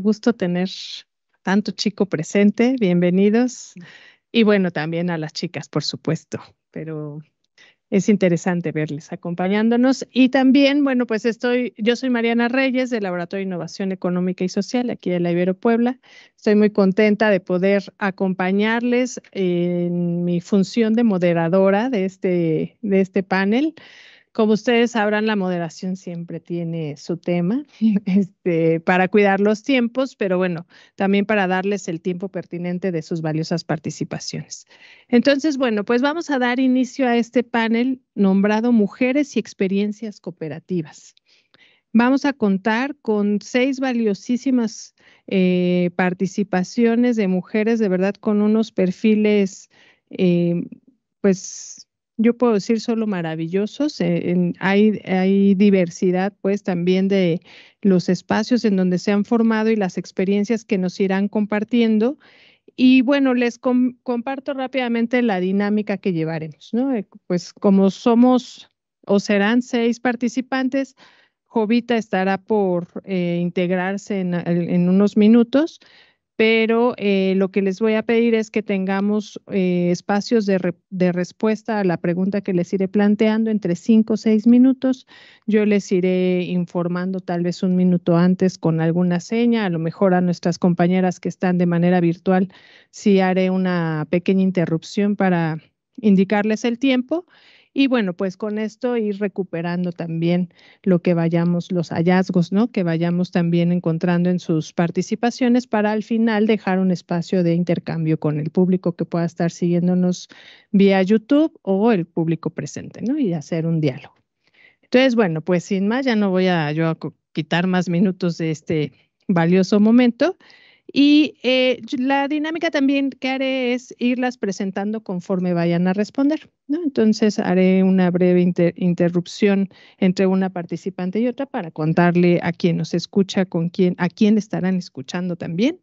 gusto tener tanto chico presente, bienvenidos. Y bueno, también a las chicas, por supuesto, pero es interesante verles acompañándonos. Y también, bueno, pues estoy, yo soy Mariana Reyes del Laboratorio de Innovación Económica y Social aquí de la Ibero Puebla. Estoy muy contenta de poder acompañarles en mi función de moderadora de este, de este panel. Como ustedes sabrán, la moderación siempre tiene su tema este, para cuidar los tiempos, pero bueno, también para darles el tiempo pertinente de sus valiosas participaciones. Entonces, bueno, pues vamos a dar inicio a este panel nombrado Mujeres y Experiencias Cooperativas. Vamos a contar con seis valiosísimas eh, participaciones de mujeres, de verdad, con unos perfiles, eh, pues yo puedo decir solo maravillosos. Eh, hay, diversidad, pues, también de los espacios en donde se han formado y las experiencias que nos irán compartiendo. Y bueno, les comparto rápidamente la dinámica que llevaremos, ¿no? Eh, pues como somos o serán seis participantes, Jovita estará por eh, integrarse en unos minutos pero eh, lo que les voy a pedir es que tengamos eh, espacios de, respuesta a la pregunta que les iré planteando entre cinco o seis minutos. Yo les iré informando tal vez un minuto antes con alguna seña, a lo mejor a nuestras compañeras que están de manera virtual, si haré una pequeña interrupción para indicarles el tiempo y bueno, pues con esto ir recuperando también lo que vayamos, los hallazgos, ¿no? Que vayamos también encontrando en sus participaciones para al final dejar un espacio de intercambio con el público que pueda estar siguiéndonos vía YouTube o el público presente, ¿no? Y hacer un diálogo. Entonces, bueno, pues sin más, ya no voy a yo quitar más minutos de este valioso momento. Y eh, la dinámica también que haré es irlas presentando conforme vayan a responder. Entonces haré una breve interrupción entre una participante y otra para contarle a quien nos escucha, con quién, a quién estarán escuchando también.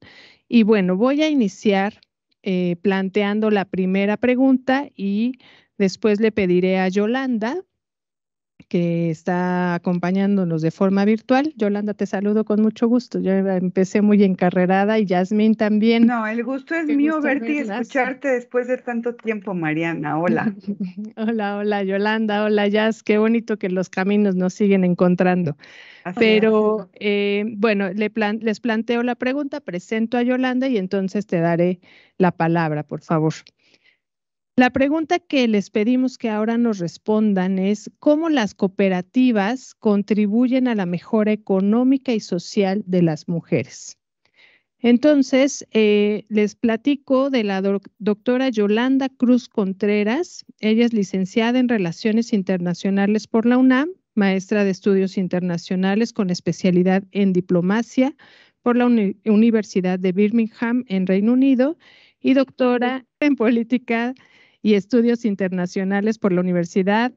Y bueno, voy a iniciar eh, planteando la primera pregunta y después le pediré a Yolanda que está acompañándonos de forma virtual. Yolanda, te saludo con mucho gusto. Yo empecé muy encarrerada y Yasmín también. No, el gusto es mío verte y escucharte después de tanto tiempo, Mariana. Hola. hola, hola, Yolanda. Hola, Yas. Qué bonito que los caminos nos siguen encontrando. Pero eh, bueno, les planteo la pregunta, presento a Yolanda y entonces te daré la palabra, por favor. La pregunta que les pedimos que ahora nos respondan es cómo las cooperativas contribuyen a la mejora económica y social de las mujeres. Entonces, eh, les platico de la doctora Yolanda Cruz Contreras. Ella es licenciada en Relaciones Internacionales por la UNAM, maestra de Estudios Internacionales con especialidad en diplomacia por la Universidad de Birmingham en Reino Unido y doctora en política y Estudios Internacionales por la Universidad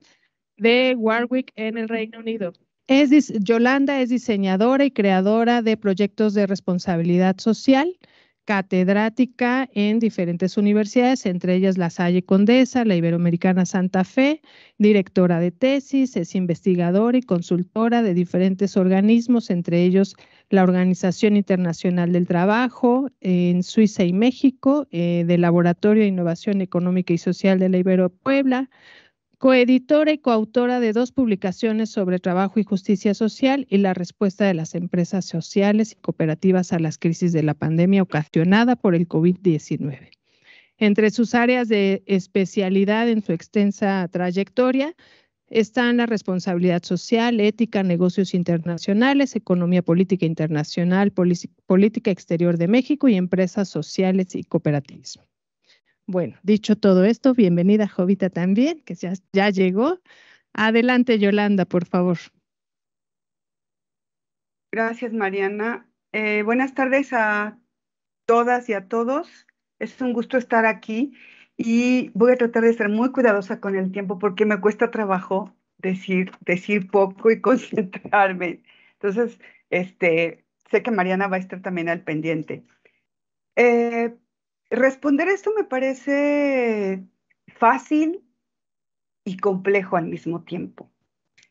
de Warwick en el Reino Unido. Es, Yolanda es diseñadora y creadora de proyectos de responsabilidad social catedrática en diferentes universidades, entre ellas la Salle Condesa, la Iberoamericana Santa Fe, directora de tesis, es investigadora y consultora de diferentes organismos, entre ellos la Organización Internacional del Trabajo en Suiza y México, eh, del Laboratorio de Innovación Económica y Social de la Ibero Puebla, coeditora y coautora de dos publicaciones sobre trabajo y justicia social y la respuesta de las empresas sociales y cooperativas a las crisis de la pandemia ocasionada por el COVID-19. Entre sus áreas de especialidad en su extensa trayectoria están la responsabilidad social, ética, negocios internacionales, economía política internacional, política exterior de México y empresas sociales y cooperativismo. Bueno, dicho todo esto, bienvenida Jovita también, que ya, llegó. Adelante, Yolanda, por favor. Gracias, Mariana. Eh, buenas tardes a todas y a todos. Es un gusto estar aquí y voy a tratar de ser muy cuidadosa con el tiempo porque me cuesta trabajo decir, decir poco y concentrarme. Entonces, este, sé que Mariana va a estar también al pendiente. Eh, Responder esto me parece fácil y complejo al mismo tiempo.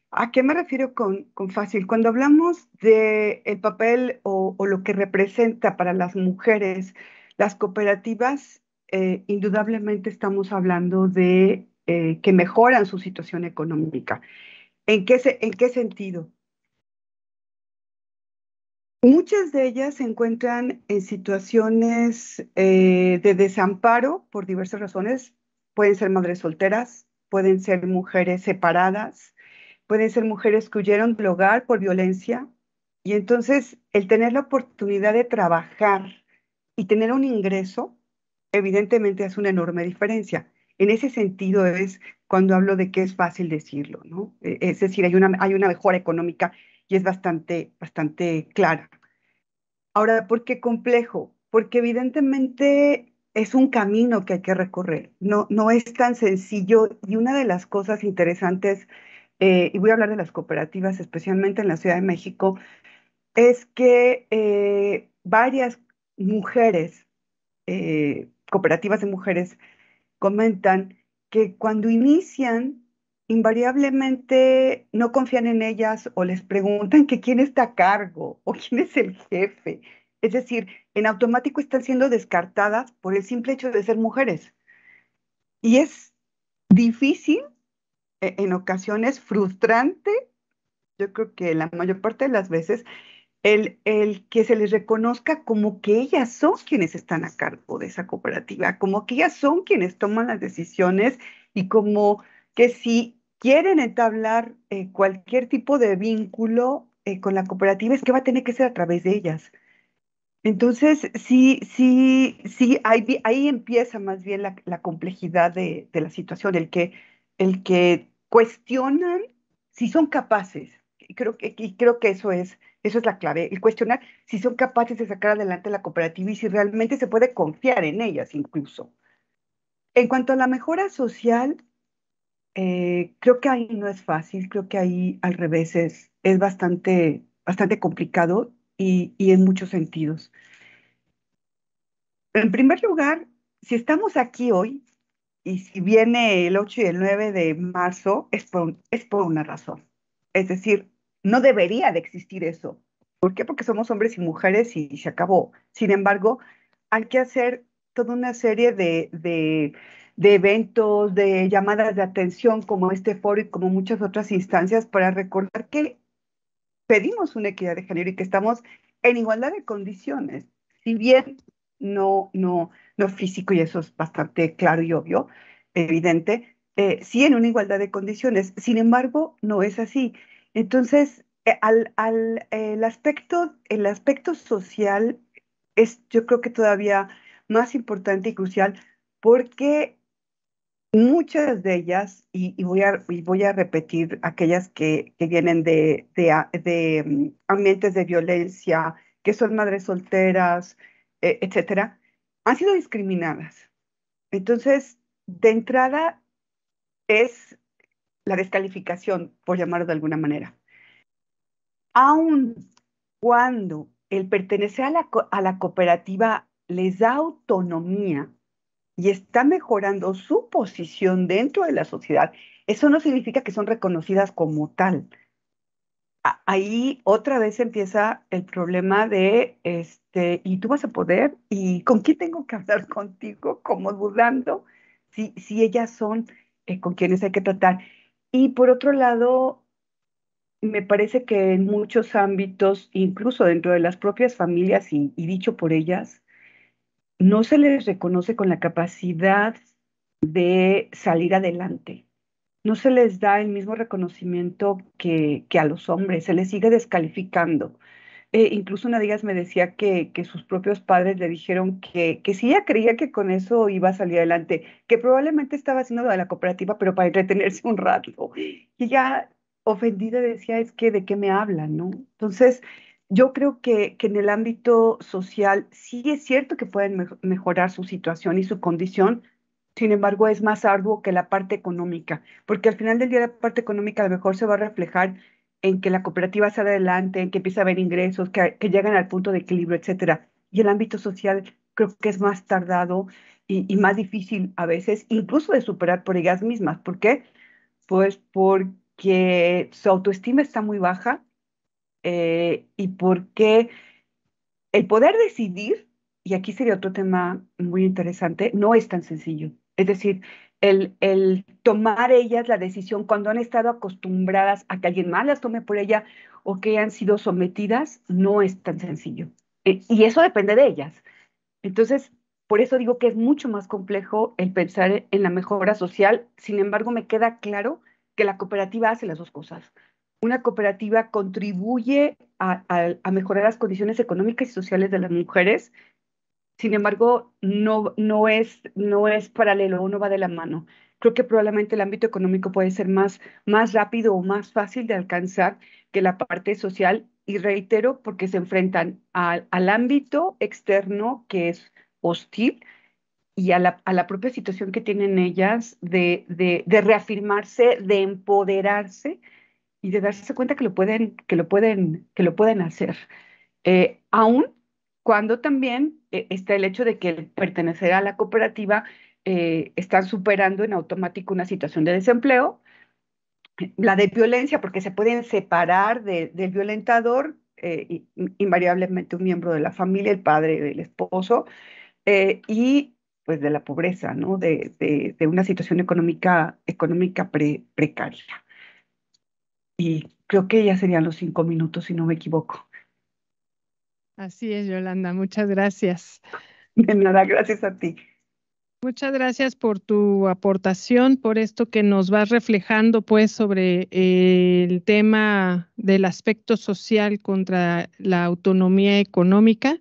¿A qué me refiero con, fácil? Cuando hablamos del el papel o, lo que representa para las mujeres las cooperativas, eh, indudablemente estamos hablando de eh, que mejoran su situación económica. ¿En ¿En qué sentido? Muchas de ellas se encuentran en situaciones eh, de desamparo por diversas razones. Pueden ser madres solteras, pueden ser mujeres separadas, pueden ser mujeres que huyeron del hogar por violencia. Y entonces el tener la oportunidad de trabajar y tener un ingreso, evidentemente hace una enorme diferencia. En ese sentido es cuando hablo de que es fácil decirlo, ¿no? Eh, es decir, hay una mejora económica y es bastante, bastante clara. Ahora, ¿por qué complejo? Porque evidentemente es un camino que hay que recorrer, no, no es tan sencillo y una de las cosas interesantes, eh, y voy a hablar de las cooperativas, especialmente en la Ciudad de México, es que eh, varias mujeres, eh, cooperativas de mujeres, comentan que cuando inician invariablemente no confían en ellas o les preguntan que quién está a cargo o quién es el jefe. Es decir, en automático están siendo descartadas por el simple hecho de ser mujeres. Y es difícil, e-, en ocasiones frustrante, yo creo que la mayor parte de las veces, el, el, que se les reconozca como que ellas son quienes están a cargo de esa cooperativa, como que ellas son quienes toman las decisiones y como que sí quieren entablar eh, cualquier tipo de vínculo eh, con la cooperativa, es que va a tener que ser a través de ellas. Entonces, sí, sí, sí, ahí, empieza más bien la, complejidad de, la situación, el que, el que cuestionan si son capaces. Y creo que, creo que eso es, eso es la clave, el cuestionar si son capaces de sacar adelante la cooperativa y si realmente se puede confiar en ellas incluso. En cuanto a la mejora social, eh, creo que ahí no es fácil, creo que ahí al revés es, es bastante, bastante complicado y, en muchos sentidos. En primer lugar, si estamos aquí hoy y si viene el 8 y el 9 de marzo, es por, es por una razón. Es decir, no debería de existir eso. ¿Por qué? Porque somos hombres y mujeres y, se acabó. Sin embargo, hay que hacer toda una serie de de eventos, de llamadas de atención como este foro y como muchas otras instancias para recordar que pedimos una equidad de género y que estamos en igualdad de condiciones. Si bien no, no, físico, y eso es bastante claro y obvio, evidente, eh, sí en una igualdad de condiciones. Sin embargo, no es así. Entonces, eh, el, aspecto, el aspecto social es yo creo que todavía más importante y crucial porque Muchas de ellas, y, voy, a, voy, a, repetir aquellas que, que vienen de, de, de, mm, ambientes de violencia, que son madres solteras, eh, etcétera, han sido discriminadas. Entonces, de entrada es la descalificación, por llamarlo de alguna manera. Aun cuando el pertenecer a la, a la cooperativa les da autonomía, y está mejorando su posición dentro de la sociedad, eso no significa que son reconocidas como tal. Ahí otra vez empieza el problema de, este, ¿y tú vas a poder? ¿Y con quién tengo que hablar contigo? Como dudando si, ellas son eh, con quienes hay que tratar. Y por otro lado, me parece que en muchos ámbitos, incluso dentro de las propias familias y dicho por ellas, no se les reconoce con la capacidad de salir adelante. No se les da el mismo reconocimiento que, a los hombres, se les sigue descalificando. Eh, incluso una de ellas me decía que, sus propios padres le dijeron que, que, si ella creía que con eso iba a salir adelante, que probablemente estaba haciendo lo de la cooperativa, pero para entretenerse un rato. Y ya ofendida decía, es que de qué me hablan, ¿no? Entonces, yo creo que, en el ámbito social sí es cierto que pueden mejorar su situación y su condición, sin embargo es más arduo que la parte económica, porque al final del día la parte económica a lo mejor se va a reflejar en que la cooperativa se adelante, en que empieza a haber ingresos, que, que llegan al punto de equilibrio, etcétera. Y el ámbito social creo que es más tardado y, y más difícil a veces, incluso de superar por ellas mismas. ¿Por qué? Pues porque su autoestima está muy baja, eh, y porque el poder decidir, y aquí sería otro tema muy interesante, no es tan sencillo. Es decir, el, tomar ellas la decisión cuando han estado acostumbradas a que alguien más las tome por ella o que han sido sometidas, no es tan sencillo. Eh, y eso depende de ellas. Entonces, por eso digo que es mucho más complejo el pensar en la mejora social. Sin embargo, me queda claro que la cooperativa hace las dos cosas una cooperativa contribuye a, mejorar las condiciones económicas y sociales de las mujeres. Sin embargo, no, no, es, no es paralelo, uno va de la mano. Creo que probablemente el ámbito económico puede ser más, más rápido o más fácil de alcanzar que la parte social. Y reitero, porque se enfrentan al ámbito externo que es hostil y a la, propia situación que tienen ellas de reafirmarse, de empoderarse y de darse cuenta que lo pueden, que lo pueden, que lo pueden hacer. Eh, aún cuando también eh, está el hecho de que pertenecer a la cooperativa eh, están superando en automático una situación de desempleo, la de violencia, porque se pueden separar del violentador, eh, invariablemente un miembro de la familia, el padre, el esposo, y pues de la pobreza, ¿no? De, de, una situación económica, económica precaria. Y creo que ya serían los cinco minutos, si no me equivoco. Así es, Yolanda. Muchas gracias. De nada, gracias a ti. Muchas gracias por tu aportación, por esto que nos vas reflejando, pues, sobre eh, el tema del aspecto social contra la autonomía económica.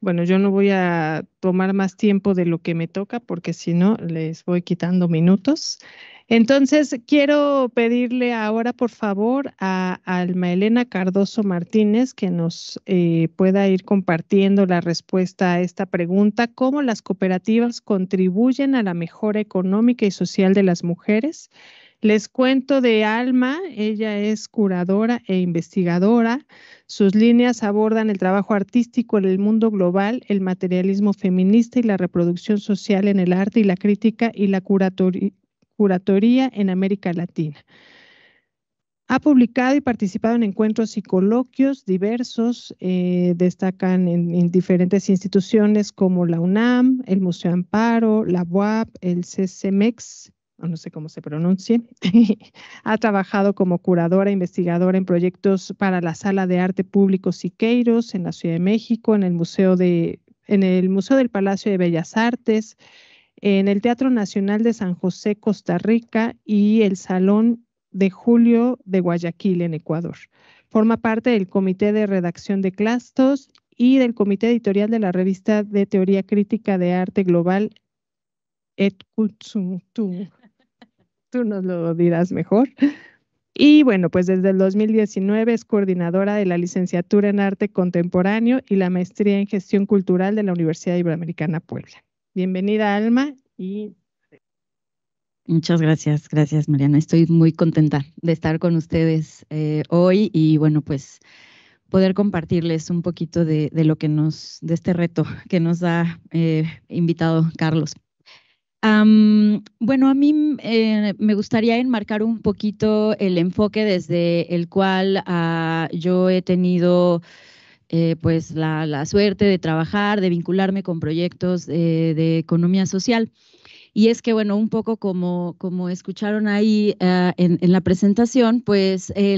Bueno, yo no voy a tomar más tiempo de lo que me toca, porque si no, les voy quitando minutos. Entonces, quiero pedirle ahora, por favor, a Alma Elena Cardoso Martínez que nos eh, pueda ir compartiendo la respuesta a esta pregunta, ¿cómo las cooperativas contribuyen a la mejora económica y social de las mujeres? Les cuento de Alma, ella es curadora e investigadora. Sus líneas abordan el trabajo artístico en el mundo global, el materialismo feminista y la reproducción social en el arte y la crítica y la curatori curatoría en América Latina. Ha publicado y participado en encuentros y coloquios diversos, eh, destacan en, diferentes instituciones como la UNAM, el Museo Amparo, la UAP, el CCMEX, no sé cómo se pronuncie. ha trabajado como curadora e investigadora en proyectos para la Sala de Arte Público Siqueiros en la Ciudad de México, en el Museo, de, en el Museo del Palacio de Bellas Artes, en el Teatro Nacional de San José, Costa Rica, y el Salón de Julio de Guayaquil, en Ecuador. Forma parte del Comité de Redacción de Clastos y del Comité Editorial de la Revista de Teoría Crítica de Arte Global, Etkutsumtu. tú nos lo dirás mejor. Y bueno, pues desde el 2019 es coordinadora de la licenciatura en Arte Contemporáneo y la maestría en Gestión Cultural de la Universidad Iberoamericana Puebla. Bienvenida, Alma, y Muchas gracias, gracias Mariana. Estoy muy contenta de estar con ustedes eh, hoy y bueno, pues poder compartirles un poquito de, lo que nos, de este reto que nos ha eh, invitado Carlos. bueno, a mí eh, me gustaría enmarcar un poquito el enfoque desde el cual ah, yo he tenido eh, pues la, suerte de trabajar, de vincularme con proyectos eh, de economía social. Y es que, bueno, un poco como, escucharon ahí ah, en, la presentación, pues eh,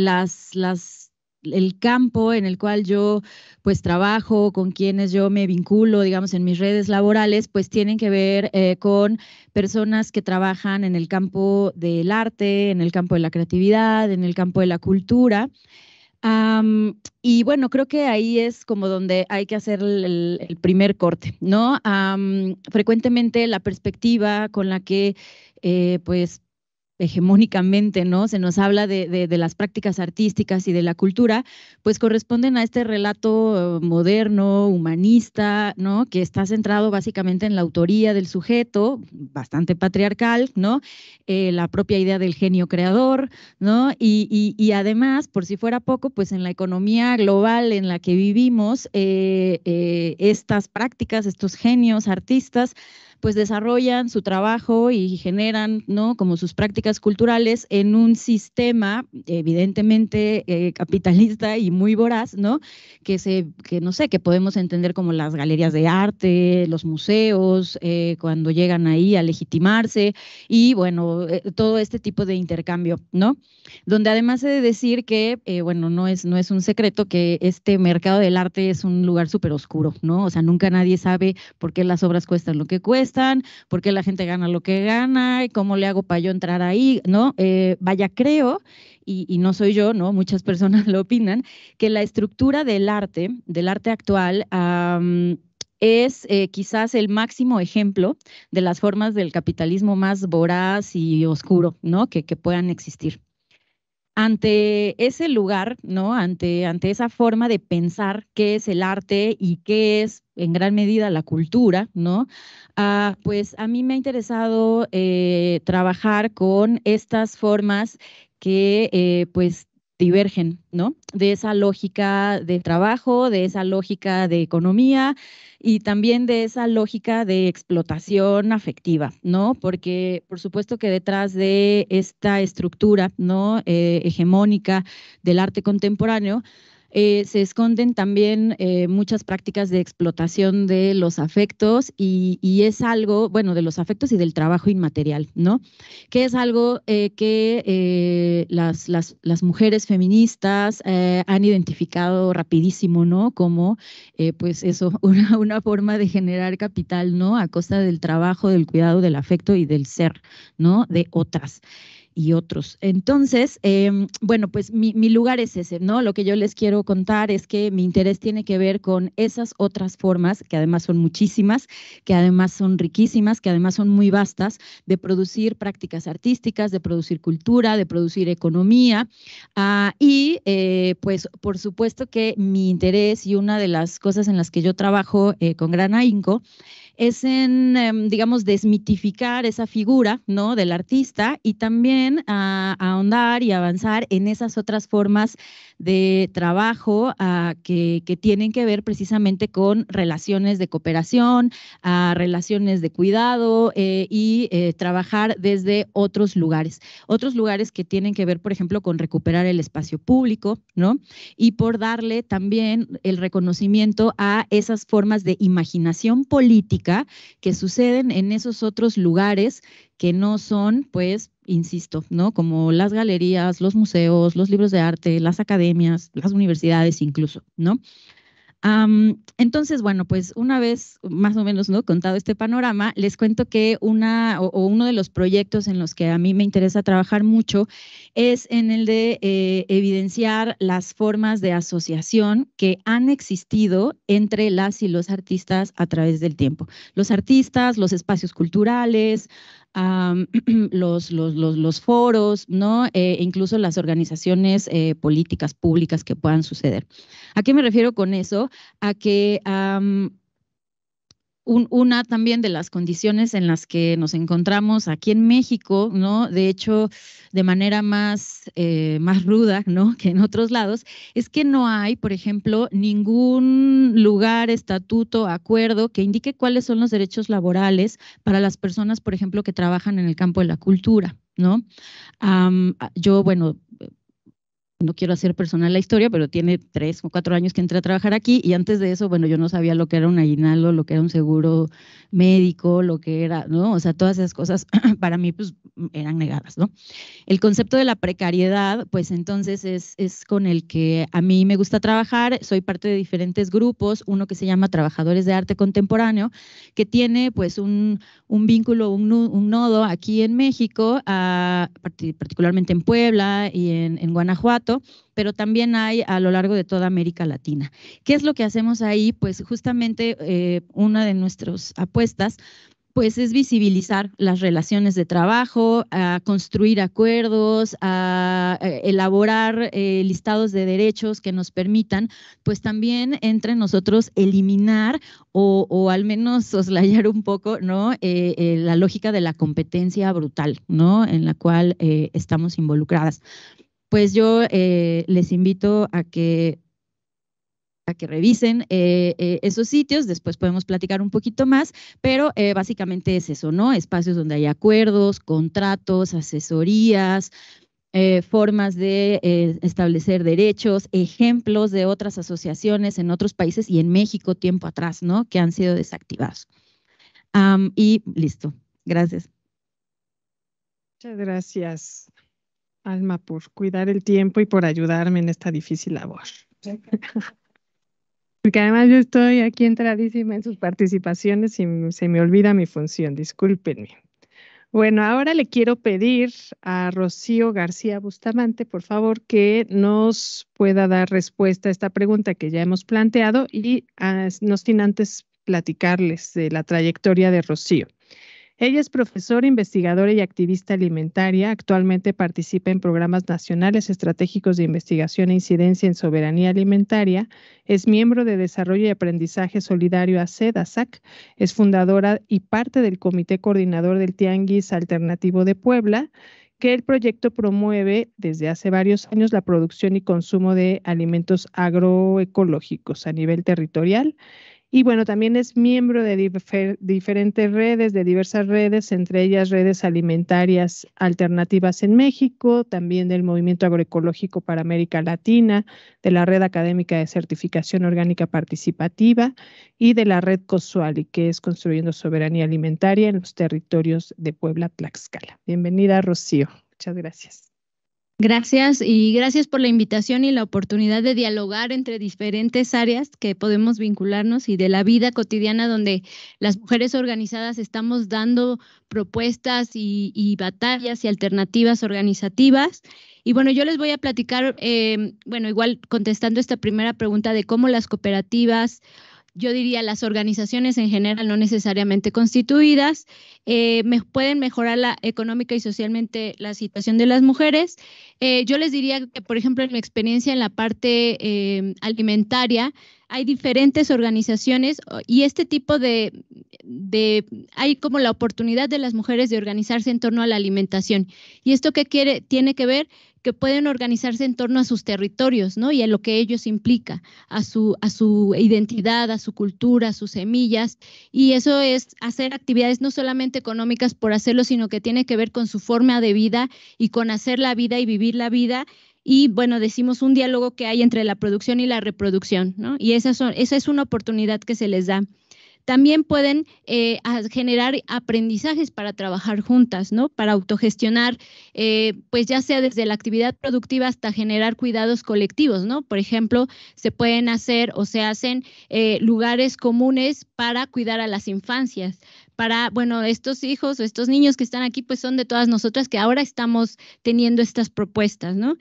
el campo en el cual yo pues trabajo, con quienes yo me vinculo, digamos, en mis redes laborales, pues tienen que ver con personas que trabajan en el campo del arte, en el campo de la creatividad, en el campo de la cultura y bueno, creo que ahí es como donde hay que hacer el, primer corte, ¿no? frecuentemente la perspectiva con la que eh, pues hegemónicamente, ¿no? Se nos habla de, las prácticas artísticas y de la cultura, pues corresponden a este relato eh, moderno, humanista, ¿no? Que está centrado básicamente en la autoría del sujeto, bastante patriarcal, ¿no? Eh, la propia idea del genio creador, ¿no? Y, además, por si fuera poco, pues en la economía global en la que vivimos, eh, estas prácticas, estos genios, artistas, pues desarrollan su trabajo y generan, ¿no? Como sus prácticas culturales en un sistema evidentemente eh, capitalista y muy voraz, ¿no? Que se, que no sé, que podemos entender como las galerías de arte, los museos, eh, cuando llegan ahí a legitimarse y bueno, eh, todo este tipo de intercambio, ¿no? Donde además he de decir que, bueno, no es, no es un secreto que este mercado del arte es un lugar súper oscuro, ¿no? O sea, nunca nadie sabe por qué las obras cuestan lo que cuestan están, por qué la gente gana lo que gana, y cómo le hago para yo entrar ahí, ¿no? Eh, vaya, creo, y, no soy yo, ¿no? Muchas personas lo opinan, que la estructura del arte, del arte actual, es eh, quizás el máximo ejemplo de las formas del capitalismo más voraz y oscuro, ¿no? que puedan existir ante ese lugar, ¿no? Ante, ante esa forma de pensar qué es el arte y qué es en gran medida la cultura, ¿no? Ah, pues a mí me ha interesado eh, trabajar con estas formas que eh, pues divergen, ¿no? De esa lógica de trabajo, de esa lógica de economía y también de esa lógica de explotación afectiva, ¿no? Porque por supuesto que detrás de esta estructura, ¿no? Eh, hegemónica del arte contemporáneo, eh, se esconden también eh, muchas prácticas de explotación de los afectos y, es algo, bueno, de los afectos y del trabajo inmaterial, ¿no? Que es algo eh, que las, mujeres feministas han identificado rapidísimo, ¿no? Como, pues eso, una, una forma de generar capital, ¿no? A costa del trabajo, del cuidado, del afecto y del ser, ¿no? De otras y otros. Entonces, em, bueno, pues mi, lugar es ese, ¿no? Lo que yo les quiero contar es que mi interés tiene que ver con esas otras formas, que además son muchísimas, que además son riquísimas, que además son muy vastas, de producir prácticas artísticas, de producir cultura, de producir economía. Ah, y eh, pues, por supuesto que mi interés y una de las cosas en las que yo trabajo eh, con gran ahínco es en, em, digamos, desmitificar esa figura, ¿no? Del artista y también a, ahondar y avanzar en esas otras formas de trabajo ah, que, que, tienen que ver precisamente con relaciones de cooperación, a ah, relaciones de cuidado eh, y eh, trabajar desde otros lugares. Otros lugares que tienen que ver, por ejemplo, con recuperar el espacio público, ¿no? Y por darle también el reconocimiento a esas formas de imaginación política que suceden en esos otros lugares que no son, pues, insisto, ¿no? Como las galerías, los museos, los libros de arte, las academias, las universidades incluso, ¿no? entonces, bueno, pues una vez más o menos ¿no? contado este panorama, les cuento que una o, uno de los proyectos en los que a mí me interesa trabajar mucho es en el de eh, evidenciar las formas de asociación que han existido entre las y los artistas a través del tiempo. Los artistas, los espacios culturales, los, foros, ¿no? Eh, incluso las organizaciones eh, políticas públicas que puedan suceder. ¿A qué me refiero con eso? A que una también de las condiciones en las que nos encontramos aquí en México, ¿no? De hecho, de manera más, eh, más ruda, ¿no? Que en otros lados, es que no hay, por ejemplo, ningún lugar, estatuto, acuerdo que indique cuáles son los derechos laborales para las personas, por ejemplo, que trabajan en el campo de la cultura, ¿no? yo, bueno no quiero hacer personal la historia, pero tiene tres o cuatro años que entré a trabajar aquí y antes de eso, bueno, yo no sabía lo que era un aguinaldo, lo que era un seguro médico, lo que era, ¿no? O sea, todas esas cosas para mí pues eran negadas, ¿no? El concepto de la precariedad, pues entonces es, es con el que a mí me gusta trabajar, soy parte de diferentes grupos, uno que se llama Trabajadores de Arte Contemporáneo, que tiene pues un, un vínculo, un, un, nodo aquí en México, ah, particularmente en Puebla y en, en Guanajuato pero también hay a lo largo de toda América Latina. ¿Qué es lo que hacemos ahí? Pues justamente eh, una de nuestras apuestas pues es visibilizar las relaciones de trabajo, a construir acuerdos, a eh, elaborar eh, listados de derechos que nos permitan, pues también entre nosotros eliminar o, al menos soslayar un poco, ¿no? la lógica de la competencia brutal, ¿no? En la cual estamos involucradas pues yo eh, les invito a que a que revisen eh, eh, esos sitios, después podemos platicar un poquito más, pero básicamente es eso, ¿no? Espacios donde hay acuerdos, contratos, asesorías, formas de establecer derechos, ejemplos de otras asociaciones en otros países y en México tiempo atrás, ¿no? Que han sido desactivados. y listo, gracias. Muchas gracias. Alma, por cuidar el tiempo y por ayudarme en esta difícil labor. Porque además yo estoy aquí entradísima en sus participaciones y se me olvida mi función, discúlpenme. Bueno, ahora le quiero pedir a Rocío García Bustamante, por favor, que nos pueda dar respuesta a esta pregunta que ya hemos planteado y ah, no sin antes platicarles de la trayectoria de Rocío. Ella es profesora, investigadora y activista alimentaria. Actualmente participa en programas nacionales estratégicos de investigación e incidencia en soberanía alimentaria. Es miembro de Desarrollo y Aprendizaje Solidario ACED, Es fundadora y parte del Comité Coordinador del Tianguis Alternativo de Puebla que el proyecto promueve desde hace varios años la producción y consumo de alimentos agroecológicos a nivel territorial. Y bueno, también es miembro de diferentes redes, de diversas redes, entre ellas redes alimentarias alternativas en México, también del Movimiento Agroecológico para América Latina, de la Red Académica de Certificación Orgánica Participativa y de la Red COSUALI, que es Construyendo Soberanía Alimentaria en los Territorios de Puebla, Tlaxcala. Bienvenida, Rocío. Muchas gracias. Gracias y gracias por la invitación y la oportunidad de dialogar entre diferentes áreas que podemos vincularnos y de la vida cotidiana donde las mujeres organizadas estamos dando propuestas y, batallas y alternativas organizativas. Y bueno, yo les voy a platicar, eh, bueno, igual contestando esta primera pregunta de cómo las cooperativas yo diría las organizaciones en general no necesariamente constituidas, eh, me, pueden mejorar la económica y socialmente la situación de las mujeres. Eh, yo les diría que, por ejemplo, en mi experiencia en la parte eh, alimentaria, hay diferentes organizaciones y este tipo de, hay como la oportunidad de las mujeres de organizarse en torno a la alimentación. ¿Y esto que quiere, tiene que ver? Que pueden organizarse en torno a sus territorios, ¿no? Y a lo que ellos implica, a su, a su identidad, a su cultura, a sus semillas. Y eso es hacer actividades no solamente económicas por hacerlo, sino que tiene que ver con su forma de vida y con hacer la vida y vivir la vida y bueno, decimos un diálogo que hay entre la producción y la reproducción, ¿no? Y esa, son, esa es una oportunidad que se les da también pueden eh, generar aprendizajes para trabajar juntas, ¿no? Para autogestionar, eh, pues ya sea desde la actividad productiva hasta generar cuidados colectivos, ¿no? Por ejemplo, se pueden hacer o se hacen eh, lugares comunes para cuidar a las infancias, para, bueno, estos hijos o estos niños que están aquí, pues son de todas nosotras que ahora estamos teniendo estas propuestas, ¿no?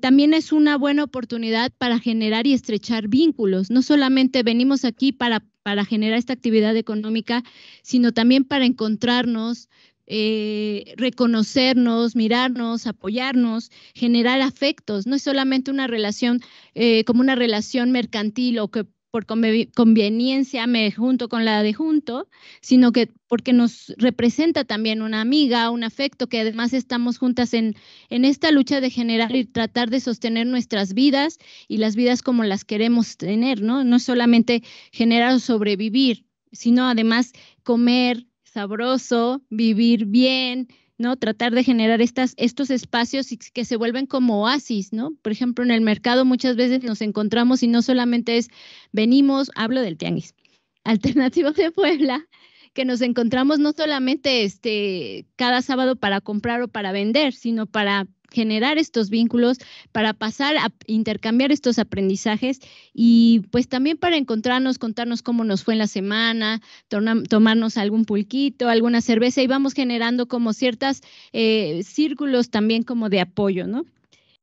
también es una buena oportunidad para generar y estrechar vínculos. No solamente venimos aquí para para generar esta actividad económica, sino también para encontrarnos, eh, reconocernos, mirarnos, apoyarnos, generar afectos. No es solamente una relación eh, como una relación mercantil o que por conveniencia me junto con la de junto, sino que porque nos representa también una amiga, un afecto, que además estamos juntas en, en esta lucha de generar y tratar de sostener nuestras vidas y las vidas como las queremos tener, ¿no? No solamente generar o sobrevivir, sino además comer sabroso, vivir bien, ¿no? Tratar de generar estas, estos espacios que se vuelven como oasis, ¿no? Por ejemplo, en el mercado muchas veces nos encontramos y no solamente es venimos, hablo del tianguis, alternativo de Puebla, que nos encontramos no solamente este, cada sábado para comprar o para vender, sino para generar estos vínculos, para pasar a intercambiar estos aprendizajes y pues también para encontrarnos, contarnos cómo nos fue en la semana, tomarnos algún pulquito, alguna cerveza y vamos generando como ciertos eh, círculos también como de apoyo, ¿no?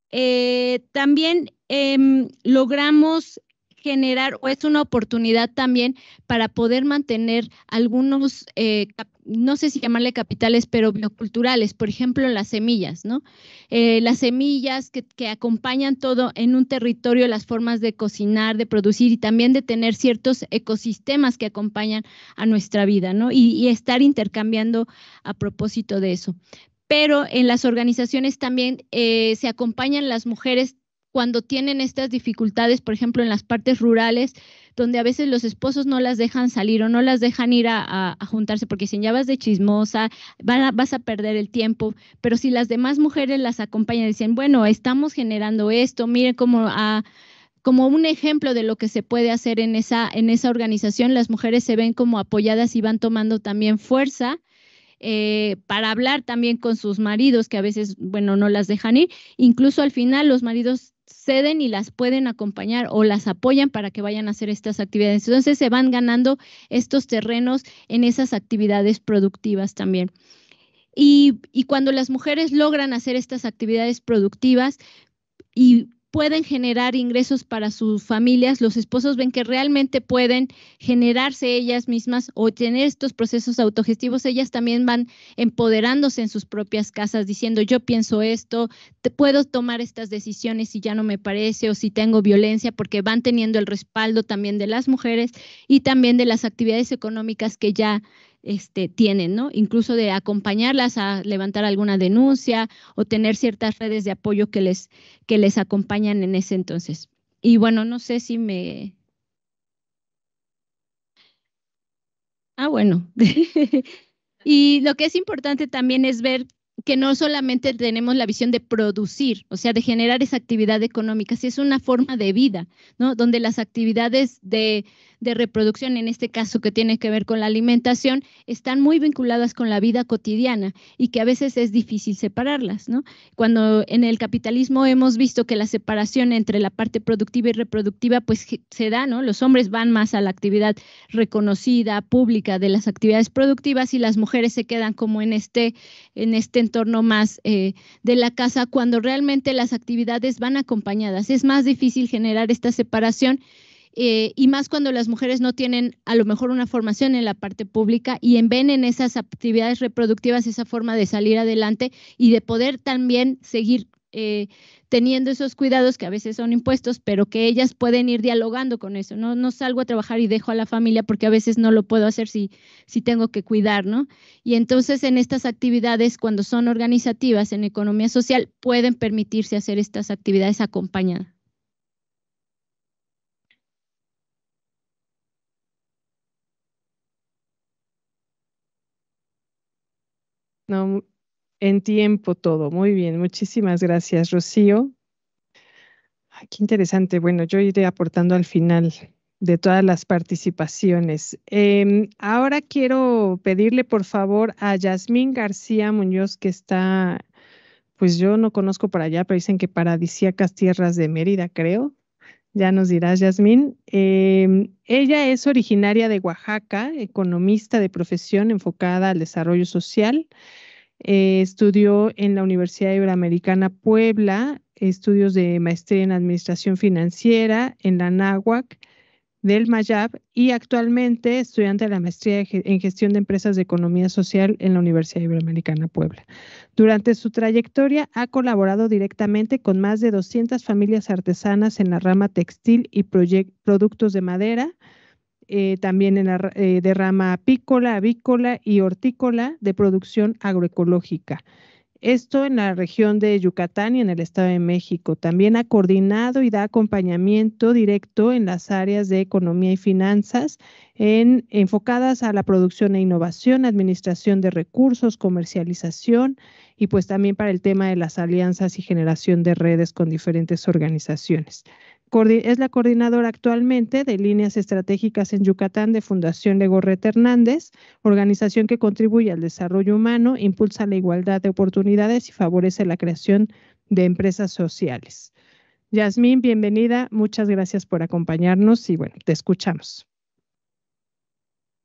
Eh, también em, logramos generar o es una oportunidad también para poder mantener algunos, eh, no sé si llamarle capitales, pero bioculturales, por ejemplo, las semillas, ¿no? Eh, las semillas que, acompañan todo en un territorio, las formas de cocinar, de producir y también de tener ciertos ecosistemas que acompañan a nuestra vida, ¿no? y, estar intercambiando a propósito de eso pero en las organizaciones también eh, se acompañan las mujeres cuando tienen estas dificultades, por ejemplo, en las partes rurales, donde a veces los esposos no las dejan salir o no las dejan ir a, juntarse porque si ya vas de chismosa, vas a perder el tiempo, pero si las demás mujeres las acompañan, dicen, bueno, estamos generando esto, miren cómo ah, como un ejemplo de lo que se puede hacer en esa, en esa organización, las mujeres se ven como apoyadas y van tomando también fuerza. Eh, para hablar también con sus maridos, que a veces, bueno, no las dejan ir. Incluso al final los maridos ceden y las pueden acompañar o las apoyan para que vayan a hacer estas actividades. Entonces se van ganando estos terrenos en esas actividades productivas también. Y, cuando las mujeres logran hacer estas actividades productivas y pueden generar ingresos para sus familias, los esposos ven que realmente pueden generarse ellas mismas o tener estos procesos autogestivos, ellas también van empoderándose en sus propias casas diciendo, yo pienso esto, puedo tomar estas decisiones si ya no me parece o si tengo violencia, porque van teniendo el respaldo también de las mujeres y también de las actividades económicas que ya este, tienen, ¿no? Incluso de acompañarlas a levantar alguna denuncia o tener ciertas redes de apoyo que les, que les acompañan en ese entonces. Y bueno, no sé si me... Ah, bueno. y lo que es importante también es ver que no solamente tenemos la visión de producir, o sea, de generar esa actividad económica, si es una forma de vida, ¿no? Donde las actividades de de reproducción, en este caso que tiene que ver con la alimentación, están muy vinculadas con la vida cotidiana y que a veces es difícil separarlas, ¿no? Cuando en el capitalismo hemos visto que la separación entre la parte productiva y reproductiva pues se da, ¿no? Los hombres van más a la actividad reconocida, pública de las actividades productivas y las mujeres se quedan como en este, en este entorno más eh, de la casa cuando realmente las actividades van acompañadas. Es más difícil generar esta separación eh, y más cuando las mujeres no tienen a lo mejor una formación en la parte pública y ven en esas actividades reproductivas esa forma de salir adelante y de poder también seguir eh, teniendo esos cuidados que a veces son impuestos, pero que ellas pueden ir dialogando con eso. No, no salgo a trabajar y dejo a la familia porque a veces no lo puedo hacer si, si tengo que cuidar, ¿no? Y entonces en estas actividades, cuando son organizativas en economía social, pueden permitirse hacer estas actividades acompañadas. No, en tiempo todo. Muy bien, muchísimas gracias, Rocío. qué interesante. Bueno, yo iré aportando al final de todas las participaciones. Em, ahora quiero pedirle, por favor, a Yasmín García Muñoz, que está, pues yo no conozco para allá, pero dicen que paradisíacas tierras de Mérida, creo. Ya nos dirás, Yasmín. Em, ella es originaria de Oaxaca, economista de profesión enfocada al desarrollo social. Eh, estudió en la Universidad Iberoamericana Puebla, estudios de maestría en administración financiera en la NAHUAC del Mayab y actualmente estudiante de la maestría en gestión de empresas de economía social en la Universidad Iberoamericana Puebla. Durante su trayectoria ha colaborado directamente con más de 200 familias artesanas en la rama textil y productos de madera, eh, también en la, eh, de rama apícola, avícola y hortícola de producción agroecológica. Esto en la región de Yucatán y en el Estado de México. También ha coordinado y da acompañamiento directo en las áreas de economía y finanzas, enfocadas a la producción e innovación, administración de recursos, comercialización y pues también para el tema de las alianzas y generación de redes con diferentes organizaciones es la coordinadora actualmente de líneas estratégicas en Yucatán de Fundación Legorreta Hernández, organización que contribuye al desarrollo humano, impulsa la igualdad de oportunidades y favorece la creación de empresas sociales. Yasmín, bienvenida. Muchas gracias por acompañarnos y bueno, te escuchamos.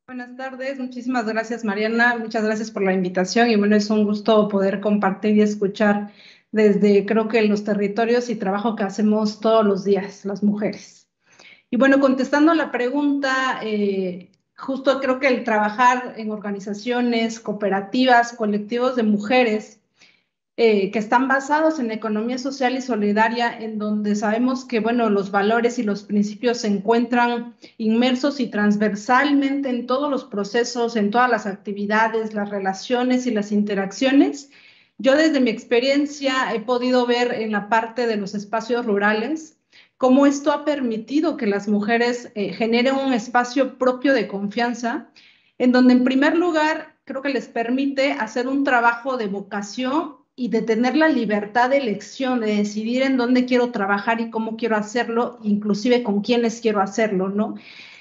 Buenas tardes, muchísimas gracias Mariana, muchas gracias por la invitación y bueno, es un gusto poder compartir y escuchar desde creo que los territorios y trabajo que hacemos todos los días las mujeres. Y bueno, contestando a la pregunta, eh, justo creo que el trabajar en organizaciones, cooperativas, colectivos de mujeres eh, que están basados en economía social y solidaria, en donde sabemos que bueno, los valores y los principios se encuentran inmersos y transversalmente en todos los procesos, en todas las actividades, las relaciones y las interacciones yo desde mi experiencia he podido ver en la parte de los espacios rurales cómo esto ha permitido que las mujeres eh, generen un espacio propio de confianza, en donde en primer lugar creo que les permite hacer un trabajo de vocación y de tener la libertad de elección, de decidir en dónde quiero trabajar y cómo quiero hacerlo, inclusive con quiénes quiero hacerlo, ¿no?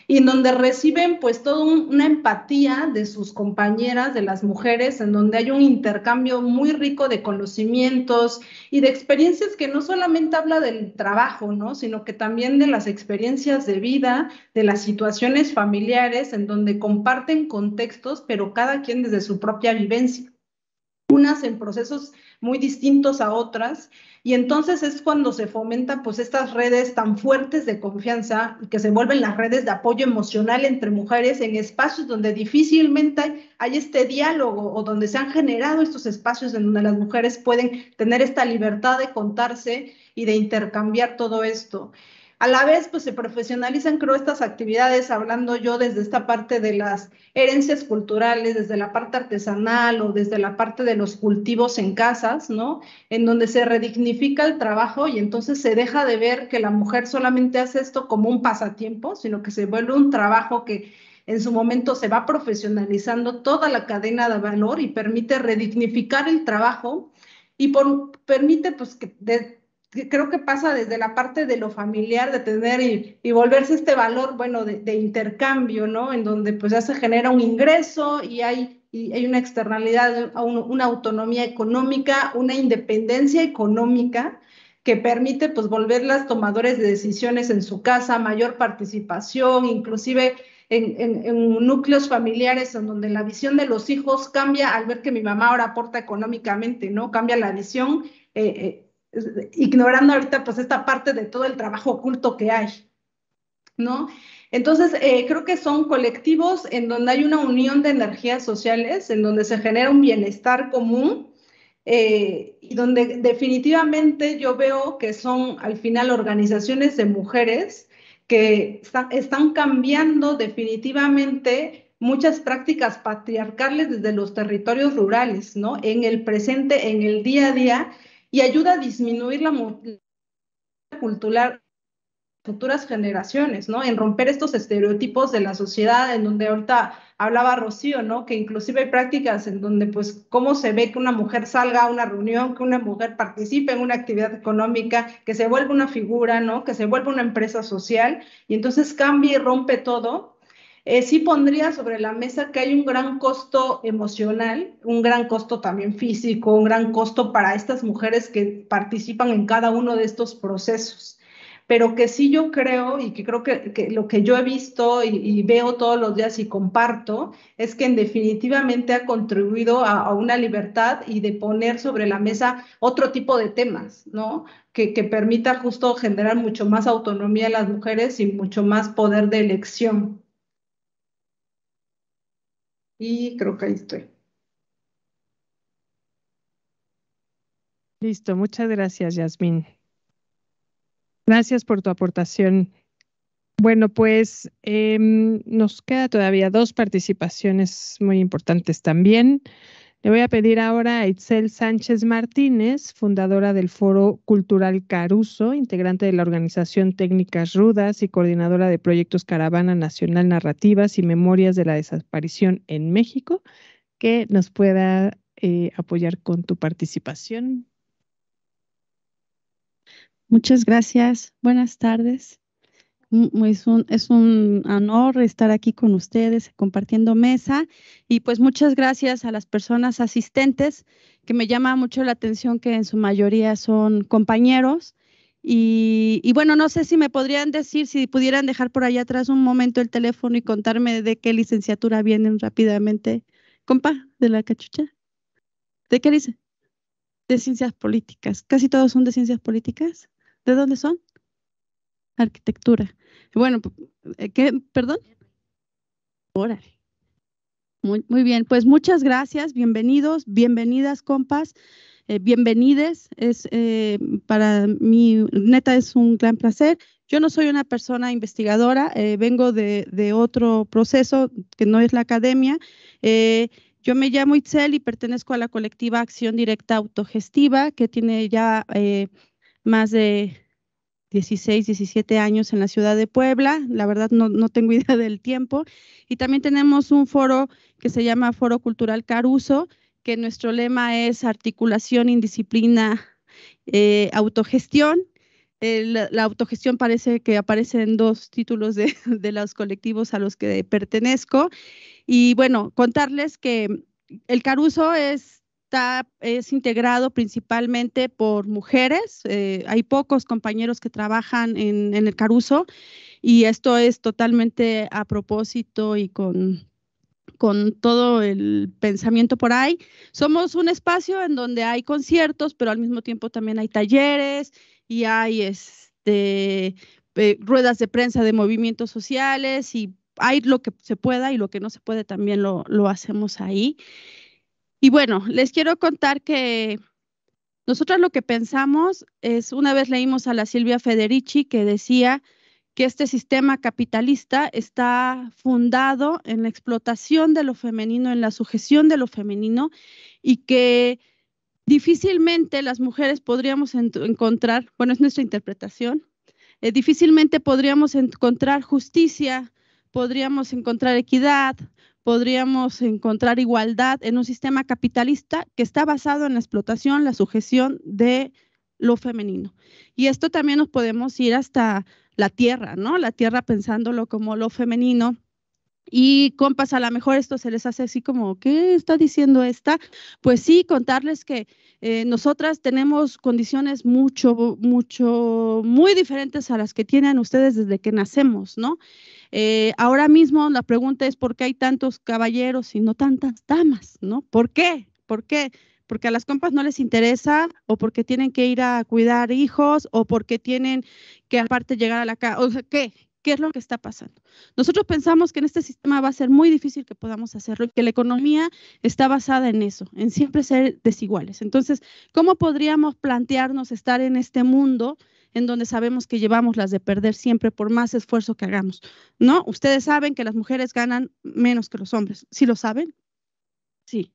y en donde reciben pues toda una empatía de sus compañeras, de las mujeres, en donde hay un intercambio muy rico de conocimientos y de experiencias que no solamente habla del trabajo, ¿no? Sino que también de las experiencias de vida, de las situaciones familiares, en donde comparten contextos, pero cada quien desde su propia vivencia unas en procesos muy distintos a otras, y entonces es cuando se fomenta pues estas redes tan fuertes de confianza que se vuelven las redes de apoyo emocional entre mujeres en espacios donde difícilmente hay este diálogo o donde se han generado estos espacios en donde las mujeres pueden tener esta libertad de contarse y de intercambiar todo esto. A la vez, pues se profesionalizan, creo, estas actividades, hablando yo desde esta parte de las herencias culturales, desde la parte artesanal o desde la parte de los cultivos en casas, ¿no? En donde se redignifica el trabajo y entonces se deja de ver que la mujer solamente hace esto como un pasatiempo, sino que se vuelve un trabajo que en su momento se va profesionalizando toda la cadena de valor y permite redignificar el trabajo y permite pues que creo que pasa desde la parte de lo familiar, de tener y, volverse este valor, bueno, de, intercambio, ¿no? En donde pues ya se genera un ingreso y hay, hay una externalidad, una autonomía económica, una independencia económica que permite pues volver las tomadores de decisiones en su casa, mayor participación, inclusive en, núcleos familiares en donde la visión de los hijos cambia al ver que mi mamá ahora aporta económicamente, ¿no? Cambia la visión, eh, eh, ignorando ahorita pues esta parte de todo el trabajo oculto que hay, ¿no? Entonces, eh, creo que son colectivos en donde hay una unión de energías sociales, en donde se genera un bienestar común eh, y donde definitivamente yo veo que son al final organizaciones de mujeres que están cambiando definitivamente muchas prácticas patriarcales desde los territorios rurales, ¿no? En el presente, en el día a día, y ayuda a disminuir la cultura cultural futuras generaciones, ¿no? En romper estos estereotipos de la sociedad, en donde ahorita hablaba Rocío, ¿no? Que inclusive hay prácticas en donde, pues, cómo se ve que una mujer salga a una reunión, que una mujer participe en una actividad económica, que se vuelva una figura, ¿no? Que se vuelva una empresa social y entonces cambia y rompe todo eh, sí pondría sobre la mesa que hay un gran costo emocional, un gran costo también físico, un gran costo para estas mujeres que participan en cada uno de estos procesos. Pero que sí yo creo y que creo que, lo que yo he visto y, veo todos los días y comparto es que en definitivamente ha contribuido a, una libertad y de poner sobre la mesa otro tipo de temas, ¿no? Que, que, permita justo generar mucho más autonomía a las mujeres y mucho más poder de elección. Y creo que ahí estoy. Listo, muchas gracias, Yasmín. Gracias por tu aportación. Bueno, pues em, nos queda todavía dos participaciones muy importantes también. Le voy a pedir ahora a Itzel Sánchez Martínez, fundadora del Foro Cultural Caruso, integrante de la organización Técnicas Rudas y coordinadora de proyectos Caravana Nacional Narrativas y Memorias de la Desaparición en México, que nos pueda eh, apoyar con tu participación. Muchas gracias. Buenas tardes. Es un, honor estar aquí con ustedes compartiendo mesa y pues muchas gracias a las personas asistentes que me llama mucho la atención que en su mayoría son compañeros y, y, bueno, no sé si me podrían decir, si pudieran dejar por allá atrás un momento el teléfono y contarme de qué licenciatura vienen rápidamente. Compa, de la cachucha. ¿De qué dice? De ciencias políticas. Casi todos son de ciencias políticas. ¿De dónde son? Arquitectura. Bueno, eh, ¿qué? ¿Perdón? Órale. Muy, muy bien, pues muchas gracias, bienvenidos, bienvenidas, compas. Eh, bienvenides. Es eh, para mí, neta, es un gran placer. Yo no soy una persona investigadora, vengo de, otro proceso que no es la academia. yo me llamo Itzel y pertenezco a la colectiva Acción Directa Autogestiva, que tiene ya más de 16, 17 años en la ciudad de Puebla. La verdad no, tengo idea del tiempo. Y también tenemos un foro que se llama Foro Cultural Caruso, que nuestro lema es articulación, indisciplina, eh, autogestión. Eh, la, autogestión parece que aparece en dos títulos de, de los colectivos a los que pertenezco. Y bueno, contarles que el Caruso es es integrado principalmente por mujeres. Eh, hay pocos compañeros que trabajan en, el Caruso y esto es totalmente a propósito y con, con todo el pensamiento por ahí. Somos un espacio en donde hay conciertos, pero al mismo tiempo también hay talleres y hay este, eh, ruedas de prensa de movimientos sociales y hay lo que se pueda y lo que no se puede también lo, lo hacemos ahí. Y bueno, les quiero contar que nosotros lo que pensamos es, una vez leímos a la Silvia Federici que decía que este sistema capitalista está fundado en la explotación de lo femenino, en la sujeción de lo femenino y que difícilmente las mujeres podríamos encontrar, bueno, es nuestra interpretación, eh, difícilmente podríamos encontrar justicia, podríamos encontrar equidad, podríamos encontrar igualdad en un sistema capitalista que está basado en la explotación, la sujeción de lo femenino. Y esto también nos podemos ir hasta la tierra, ¿no? La tierra pensándolo como lo femenino, y compas, a lo mejor esto se les hace así como, ¿qué está diciendo esta? Pues sí, contarles que eh, nosotras tenemos condiciones mucho, mucho, muy diferentes a las que tienen ustedes desde que nacemos, ¿no? Eh, ahora mismo la pregunta es por qué hay tantos caballeros y no tantas damas, ¿no? ¿Por qué? ¿Por qué? porque a las compas no les interesa o porque tienen que ir a cuidar hijos o porque tienen que aparte llegar a la casa, o sea, ¿qué? qué es lo que está pasando. Nosotros pensamos que en este sistema va a ser muy difícil que podamos hacerlo y que la economía está basada en eso, en siempre ser desiguales. Entonces, ¿cómo podríamos plantearnos estar en este mundo? en donde sabemos que llevamos las de perder siempre por más esfuerzo que hagamos. ¿No? Ustedes saben que las mujeres ganan menos que los hombres. ¿Sí lo saben? Sí.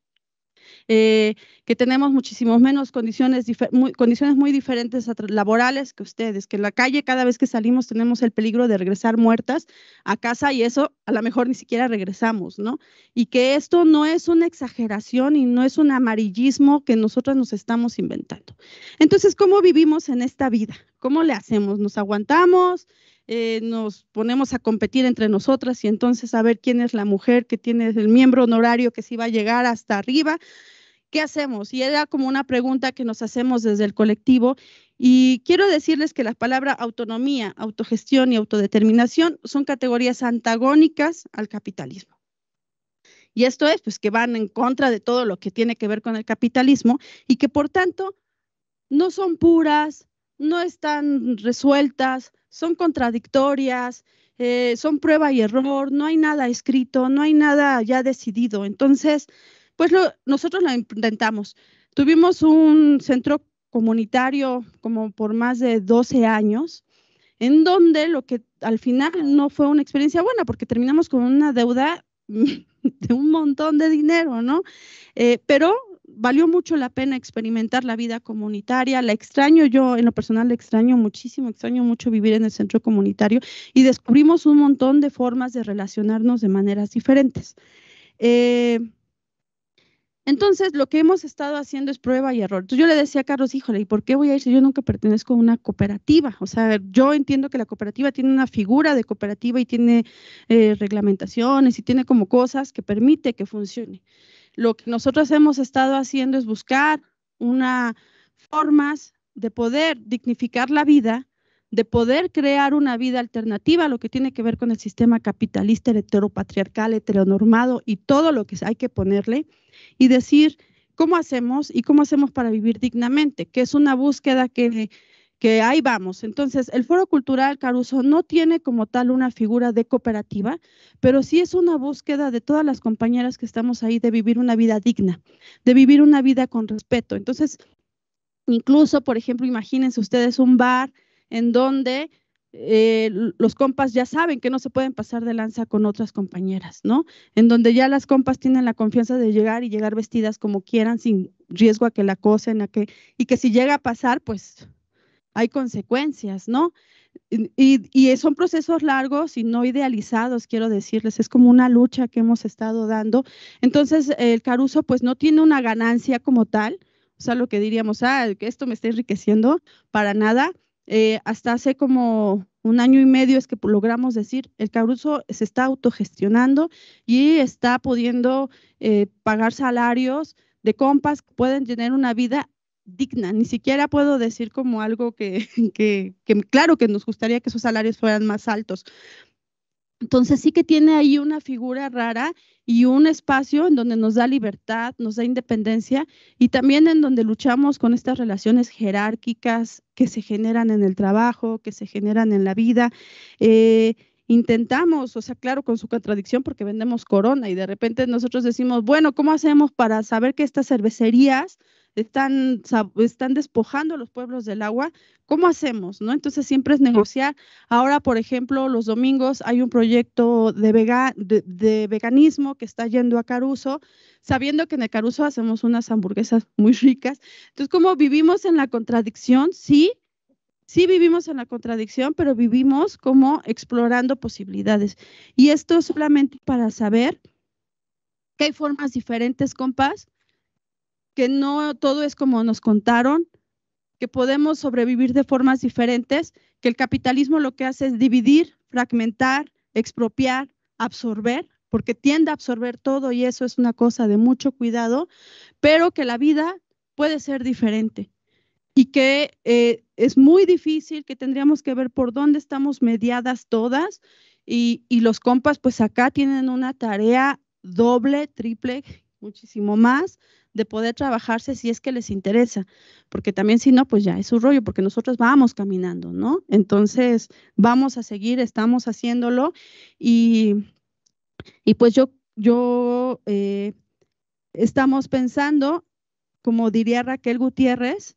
Eh, que tenemos muchísimos menos condiciones, muy, condiciones muy diferentes laborales que ustedes, que en la calle cada vez que salimos tenemos el peligro de regresar muertas a casa y eso a lo mejor ni siquiera regresamos, ¿no? Y que esto no es una exageración y no es un amarillismo que nosotras nos estamos inventando. Entonces, ¿cómo vivimos en esta vida? ¿Cómo le hacemos? ¿Nos aguantamos? Eh, nos ponemos a competir entre nosotras y entonces a ver quién es la mujer que tiene el miembro honorario que sí va a llegar hasta arriba. ¿Qué hacemos? Y era como una pregunta que nos hacemos desde el colectivo y quiero decirles que la palabra autonomía, autogestión y autodeterminación son categorías antagónicas al capitalismo. Y esto es, pues, que van en contra de todo lo que tiene que ver con el capitalismo y que, por tanto, no son puras, no están resueltas, son contradictorias, eh, son prueba y error, no hay nada escrito, no hay nada ya decidido. Entonces, pues nosotros lo intentamos. Tuvimos un centro comunitario como por más de 12 años, en donde lo que al final no fue una experiencia buena, porque terminamos con una deuda de un montón de dinero, ¿no? Eh, pero valió mucho la pena experimentar la vida comunitaria. La extraño yo, en lo personal la extraño muchísimo, extraño mucho vivir en el centro comunitario y descubrimos un montón de formas de relacionarnos de maneras diferentes. Eh, entonces, lo que hemos estado haciendo es prueba y error. yo le decía a Carlos, híjole, ¿y por qué voy a ir si yo nunca pertenezco a una cooperativa? O sea, yo entiendo que la cooperativa tiene una figura de cooperativa y tiene eh, reglamentaciones y tiene como cosas que permite que funcione. Lo que nosotros hemos estado haciendo es buscar una formas de poder dignificar la vida, de poder crear una vida alternativa lo que tiene que ver con el sistema capitalista, heteropatriarcal, heteronormado y todo lo que hay que ponerle, y decir cómo hacemos y cómo hacemos para vivir dignamente, que es una búsqueda que que ahí vamos. Entonces, el Foro Cultural Caruso no tiene como tal una figura de cooperativa, pero sí es una búsqueda de todas las compañeras que estamos ahí de vivir una vida digna, de vivir una vida con respeto. Entonces, incluso, por ejemplo, imagínense ustedes un bar en donde eh, los compas ya saben que no se pueden pasar de lanza con otras compañeras, ¿no? En donde ya las compas tienen la confianza de llegar y llegar vestidas como quieran, sin riesgo a que la acosen, a que, y que si llega a pasar, pues hay consecuencias, ¿no? Y, son procesos largos y no idealizados, quiero decirles, es como una lucha que hemos estado dando. Entonces, el Caruso pues no tiene una ganancia como tal, o sea, lo que diríamos, ah, que esto me está enriqueciendo, para nada. Eh, hasta hace como un año y medio es que logramos decir, el Caruso se está autogestionando y está pudiendo eh, pagar salarios de compas pueden tener una vida digna, ni siquiera puedo decir como algo que, claro que nos gustaría que sus salarios fueran más altos. Entonces sí que tiene ahí una figura rara y un espacio en donde nos da libertad, nos da independencia y también en donde luchamos con estas relaciones jerárquicas que se generan en el trabajo, que se generan en la vida. Eh, intentamos, o sea, claro, con su contradicción porque vendemos corona y de repente nosotros decimos, bueno, ¿cómo hacemos para saber que estas cervecerías están, están despojando a los pueblos del agua? ¿Cómo hacemos? ¿No? Entonces siempre es negociar. Ahora, por ejemplo, los domingos hay un proyecto de, veganismo que está yendo a Caruso, sabiendo que en el Caruso hacemos unas hamburguesas muy ricas. Entonces, ¿cómo vivimos en la contradicción? Sí, Sí vivimos en la contradicción, pero vivimos como explorando posibilidades. Y esto es solamente para saber que hay formas diferentes, compás, que no todo es como nos contaron, que podemos sobrevivir de formas diferentes, que el capitalismo lo que hace es dividir, fragmentar, expropiar, absorber, porque tiende a absorber todo y eso es una cosa de mucho cuidado, pero que la vida puede ser diferente y que eh, es muy difícil, que tendríamos que ver por dónde estamos mediadas todas y, los compas pues acá tienen una tarea doble, triple, muchísimo más de poder trabajarse si es que les interesa, porque también si no, pues ya es su rollo, porque nosotros vamos caminando, ¿no? Entonces, vamos a seguir, estamos haciéndolo y, y pues yo, yo eh, estamos pensando, como diría Raquel Gutiérrez,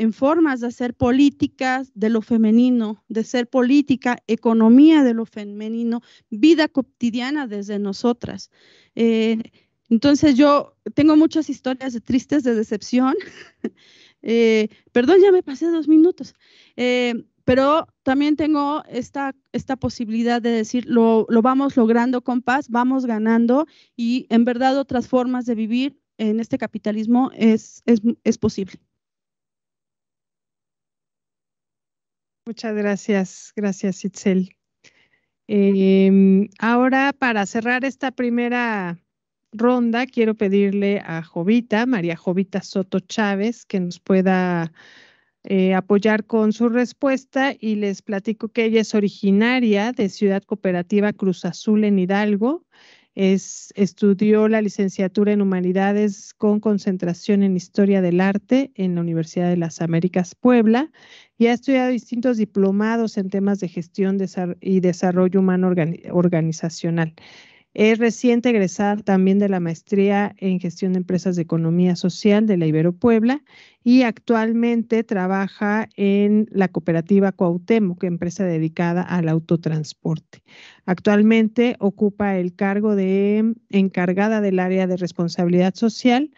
en formas de hacer políticas de lo femenino, de ser política, economía de lo femenino, vida cotidiana desde nosotras. Eh, entonces yo tengo muchas historias de tristes, de decepción. Eh, perdón, ya me pasé dos minutos. Eh, pero también tengo esta, esta posibilidad de decir, lo, vamos logrando con paz, vamos ganando y en verdad otras formas de vivir en este capitalismo es, es, es posible. Muchas gracias, gracias Itzel. Em, ahora, para cerrar esta primera ronda, quiero pedirle a Jovita, María Jovita Soto Chávez, que nos pueda eh, apoyar con su respuesta y les platico que ella es originaria de Ciudad Cooperativa Cruz Azul en Hidalgo estudió la licenciatura en Humanidades con concentración en Historia del Arte en la Universidad de las Américas Puebla y ha estudiado distintos diplomados en temas de gestión y desarrollo humano organizacional. Es reciente egresar también de la maestría en gestión de empresas de economía social de la Ibero Puebla y actualmente trabaja en la cooperativa Cuauhtémoc, empresa dedicada al autotransporte. Actualmente ocupa el cargo de encargada del área de responsabilidad social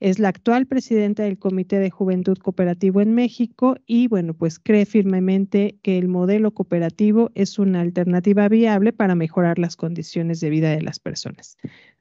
es la actual presidenta del Comité de Juventud Cooperativo en México y, bueno, pues cree firmemente que el modelo cooperativo es una alternativa viable para mejorar las condiciones de vida de las personas.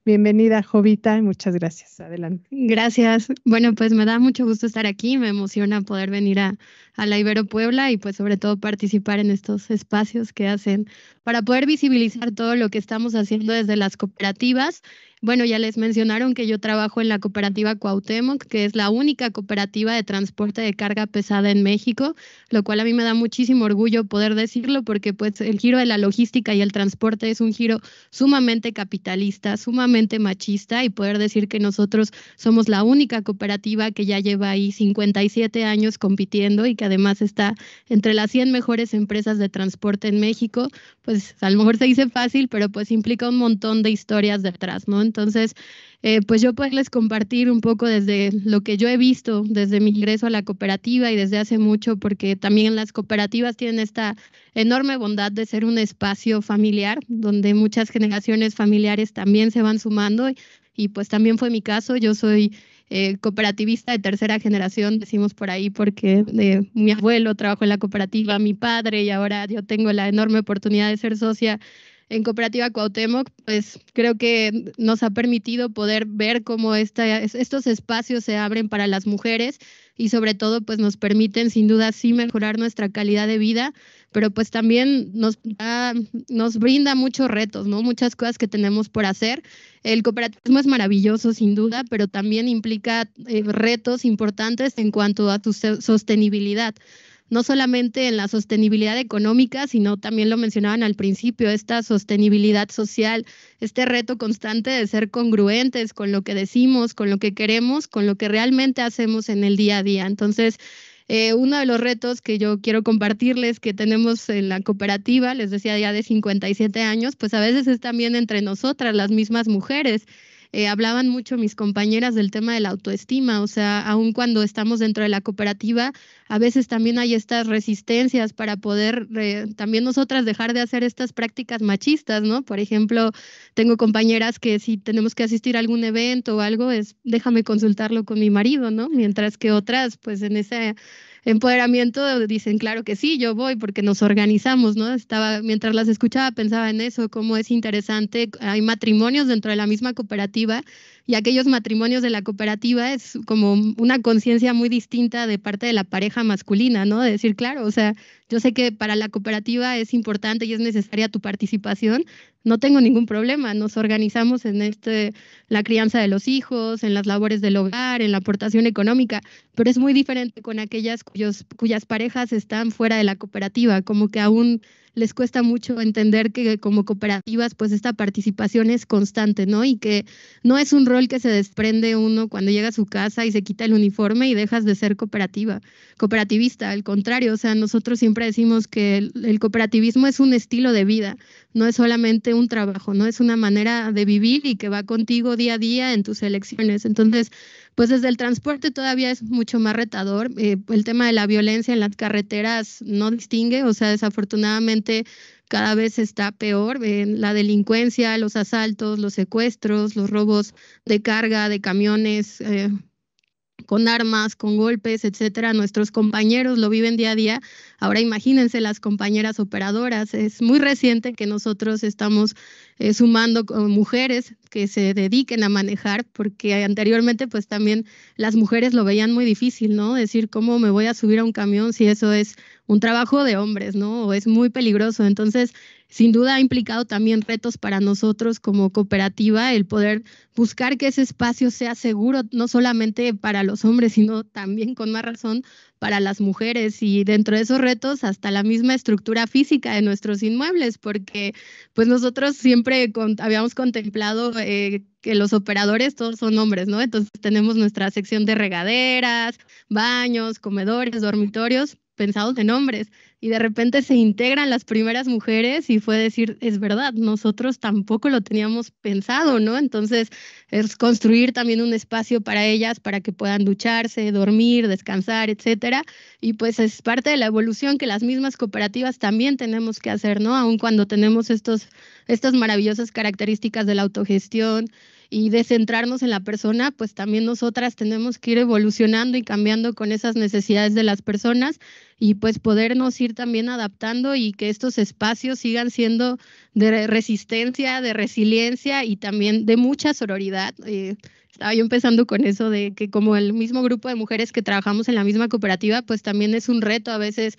Bienvenida, Jovita, y muchas gracias. Adelante. Gracias. Bueno, pues me da mucho gusto estar aquí, me emociona poder venir a, a la Ibero Puebla y pues sobre todo participar en estos espacios que hacen para poder visibilizar todo lo que estamos haciendo desde las cooperativas bueno, ya les mencionaron que yo trabajo en la cooperativa Cuauhtémoc, que es la única cooperativa de transporte de carga pesada en México, lo cual a mí me da muchísimo orgullo poder decirlo porque pues el giro de la logística y el transporte es un giro sumamente capitalista, sumamente machista y poder decir que nosotros somos la única cooperativa que ya lleva ahí 57 años compitiendo y que además está entre las 100 mejores empresas de transporte en México, pues a lo mejor se dice fácil, pero pues implica un montón de historias detrás, ¿no? Entonces, eh, pues yo puedo compartir un poco desde lo que yo he visto, desde mi ingreso a la cooperativa y desde hace mucho, porque también las cooperativas tienen esta enorme bondad de ser un espacio familiar, donde muchas generaciones familiares también se van sumando. Y, pues también fue mi caso, yo soy eh, cooperativista de tercera generación, decimos por ahí, porque eh, mi abuelo trabajó en la cooperativa, mi padre, y ahora yo tengo la enorme oportunidad de ser socia en Cooperativa Cuauhtémoc, pues creo que nos ha permitido poder ver cómo estos espacios se abren para las mujeres y sobre todo pues nos permiten sin duda sí mejorar nuestra calidad de vida, pero pues también nos, nos brinda muchos retos, ¿no? Muchas cosas que tenemos por hacer. El cooperativismo es maravilloso sin duda, pero también implica eh, retos importantes en cuanto a tu sostenibilidad no solamente en la sostenibilidad económica, sino también lo mencionaban al principio, esta sostenibilidad social, este reto constante de ser congruentes con lo que decimos, con lo que queremos, con lo que realmente hacemos en el día a día. Entonces, eh, uno de los retos que yo quiero compartirles que tenemos en la cooperativa, les decía ya de 57 años, pues a veces es también entre nosotras, las mismas mujeres. Eh, hablaban mucho mis compañeras del tema de la autoestima, o sea, aun cuando estamos dentro de la cooperativa, a veces también hay estas resistencias para poder también nosotras dejar de hacer estas prácticas machistas, ¿no? Por ejemplo, tengo compañeras que si tenemos que asistir a algún evento o algo, es déjame consultarlo con mi marido, ¿no? Mientras que otras, pues en esa empoderamiento, dicen, claro que sí, yo voy porque nos organizamos, ¿no? Estaba, mientras las escuchaba, pensaba en eso, cómo es interesante, hay matrimonios dentro de la misma cooperativa y aquellos matrimonios de la cooperativa es como una conciencia muy distinta de parte de la pareja masculina, ¿no? De decir, claro, o sea, yo sé que para la cooperativa es importante y es necesaria tu participación, no tengo ningún problema, nos organizamos en este, la crianza de los hijos, en las labores del hogar, en la aportación económica, pero es muy diferente con aquellas cuyos, cuyas parejas están fuera de la cooperativa, como que aún les cuesta mucho entender que como cooperativas, pues esta participación es constante, ¿no? Y que no es un rol que se desprende uno cuando llega a su casa y se quita el uniforme y dejas de ser cooperativa, cooperativista, al contrario, o sea, nosotros siempre decimos que el, cooperativismo es un estilo de vida, no es solamente un trabajo, no es una manera de vivir y que va contigo día a día en tus elecciones. Entonces, pues desde el transporte todavía es mucho más retador. Eh, el tema de la violencia en las carreteras no distingue, o sea, desafortunadamente cada vez está peor. la delincuencia, los asaltos, los secuestros, los robos de carga, de camiones, eh, con armas, con golpes, etcétera. Nuestros compañeros lo viven día a día. Ahora imagínense las compañeras operadoras. Es muy reciente que nosotros estamos eh, sumando mujeres que se dediquen a manejar, porque anteriormente pues también las mujeres lo veían muy difícil, ¿no? Decir, ¿cómo me voy a subir a un camión si eso es un trabajo de hombres, ¿no? O es muy peligroso. Entonces, sin duda ha implicado también retos para nosotros como cooperativa el poder buscar que ese espacio sea seguro, no solamente para los hombres, sino también con más razón para las mujeres y dentro de esos retos hasta la misma estructura física de nuestros inmuebles, porque pues nosotros siempre habíamos contemplado... Eh, que los operadores todos son hombres, ¿no? Entonces tenemos nuestra sección de regaderas, baños, comedores, dormitorios pensados en hombres y de repente se integran las primeras mujeres y fue decir, es verdad, nosotros tampoco lo teníamos pensado, ¿no? Entonces es construir también un espacio para ellas, para que puedan ducharse, dormir, descansar, etcétera. Y pues es parte de la evolución que las mismas cooperativas también tenemos que hacer, ¿no? Aun cuando tenemos estos, estas maravillosas características de la autogestión, y de centrarnos en la persona, pues también nosotras tenemos que ir evolucionando y cambiando con esas necesidades de las personas y pues podernos ir también adaptando y que estos espacios sigan siendo de resistencia, de resiliencia y también de mucha sororidad. Eh, estaba yo empezando con eso de que como el mismo grupo de mujeres que trabajamos en la misma cooperativa, pues también es un reto a veces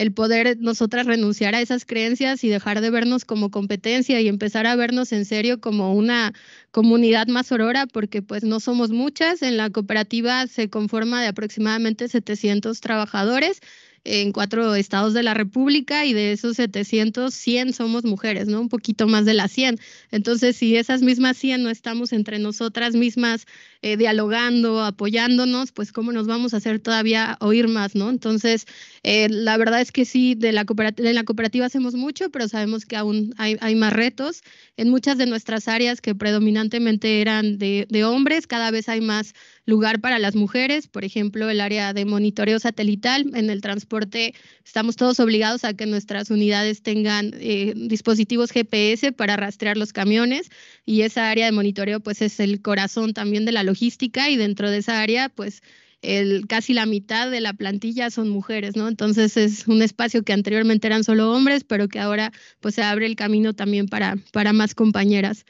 el poder nosotras renunciar a esas creencias y dejar de vernos como competencia y empezar a vernos en serio como una comunidad más Aurora, porque pues no somos muchas. En la cooperativa se conforma de aproximadamente 700 trabajadores en cuatro estados de la República y de esos 700, 100 somos mujeres, ¿no? Un poquito más de las 100. Entonces, si esas mismas 100 no estamos entre nosotras mismas eh, dialogando, apoyándonos, pues cómo nos vamos a hacer todavía oír más, ¿no? Entonces, eh, la verdad es que sí, de la, cooperativa hacemos mucho, pero sabemos que aún hay, hay, más retos. En muchas de nuestras áreas que predominantemente eran de, de hombres, cada vez hay más lugar para las mujeres, por ejemplo, el área de monitoreo satelital. En el transporte estamos todos obligados a que nuestras unidades tengan eh, dispositivos GPS para rastrear los camiones y esa área de monitoreo pues es el corazón también de la logística y dentro de esa área pues el, casi la mitad de la plantilla son mujeres, ¿no? Entonces es un espacio que anteriormente eran solo hombres, pero que ahora pues se abre el camino también para, para más compañeras.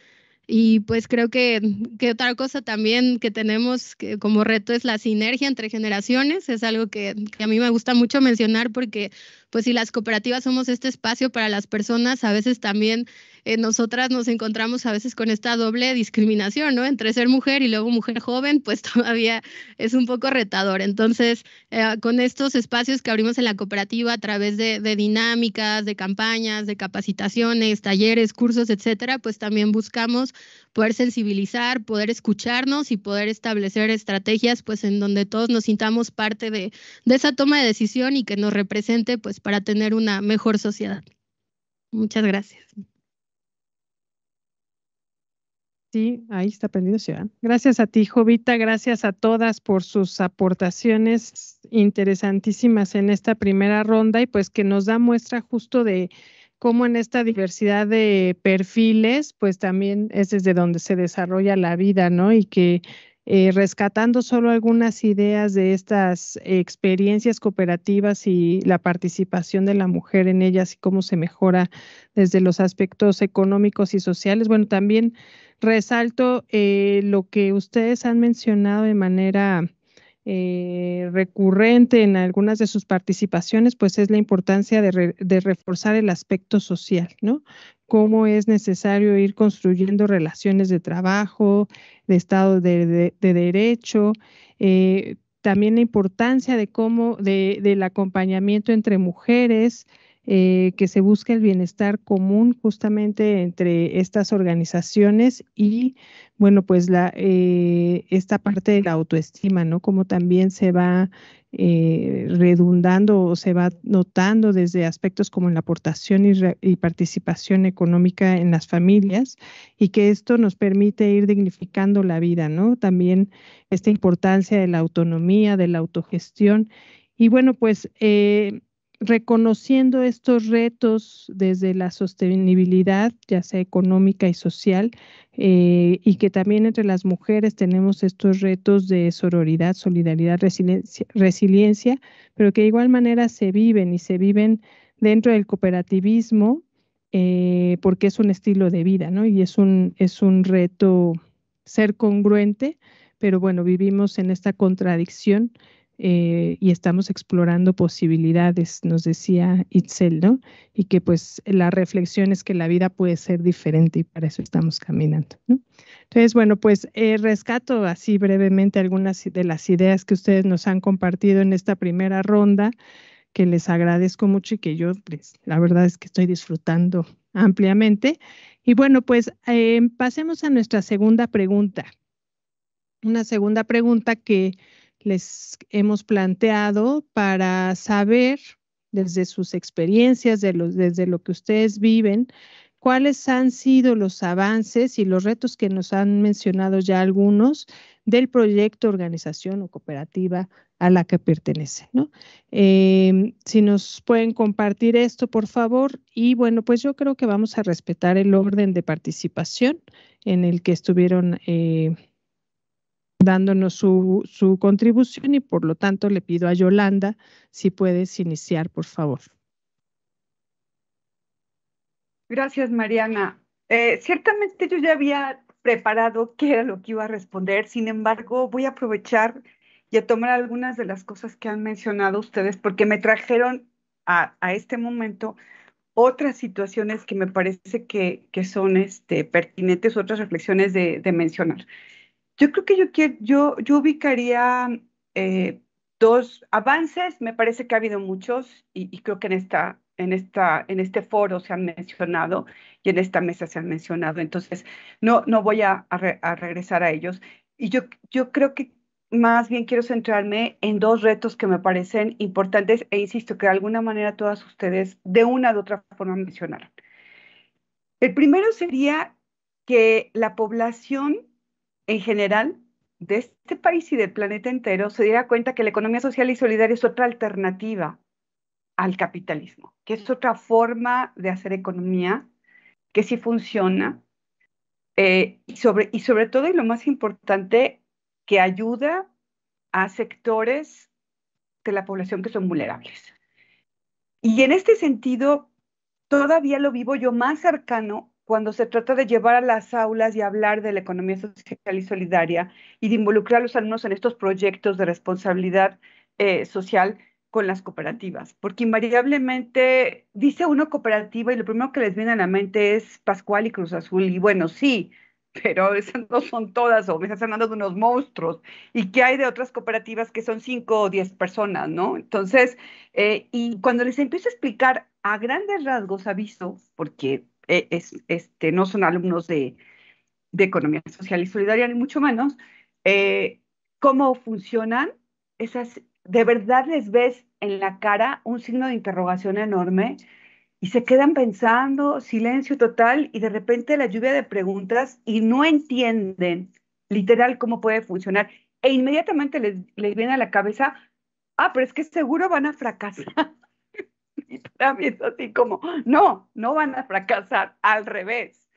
Y pues creo que, que otra cosa también que tenemos que, como reto es la sinergia entre generaciones. Es algo que, a mí me gusta mucho mencionar porque pues si las cooperativas somos este espacio para las personas, a veces también eh, nosotras nos encontramos a veces con esta doble discriminación, ¿no? Entre ser mujer y luego mujer joven, pues todavía es un poco retador. Entonces, eh, con estos espacios que abrimos en la cooperativa a través de, dinámicas, de campañas, de capacitaciones, talleres, cursos, etcétera, pues también buscamos poder sensibilizar, poder escucharnos y poder establecer estrategias, pues en donde todos nos sintamos parte de, de esa toma de decisión y que nos represente, pues para tener una mejor sociedad. Muchas gracias. Sí, ahí está prendido, ciudad. Gracias a ti, Jovita. Gracias a todas por sus aportaciones interesantísimas en esta primera ronda y pues que nos da muestra justo de cómo en esta diversidad de perfiles, pues también es desde donde se desarrolla la vida, ¿no? Y que eh, rescatando solo algunas ideas de estas experiencias cooperativas y la participación de la mujer en ellas y cómo se mejora desde los aspectos económicos y sociales. Bueno, también resalto eh, lo que ustedes han mencionado de manera eh, recurrente en algunas de sus participaciones, pues es la importancia de, reforzar el aspecto social, ¿no? Cómo es necesario ir construyendo relaciones de trabajo, de Estado de, Derecho, eh, también la importancia de cómo, del acompañamiento entre mujeres, eh, que se busque el bienestar común justamente entre estas organizaciones y, bueno, pues la, eh, esta parte de la autoestima, ¿no? Como también se va eh, redundando o se va notando desde aspectos como la aportación y, participación económica en las familias y que esto nos permite ir dignificando la vida, ¿no? También esta importancia de la autonomía, de la autogestión. Y bueno, pues reconociendo estos retos desde la sostenibilidad, ya sea económica y social, eh, y que también entre las mujeres tenemos estos retos de sororidad, solidaridad, resiliencia, pero que de igual manera se viven y se viven dentro del cooperativismo, eh, porque es un estilo de vida, ¿no? Y es un, es un reto ser congruente, pero bueno, vivimos en esta contradicción eh, y estamos explorando posibilidades, nos decía Itzel, ¿no? Y que pues la reflexión es que la vida puede ser diferente y para eso estamos caminando, ¿no? Entonces, bueno, pues eh, rescato así brevemente algunas de las ideas que ustedes nos han compartido en esta primera ronda que les agradezco mucho y que yo, pues, la verdad es que estoy disfrutando ampliamente. Y bueno, pues eh, pasemos a nuestra segunda pregunta. Una segunda pregunta que les hemos planteado para saber desde sus experiencias, desde lo que ustedes viven, cuáles han sido los avances y los retos que nos han mencionado ya algunos del proyecto, organización o cooperativa a la que pertenece. ¿no? Eh, si nos pueden compartir esto, por favor. Y bueno, pues yo creo que vamos a respetar el orden de participación en el que estuvieron eh, dándonos su, contribución y por lo tanto le pido a Yolanda si puedes iniciar, por favor. Gracias, Mariana. Eh, ciertamente yo ya había preparado qué era lo que iba a responder, sin embargo voy a aprovechar y a tomar algunas de las cosas que han mencionado ustedes porque me trajeron a, este momento otras situaciones que me parece que, son este, pertinentes, otras reflexiones de, de mencionar. Yo creo que yo, yo, yo ubicaría eh, dos avances, me parece que ha habido muchos y, creo que en, esta, en, esta, en este foro se han mencionado y en esta mesa se han mencionado, entonces no, no voy a, regresar a ellos. Y yo, yo creo que más bien quiero centrarme en dos retos que me parecen importantes e insisto que de alguna manera todas ustedes de una u otra forma mencionaron. El primero sería que la población en general de este país y del planeta entero se diera cuenta que la economía social y solidaria es otra alternativa al capitalismo, que es otra forma de hacer economía que sí funciona eh, y sobre todo y lo más importante, que ayuda a sectores de la población que son vulnerables. Y en este sentido, todavía lo vivo yo más cercano cuando se trata de llevar a las aulas y hablar de la economía social y solidaria y de involucrar a los alumnos en estos proyectos de responsabilidad eh, social con las cooperativas, porque invariablemente dice uno cooperativa y lo primero que les viene a la mente es Pascual y Cruz Azul, y bueno, sí, pero esas no son todas, o me estás hablando de unos monstruos, y qué hay de otras cooperativas que son cinco o diez personas, ¿no? Entonces, eh, y cuando les empiezo a explicar a grandes rasgos, aviso, porque eh, este, no son alumnos de, economía social y solidaria, ni mucho menos, eh, cómo funcionan esas, de verdad les ves en la cara un signo de interrogación enorme y se quedan pensando, silencio total, y de repente la lluvia de preguntas y no entienden literal cómo puede funcionar. E inmediatamente les, les viene a la cabeza, ah, pero es que seguro van a fracasar. Y para es así como, no, no van a fracasar, al revés.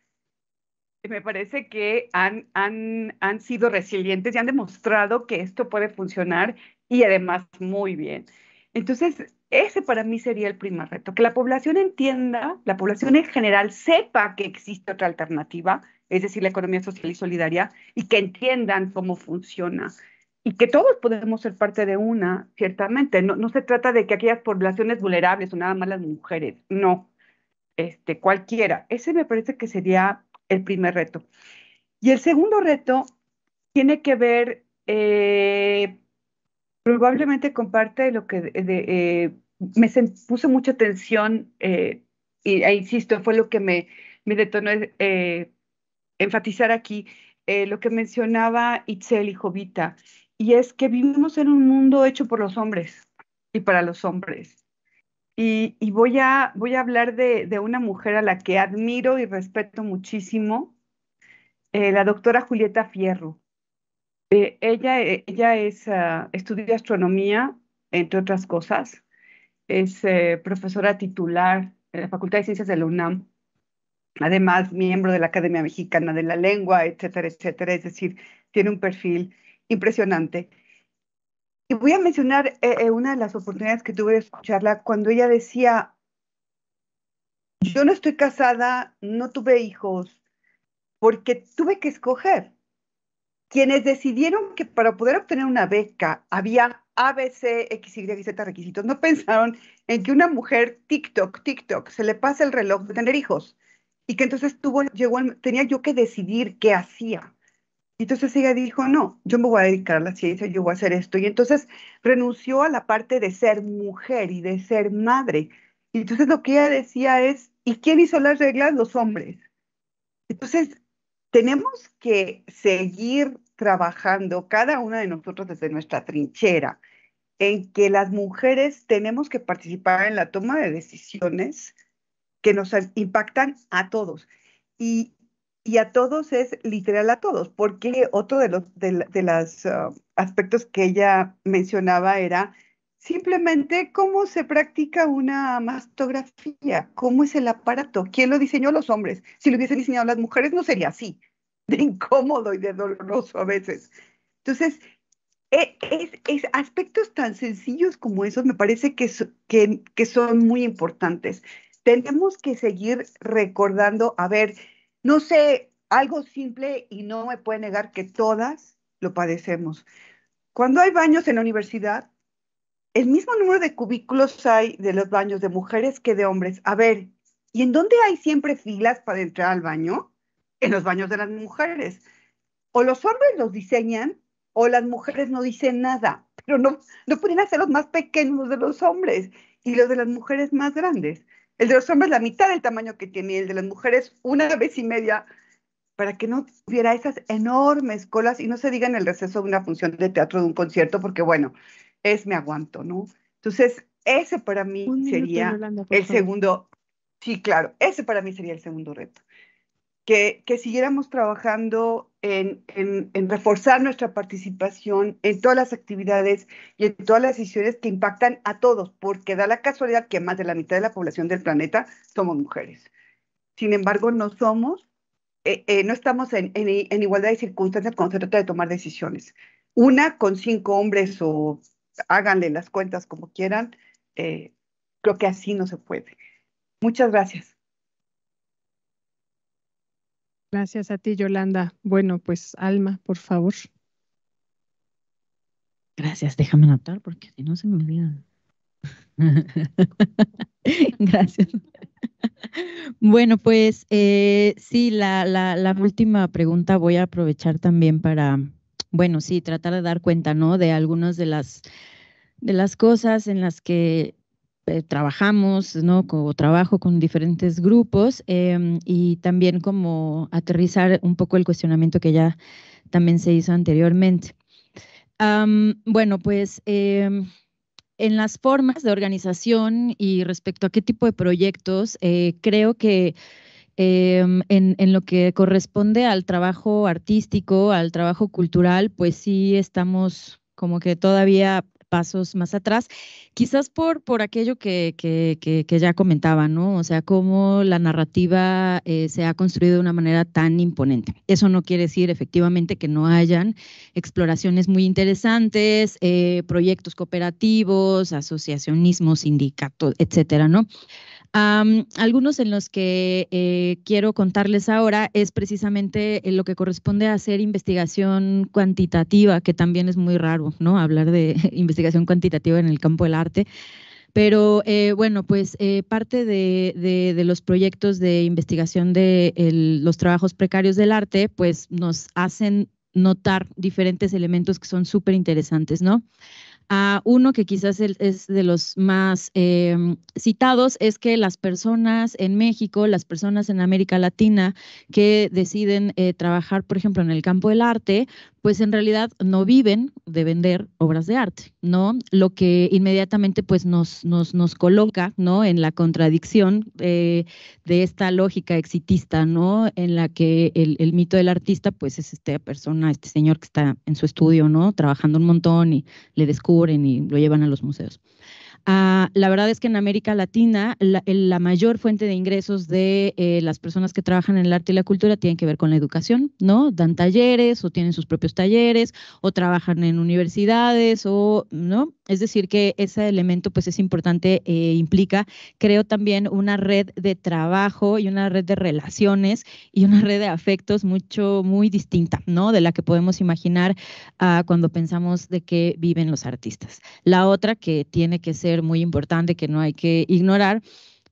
Me parece que han, han sido resilientes y han demostrado que esto puede funcionar y además muy bien. Entonces, ese para mí sería el primer reto, que la población entienda, la población en general sepa que existe otra alternativa, es decir, la economía social y solidaria, y que entiendan cómo funciona y que todos podemos ser parte de una, ciertamente. No, se trata de que aquellas poblaciones vulnerables o nada más las mujeres, no, este, cualquiera. Ese me parece que sería el primer reto. Y el segundo reto tiene que ver, eh, probablemente comparte lo que de, eh, me puso mucha atención, eh, e insisto, fue lo que me, me detonó eh, enfatizar aquí, lo que mencionaba Itzel y Jovita, y es que vivimos en un mundo hecho por los hombres y para los hombres. Y, voy, a, voy a hablar de, una mujer a la que admiro y respeto muchísimo, eh, la doctora Julieta Fierro. Eh, ella, eh, ella es, ah, estudia astronomía, entre otras cosas. Es profesora titular en la Facultad de Ciencias de la UNAM. Además, miembro de la Academia Mexicana de la Lengua, etcétera, etcétera. Es decir, tiene un perfil impresionante. Y voy a mencionar eh, eh, una de las oportunidades que tuve de escucharla cuando ella decía, yo no estoy casada, no tuve hijos, porque tuve que escoger. Quienes decidieron que para poder obtener una beca había A, B, X, Y, Z requisitos, no pensaron en que una mujer TikTok, TikTok, se le pasa el reloj de tener hijos y que entonces tuvo, llegó, tenía yo que decidir qué hacía entonces ella dijo, no, yo me voy a dedicar a la ciencia, yo voy a hacer esto. Y entonces renunció a la parte de ser mujer y de ser madre. Y entonces lo que ella decía es, ¿y quién hizo las reglas? Los hombres. Entonces, tenemos que seguir trabajando cada una de nosotros desde nuestra trinchera, en que las mujeres tenemos que participar en la toma de decisiones que nos impactan a todos. Y, y a todos es literal a todos, porque otro de los de, ah, aspectos que ella mencionaba era simplemente cómo se practica una mastografía, cómo es el aparato, quién lo diseñó los hombres. Si lo hubiesen diseñado las mujeres no sería así, de incómodo y de doloroso a veces. Entonces, e, es, aspectos tan sencillos como esos me parece que, que son muy importantes. Tenemos que seguir recordando, a ver, no sé, algo simple y no me puede negar que todas lo padecemos. Cuando hay baños en la universidad, el mismo número de cubículos hay de los baños de mujeres que de hombres. A ver, ¿y en dónde hay siempre filas para entrar al baño? En los baños de las mujeres. O los hombres los diseñan o las mujeres no dicen nada, pero no, no pueden hacer los más pequeños de los hombres y los de las mujeres más grandes. El de los hombres la mitad del tamaño que tiene, el de las mujeres una vez y media, para que no tuviera esas enormes colas y no se diga en el receso de una función de teatro, de un concierto, porque bueno, es me aguanto, ¿no? Entonces, ese para mí sería el segundo, sí, claro, ese para mí sería el segundo reto que, siguiéramos trabajando en, reforzar nuestra participación en todas las actividades y en todas las decisiones que impactan a todos, porque da la casualidad que más de la mitad de la población del planeta somos mujeres. Sin embargo, no somos, eh, eh, no estamos en, igualdad de circunstancias cuando se trata de tomar decisiones. Una con cinco hombres o háganle las cuentas como quieran, eh, creo que así no se puede. Muchas gracias. Gracias a ti, Yolanda. Bueno, pues Alma, por favor. Gracias, déjame anotar porque si no se me olvida. Gracias. Bueno, pues eh, sí, la, última pregunta voy a aprovechar también para, bueno, sí, tratar de dar cuenta, ¿no? De algunas de las, de las cosas en las que eh, trabajamos, ¿no? O trabajo con diferentes grupos em, y también como aterrizar un poco el cuestionamiento que ya también se hizo anteriormente. bueno, pues em, en las formas de organización y respecto a qué tipo de proyectos, eh, creo que em, en, en, lo que corresponde al trabajo artístico, al trabajo cultural, pues sí estamos como que todavía pasos más atrás, quizás por, por aquello que, que, ya comentaba, ¿no? O sea, cómo la narrativa eh, se ha construido de una manera tan imponente. Eso no quiere decir efectivamente que no hayan exploraciones muy interesantes, eh, proyectos cooperativos, asociacionismo, sindicatos, etcétera, ¿no? algunos en los que eh, quiero contarles ahora es precisamente eh, lo que corresponde a hacer investigación cuantitativa, que también es muy raro, ¿no? Hablar de investigación cuantitativa en el campo del arte. Pero eh, bueno, pues parte de, los proyectos de investigación de los trabajos precarios del arte, pues nos hacen notar diferentes elementos que son súper interesantes, ¿no? uno que quizás es de los más eh, citados es que las personas en México, las personas en América Latina que deciden eh, trabajar, por ejemplo, en el campo del arte, pues en realidad no viven de vender obras de arte, ¿no? Lo que inmediatamente pues nos, nos, nos coloca, ¿no? En la contradicción eh, de esta lógica exitista, ¿no? En la que el, mito del artista pues es esta persona, este señor que está en su estudio, ¿no? Trabajando un montón y le descubren y lo llevan a los museos. Ah, la verdad es que en América Latina la, mayor fuente de ingresos de eh, las personas que trabajan en el arte y la cultura tienen que ver con la educación, ¿no? Dan talleres o tienen sus propios talleres o trabajan en universidades o, ¿no? Es decir, que ese elemento pues es importante, eh, implica, creo también, una red de trabajo y una red de relaciones y una red de afectos mucho, muy distinta, ¿no? De la que podemos imaginar ah, cuando pensamos de qué viven los artistas. La otra que tiene que ser muy importante que no hay que ignorar,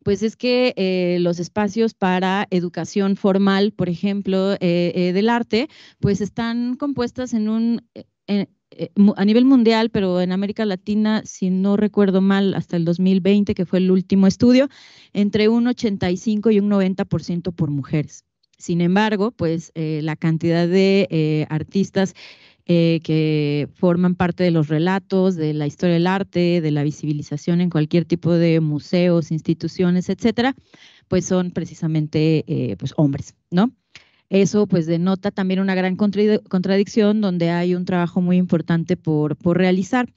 pues es que eh, los espacios para educación formal, por ejemplo, eh, eh, del arte, pues están compuestas en un... a nivel mundial, pero en América Latina, si no recuerdo mal, hasta el 2020, que fue el último estudio, entre un 85 y un 90% por mujeres. Sin embargo, pues la cantidad de artistas eh, que forman parte de los relatos, de la historia del arte, de la visibilización en cualquier tipo de museos, instituciones, etcétera, pues son precisamente eh, pues hombres, ¿no? Eso pues denota también una gran contradicción donde hay un trabajo muy importante por, por realizar.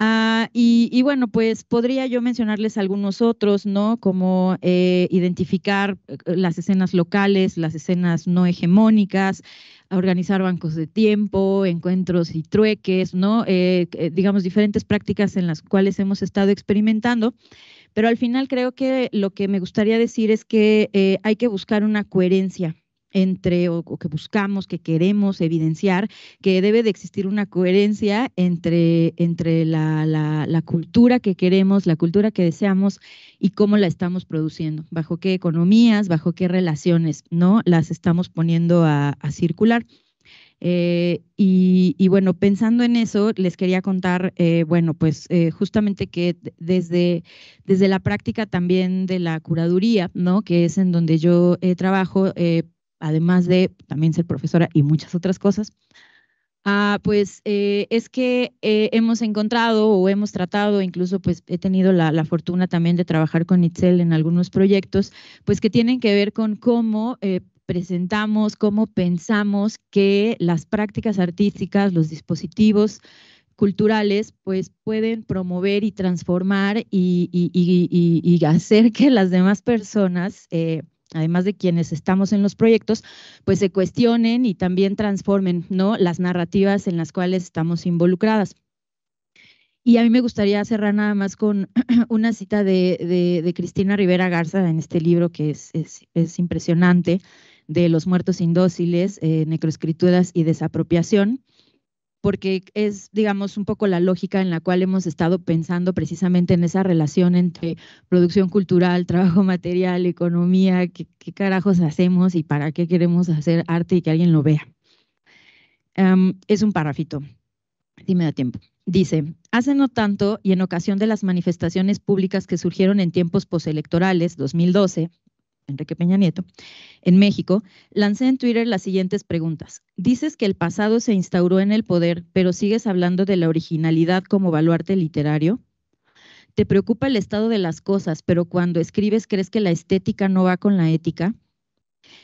Ah, y, bueno, pues podría yo mencionarles algunos otros, ¿no? Como eh, identificar las escenas locales, las escenas no hegemónicas, organizar bancos de tiempo, encuentros y trueques, ¿no? Eh, eh, digamos, diferentes prácticas en las cuales hemos estado experimentando. Pero al final creo que lo que me gustaría decir es que eh, hay que buscar una coherencia entre o, que buscamos, que queremos evidenciar, que debe de existir una coherencia entre, entre la, cultura que queremos, la cultura que deseamos y cómo la estamos produciendo, bajo qué economías, bajo qué relaciones, ¿no? Las estamos poniendo a, circular. Eh, y, bueno, pensando en eso, les quería contar, eh, bueno, pues eh, justamente que desde, desde la práctica también de la curaduría, ¿no? Que es en donde yo trabajo, además de también ser profesora y muchas otras cosas, ah, pues eh, es que eh, hemos encontrado o hemos tratado, incluso pues he tenido la, fortuna también de trabajar con Itzel en algunos proyectos, pues que tienen que ver con cómo eh, presentamos, cómo pensamos que las prácticas artísticas, los dispositivos, culturales, pues pueden promover y transformar y, hacer que las demás personas además de quienes estamos en los proyectos, pues se cuestionen y también transformen ¿no? las narrativas en las cuales estamos involucradas. Y a mí me gustaría cerrar nada más con una cita de, Cristina Rivera Garza en este libro que es, es, impresionante, de Los muertos indóciles, eh, necroescrituras y desapropiación porque es, digamos, un poco la lógica en la cual hemos estado pensando precisamente en esa relación entre producción cultural, trabajo material, economía, qué, carajos hacemos y para qué queremos hacer arte y que alguien lo vea. Em, es un párrafito, dime da tiempo. Dice, hace no tanto y en ocasión de las manifestaciones públicas que surgieron en tiempos postelectorales, 2012, Enrique Peña Nieto, en México, lancé en Twitter las siguientes preguntas. Dices que el pasado se instauró en el poder, pero sigues hablando de la originalidad como baluarte literario. ¿Te preocupa el estado de las cosas, pero cuando escribes crees que la estética no va con la ética?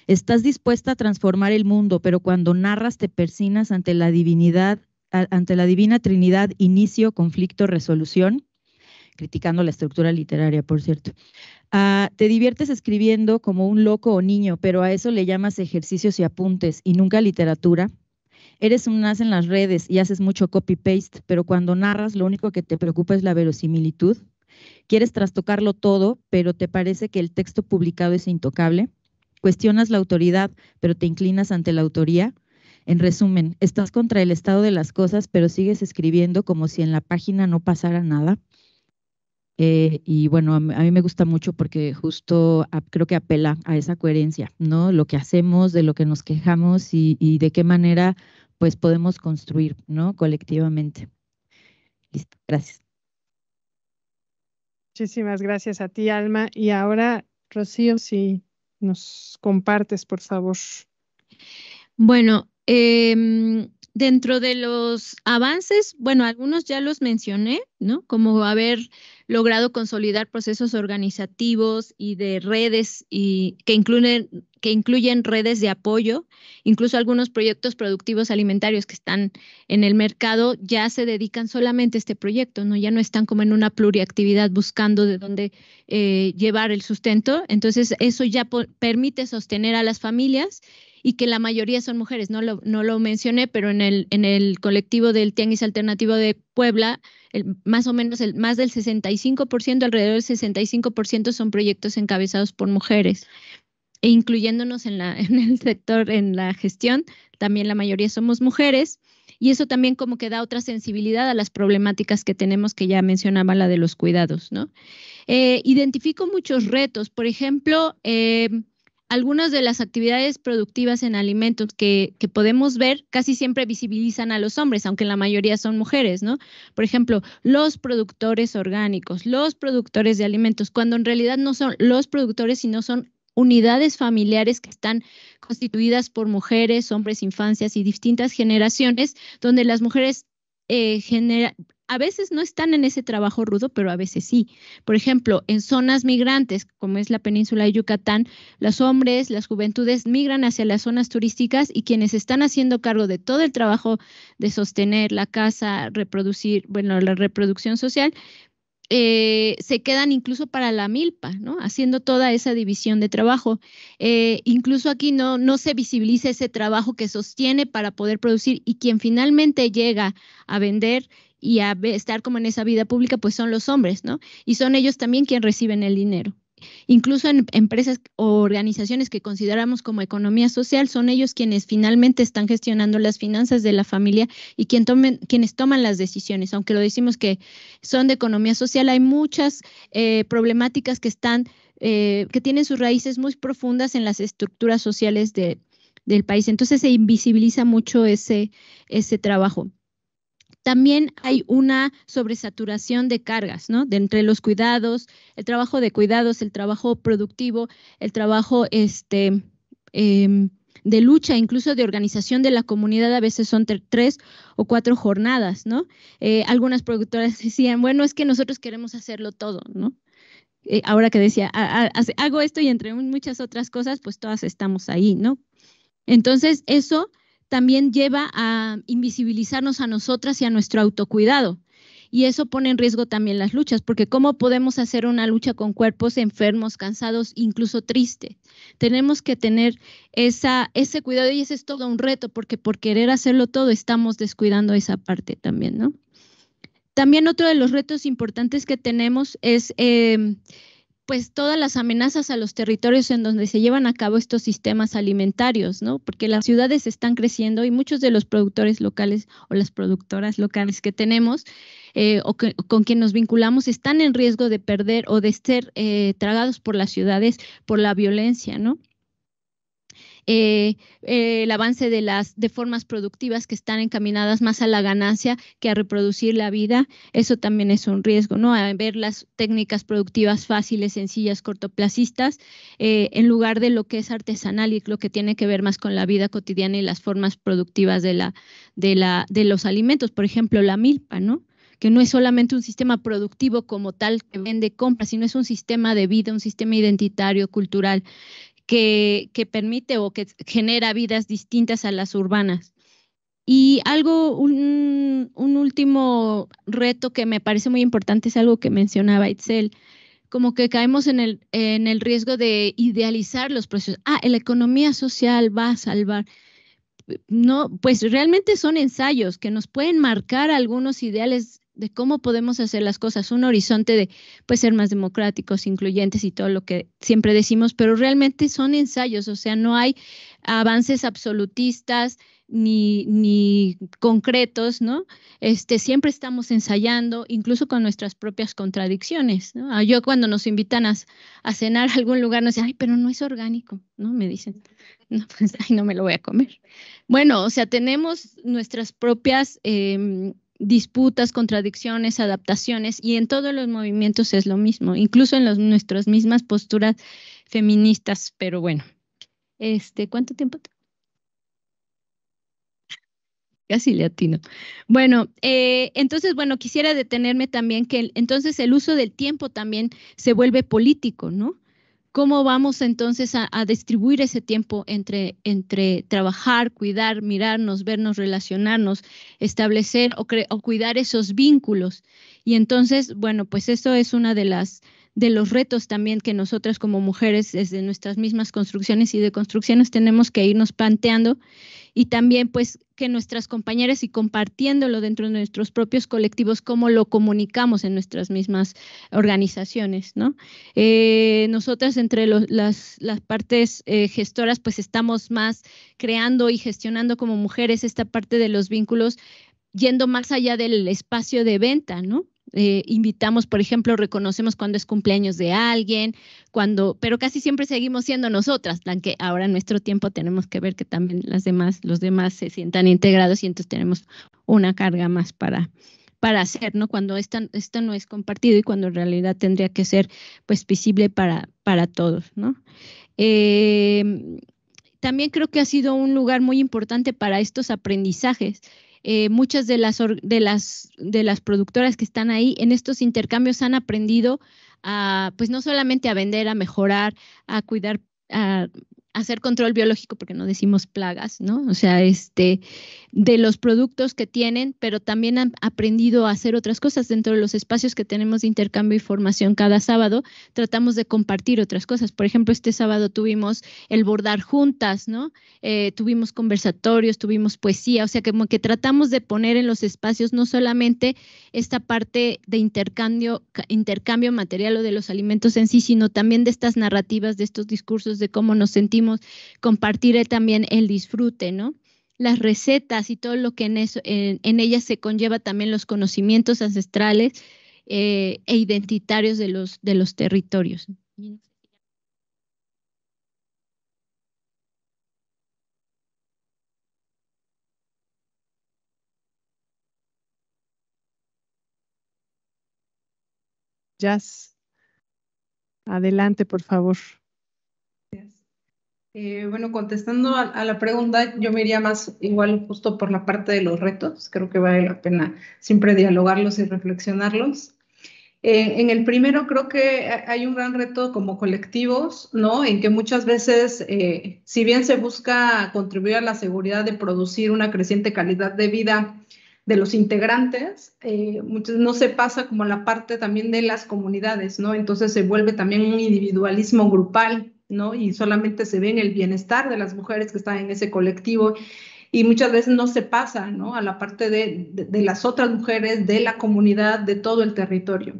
¿Estás dispuesta a transformar el mundo, pero cuando narras te persinas ante la divinidad, ante la divina Trinidad, inicio, conflicto, resolución? criticando la estructura literaria, por cierto. Ah, te diviertes escribiendo como un loco o niño, pero a eso le llamas ejercicios y apuntes y nunca literatura. Eres un as en las redes y haces mucho copy-paste, pero cuando narras lo único que te preocupa es la verosimilitud. Quieres trastocarlo todo, pero te parece que el texto publicado es intocable. Cuestionas la autoridad, pero te inclinas ante la autoría. En resumen, estás contra el estado de las cosas, pero sigues escribiendo como si en la página no pasara nada. Eh, y bueno, a mí, me gusta mucho porque justo creo que apela a esa coherencia, ¿no? Lo que hacemos, de lo que nos quejamos y, de qué manera pues podemos construir, ¿no? Colectivamente. Listo, gracias. Muchísimas gracias a ti, Alma. Y ahora, Rocío, si nos compartes, por favor. Bueno, eh, dentro de los avances, bueno, algunos ya los mencioné, ¿no? Como haber logrado consolidar procesos organizativos y de redes y que incluyen, que incluyen redes de apoyo, incluso algunos proyectos productivos alimentarios que están en el mercado ya se dedican solamente a este proyecto, ¿no? Ya no están como en una pluriactividad buscando de dónde eh, llevar el sustento. Entonces, eso ya permite sostener a las familias y que la mayoría son mujeres. No lo, no lo mencioné, pero en el, en el colectivo del Tianguis Alternativo de Puebla, más o menos el, más del 65%, alrededor del 65% son proyectos encabezados por mujeres. E incluyéndonos en, la, en el sector, en la gestión, también la mayoría somos mujeres. Y eso también como que da otra sensibilidad a las problemáticas que tenemos, que ya mencionaba la de los cuidados, ¿no? Eh, identifico muchos retos, por ejemplo, eh, algunas de las actividades productivas en alimentos que, que, podemos ver casi siempre visibilizan a los hombres, aunque la mayoría son mujeres, ¿no? Por ejemplo, los productores orgánicos, los productores de alimentos, cuando en realidad no son los productores, sino son unidades familiares que están constituidas por mujeres, hombres, infancias y distintas generaciones, donde las mujeres eh, generan a veces no están en ese trabajo rudo, pero a veces sí. Por ejemplo, en zonas migrantes, como es la península de Yucatán, los hombres, las juventudes migran hacia las zonas turísticas y quienes están haciendo cargo de todo el trabajo de sostener la casa, reproducir, bueno, la reproducción social, eh, se quedan incluso para la milpa, ¿no? Haciendo toda esa división de trabajo. Eh, incluso aquí no, no se visibiliza ese trabajo que sostiene para poder producir y quien finalmente llega a vender y a estar como en esa vida pública, pues son los hombres, ¿no? Y son ellos también quienes reciben el dinero. Incluso en empresas o organizaciones que consideramos como economía social, son ellos quienes finalmente están gestionando las finanzas de la familia y quienes toman las decisiones. Aunque lo decimos que son de economía social, hay muchas eh, problemáticas que están, eh, que tienen sus raíces muy profundas en las estructuras sociales del país. Entonces se invisibiliza mucho ese, ese trabajo. También hay una sobresaturación de cargas, ¿no? De entre los cuidados, el trabajo de cuidados, el trabajo productivo, el trabajo este, em, de lucha, incluso de organización de la comunidad, a veces son tres o cuatro jornadas, ¿no? Eh, algunas productoras decían, bueno, es que nosotros queremos hacerlo todo, ¿no? Eh, ahora que decía, hago esto y entre muchas otras cosas, pues todas estamos ahí, ¿no? Entonces, eso también lleva a invisibilizarnos a nosotras y a nuestro autocuidado. Y eso pone en riesgo también las luchas, porque ¿cómo podemos hacer una lucha con cuerpos enfermos, cansados, incluso tristes? Tenemos que tener esa, ese cuidado y ese es todo un reto, porque por querer hacerlo todo estamos descuidando esa parte también, ¿no? También otro de los retos importantes que tenemos es... Eh, pues todas las amenazas a los territorios en donde se llevan a cabo estos sistemas alimentarios, ¿no? Porque las ciudades están creciendo y muchos de los productores locales o las productoras locales que tenemos eh, o, con quien nos vinculamos están en riesgo de perder o de ser eh, tragados por las ciudades por la violencia, ¿no? Eh, eh, el avance de las de formas productivas que están encaminadas más a la ganancia que a reproducir la vida, eso también es un riesgo, ¿no? ver las técnicas productivas fáciles, sencillas, cortoplacistas, eh, en lugar de lo que es artesanal y lo que tiene que ver más con la vida cotidiana y las formas productivas de la, de la, de los alimentos, por ejemplo, la milpa, ¿no? que no es solamente un sistema productivo como tal que vende, compra, sino es un sistema de vida, un sistema identitario, cultural que, permite o que genera vidas distintas a las urbanas. Y algo, un, último reto que me parece muy importante es algo que mencionaba Itzel, como que caemos en el, en el riesgo de idealizar los procesos. Ah, la economía social va a salvar. No, pues realmente son ensayos que nos pueden marcar algunos ideales de cómo podemos hacer las cosas, un horizonte de pues, ser más democráticos, incluyentes y todo lo que siempre decimos, pero realmente son ensayos, o sea, no hay avances absolutistas ni, ni concretos, ¿no? Este, siempre estamos ensayando, incluso con nuestras propias contradicciones, ¿no? Ah, yo cuando nos invitan a, cenar a algún lugar, no sé ay, pero no es orgánico, ¿no? Me dicen, no, pues, ay, no me lo voy a comer. Bueno, o sea, tenemos nuestras propias... Em, disputas, contradicciones, adaptaciones, y en todos los movimientos es lo mismo, incluso en nuestras mismas posturas feministas, pero bueno. Este, ¿Cuánto tiempo? Casi le atino. Bueno, eh, entonces, bueno, quisiera detenerme también que entonces el uso del tiempo también se vuelve político, ¿no? ¿Cómo vamos entonces a, distribuir ese tiempo entre, entre, trabajar, cuidar, mirarnos, vernos, relacionarnos, establecer o, cuidar esos vínculos? Y entonces, bueno, pues eso es una de las de los retos también que nosotras como mujeres desde nuestras mismas construcciones y deconstrucciones tenemos que irnos planteando y también pues que nuestras compañeras y compartiéndolo dentro de nuestros propios colectivos, cómo lo comunicamos en nuestras mismas organizaciones, ¿no? Eh, nosotras entre las, partes eh, gestoras, pues estamos más creando y gestionando como mujeres esta parte de los vínculos, yendo más allá del espacio de venta, ¿no? Eh, invitamos, por ejemplo, reconocemos cuando es cumpleaños de alguien, cuando, pero casi siempre seguimos siendo nosotras, aunque ahora en nuestro tiempo tenemos que ver que también las demás, los demás se sientan integrados y entonces tenemos una carga más para, para hacer, ¿no? Cuando esto no es compartido y cuando en realidad tendría que ser pues visible para, para todos, ¿no? Eh, también creo que ha sido un lugar muy importante para estos aprendizajes eh, muchas de las, de, las, de las productoras que están ahí en estos intercambios han aprendido a, pues no solamente a vender, a mejorar, a cuidar, a hacer control biológico, porque no decimos plagas, ¿no? O sea, este, de los productos que tienen, pero también han aprendido a hacer otras cosas dentro de los espacios que tenemos de intercambio y formación cada sábado. Tratamos de compartir otras cosas. Por ejemplo, este sábado tuvimos el bordar juntas, ¿no? Eh, tuvimos conversatorios, tuvimos poesía, o sea, como que tratamos de poner en los espacios no solamente esta parte de intercambio, intercambio material o de los alimentos en sí, sino también de estas narrativas, de estos discursos de cómo nos sentimos compartir también el disfrute, ¿no? las recetas y todo lo que en, eso, en, ellas se conlleva también los conocimientos ancestrales eh, e identitarios de los, de los territorios. Jazz, adelante, por favor. Eh, bueno, contestando a, la pregunta, yo me iría más igual justo por la parte de los retos. Creo que vale la pena siempre dialogarlos y reflexionarlos. Eh, en el primero creo que hay un gran reto como colectivos, ¿no? En que muchas veces, eh, si bien se busca contribuir a la seguridad de producir una creciente calidad de vida de los integrantes, no se pasa como la parte también de las comunidades, ¿no? Entonces se vuelve también un individualismo grupal ¿no? Y solamente se ve en el bienestar de las mujeres que están en ese colectivo y muchas veces no se pasa, A la parte de, de, las otras mujeres, de la comunidad, de todo el territorio.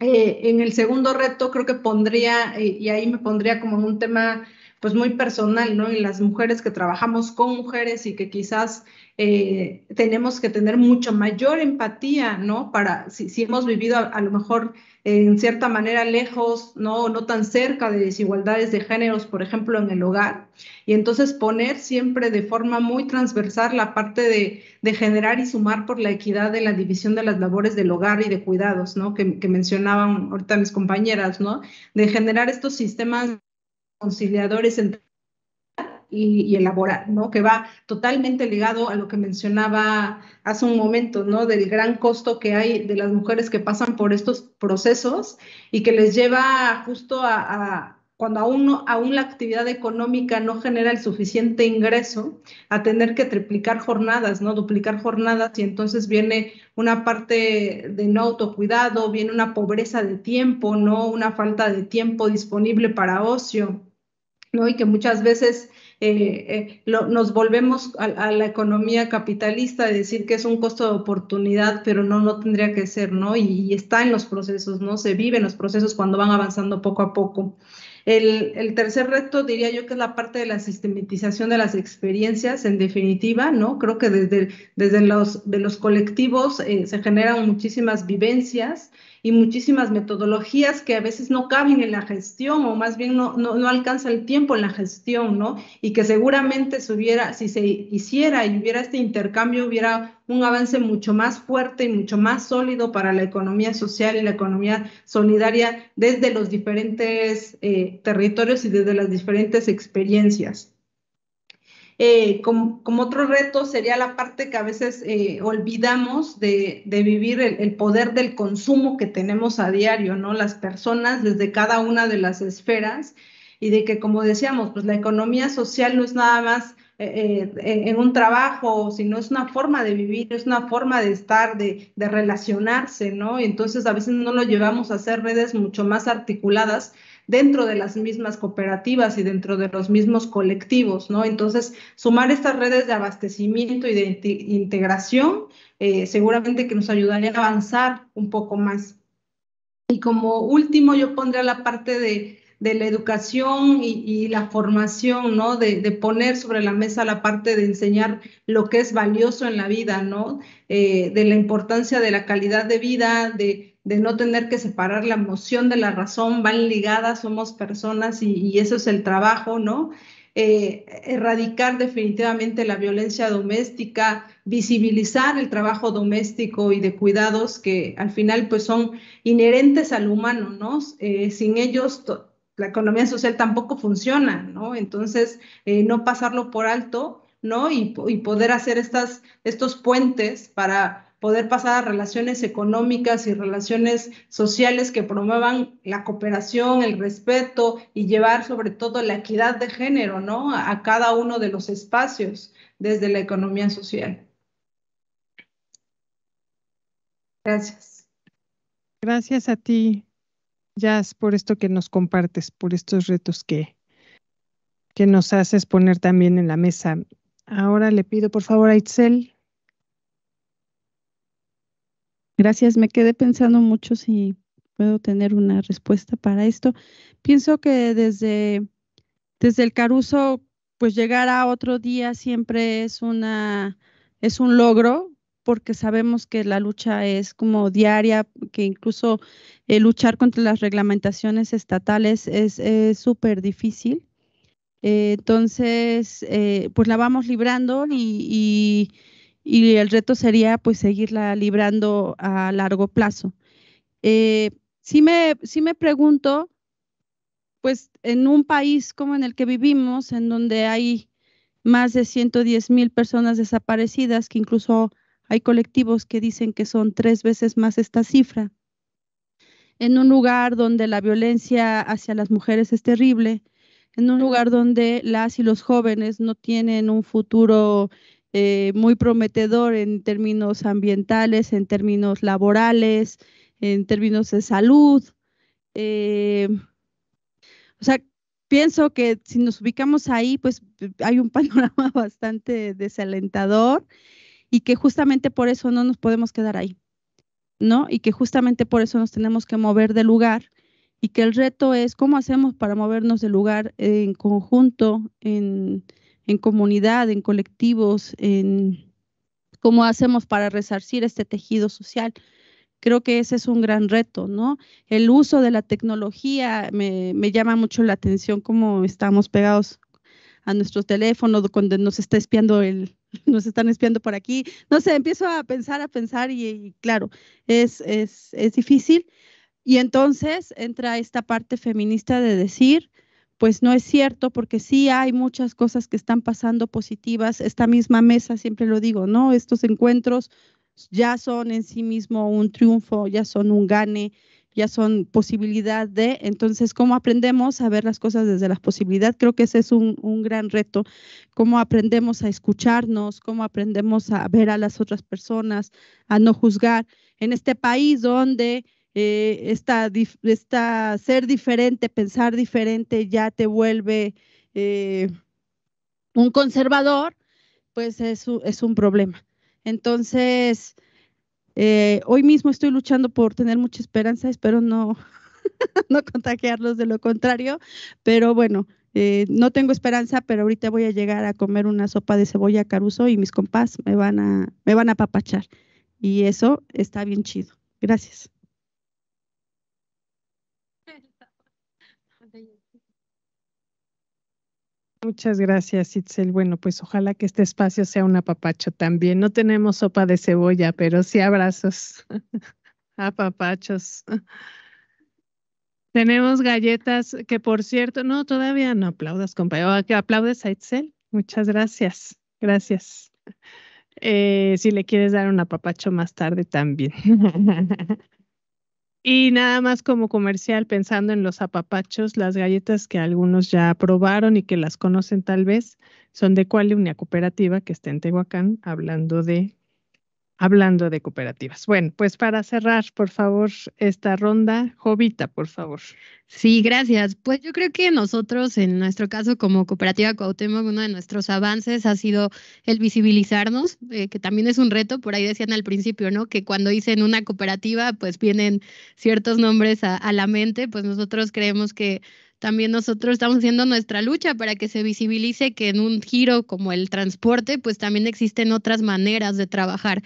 Eh, en el segundo reto creo que pondría, eh, y ahí me pondría como un tema pues muy personal, ¿no? Y las mujeres que trabajamos con mujeres y que quizás eh, tenemos que tener mucho mayor empatía, ¿no? Para si, hemos vivido a, lo mejor en cierta manera lejos, ¿no? No tan cerca de desigualdades de géneros, por ejemplo, en el hogar. Y entonces poner siempre de forma muy transversal la parte de, generar y sumar por la equidad de la división de las labores del hogar y de cuidados, ¿no? Que, que mencionaban ahorita mis compañeras, ¿no? De generar estos sistemas conciliadores y, y, elaborar, ¿no? Que va totalmente ligado a lo que mencionaba hace un momento, ¿no? Del gran costo que hay de las mujeres que pasan por estos procesos y que les lleva justo a, cuando aún, aún la actividad económica no genera el suficiente ingreso, a tener que triplicar jornadas, ¿no? Duplicar jornadas y entonces viene una parte de no autocuidado, viene una pobreza de tiempo, ¿no? Una falta de tiempo disponible para ocio y que muchas veces eh, eh, nos volvemos a, la economía capitalista, de decir que es un costo de oportunidad, pero no, no tendría que ser, ¿no? Y, está en los procesos, ¿no? Se vive en los procesos cuando van avanzando poco a poco. El, tercer reto diría yo que es la parte de la sistematización de las experiencias, en definitiva, ¿no? Creo que desde, desde los, de los colectivos eh, se generan muchísimas vivencias y muchísimas metodologías que a veces no caben en la gestión o más bien no, no, no, alcanza el tiempo en la gestión, ¿no? Y que seguramente si, si se hiciera y hubiera este intercambio, hubiera un avance mucho más fuerte y mucho más sólido para la economía social y la economía solidaria desde los diferentes eh, territorios y desde las diferentes experiencias. Eh, como, otro reto sería la parte que a veces eh, olvidamos de, vivir el, el, poder del consumo que tenemos a diario, ¿no? Las personas desde cada una de las esferas y de que, como decíamos, pues la economía social no es nada más eh, eh, en, un trabajo, sino es una forma de vivir, es una forma de estar, de, relacionarse, ¿no? Entonces a veces no lo llevamos a hacer redes mucho más articuladas dentro de las mismas cooperativas y dentro de los mismos colectivos, ¿no? Entonces, sumar estas redes de abastecimiento y de integración eh, seguramente que nos ayudaría a avanzar un poco más. Y como último, yo pondría la parte de de la educación y, la formación, ¿no? De, poner sobre la mesa la parte de enseñar lo que es valioso en la vida, ¿no? Eh, de la importancia de la calidad de vida, de, no tener que separar la emoción de la razón, van ligadas, somos personas y, eso es el trabajo, ¿no? Eh, erradicar definitivamente la violencia doméstica, visibilizar el trabajo doméstico y de cuidados que al final pues son inherentes al humano, ¿no? Eh, sin ellos la economía social tampoco funciona, ¿no? Entonces, eh, no pasarlo por alto, ¿no? Y, poder hacer estas, estos puentes para poder pasar a relaciones económicas y relaciones sociales que promuevan la cooperación, el respeto y llevar sobre todo la equidad de género, ¿no? A cada uno de los espacios desde la economía social. Gracias. Gracias a ti, Jazz, por esto que nos compartes, por estos retos que, que nos haces poner también en la mesa. Ahora le pido por favor a Itzel. Gracias, me quedé pensando mucho si puedo tener una respuesta para esto. Pienso que desde, desde el Caruso, pues llegar a otro día siempre es una es un logro porque sabemos que la lucha es como diaria, que incluso eh, luchar contra las reglamentaciones estatales es súper difícil. Eh, entonces, eh, pues la vamos librando y, y, el reto sería pues seguirla librando a largo plazo. si, me, si me pregunto, pues en un país como en el que vivimos, en donde hay más de 110 mil personas desaparecidas, que incluso hay colectivos que dicen que son tres veces más esta cifra. En un lugar donde la violencia hacia las mujeres es terrible, en un lugar donde las y los jóvenes no tienen un futuro eh, muy prometedor en términos ambientales, en términos laborales, en términos de salud. Eh, o sea, pienso que si nos ubicamos ahí, pues hay un panorama bastante desalentador y que justamente por eso no nos podemos quedar ahí, ¿no? Y que justamente por eso nos tenemos que mover de lugar y que el reto es cómo hacemos para movernos de lugar en conjunto, en, comunidad, en colectivos, en cómo hacemos para resarcir este tejido social. Creo que ese es un gran reto, ¿no? El uso de la tecnología me, llama mucho la atención, cómo estamos pegados a nuestro teléfono cuando nos está espiando el, nos están espiando por aquí. No sé, empiezo a pensar, a pensar y, claro, es, es, es difícil. Y entonces entra esta parte feminista de decir, pues no es cierto, porque sí hay muchas cosas que están pasando positivas. Esta misma mesa, siempre lo digo, ¿no? Estos encuentros ya son en sí mismo un triunfo, ya son un gane, ya son posibilidad de, entonces, ¿cómo aprendemos a ver las cosas desde las posibilidades, Creo que ese es un, gran reto, cómo aprendemos a escucharnos, cómo aprendemos a ver a las otras personas, a no juzgar. En este país donde eh, esta, ser diferente, pensar diferente, ya te vuelve eh, un conservador, pues es, es un problema. Entonces, eh, hoy mismo estoy luchando por tener mucha esperanza, espero no, no contagiarlos de lo contrario, pero bueno, eh, no tengo esperanza, pero ahorita voy a llegar a comer una sopa de cebolla caruso y mis compás me van a, me van a papachar. Y eso está bien chido. Gracias. Muchas gracias, Itzel. Bueno, pues ojalá que este espacio sea un apapacho también. No tenemos sopa de cebolla, pero sí abrazos, apapachos. Tenemos galletas que, por cierto, no, todavía no aplaudas, compañero. aplaudes a Itzel. Muchas gracias. Gracias. Eh, si le quieres dar un apapacho más tarde también. Y nada más como comercial, pensando en los apapachos, las galletas que algunos ya probaron y que las conocen tal vez, son de cuál una cooperativa que está en Tehuacán, hablando de hablando de cooperativas. Bueno, pues para cerrar, por favor, esta ronda, Jovita, por favor. Sí, gracias. Pues yo creo que nosotros, en nuestro caso como Cooperativa Cuauhtémoc, uno de nuestros avances ha sido el visibilizarnos, eh, que también es un reto, por ahí decían al principio, ¿no? Que cuando dicen una cooperativa, pues vienen ciertos nombres a la mente, pues nosotros creemos que también nosotros estamos haciendo nuestra lucha para que se visibilice que en un giro como el transporte, pues también existen otras maneras de trabajar.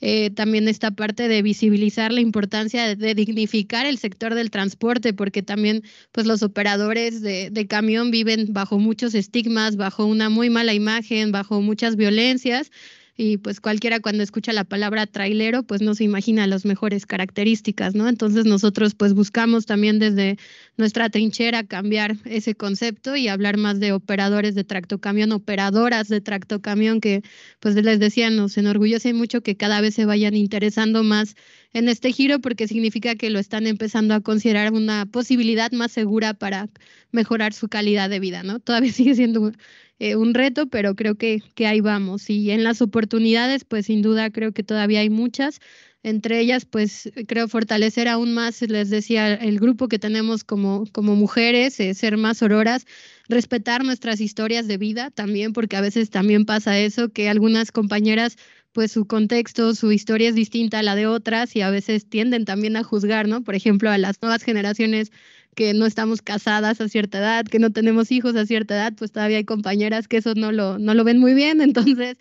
Eh, también esta parte de visibilizar la importancia de, dignificar el sector del transporte, porque también pues los operadores de, camión viven bajo muchos estigmas, bajo una muy mala imagen, bajo muchas violencias y pues cualquiera cuando escucha la palabra trailero pues no se imagina las mejores características, ¿no? Entonces nosotros pues buscamos también desde nuestra trinchera cambiar ese concepto y hablar más de operadores de tractocamión, operadoras de tractocamión que pues les decía nos enorgullece mucho que cada vez se vayan interesando más en este giro porque significa que lo están empezando a considerar una posibilidad más segura para mejorar su calidad de vida, ¿no? Todavía sigue siendo eh, un reto, pero creo que, que ahí vamos. Y en las oportunidades, pues sin duda creo que todavía hay muchas. Entre ellas, pues creo fortalecer aún más, les decía, el grupo que tenemos como, como mujeres, eh, ser más auroras, respetar nuestras historias de vida también, porque a veces también pasa eso, que algunas compañeras pues su contexto, su historia es distinta a la de otras y a veces tienden también a juzgar, ¿no? Por ejemplo, a las nuevas generaciones que no estamos casadas a cierta edad, que no tenemos hijos a cierta edad, pues todavía hay compañeras que eso no lo, no lo ven muy bien, entonces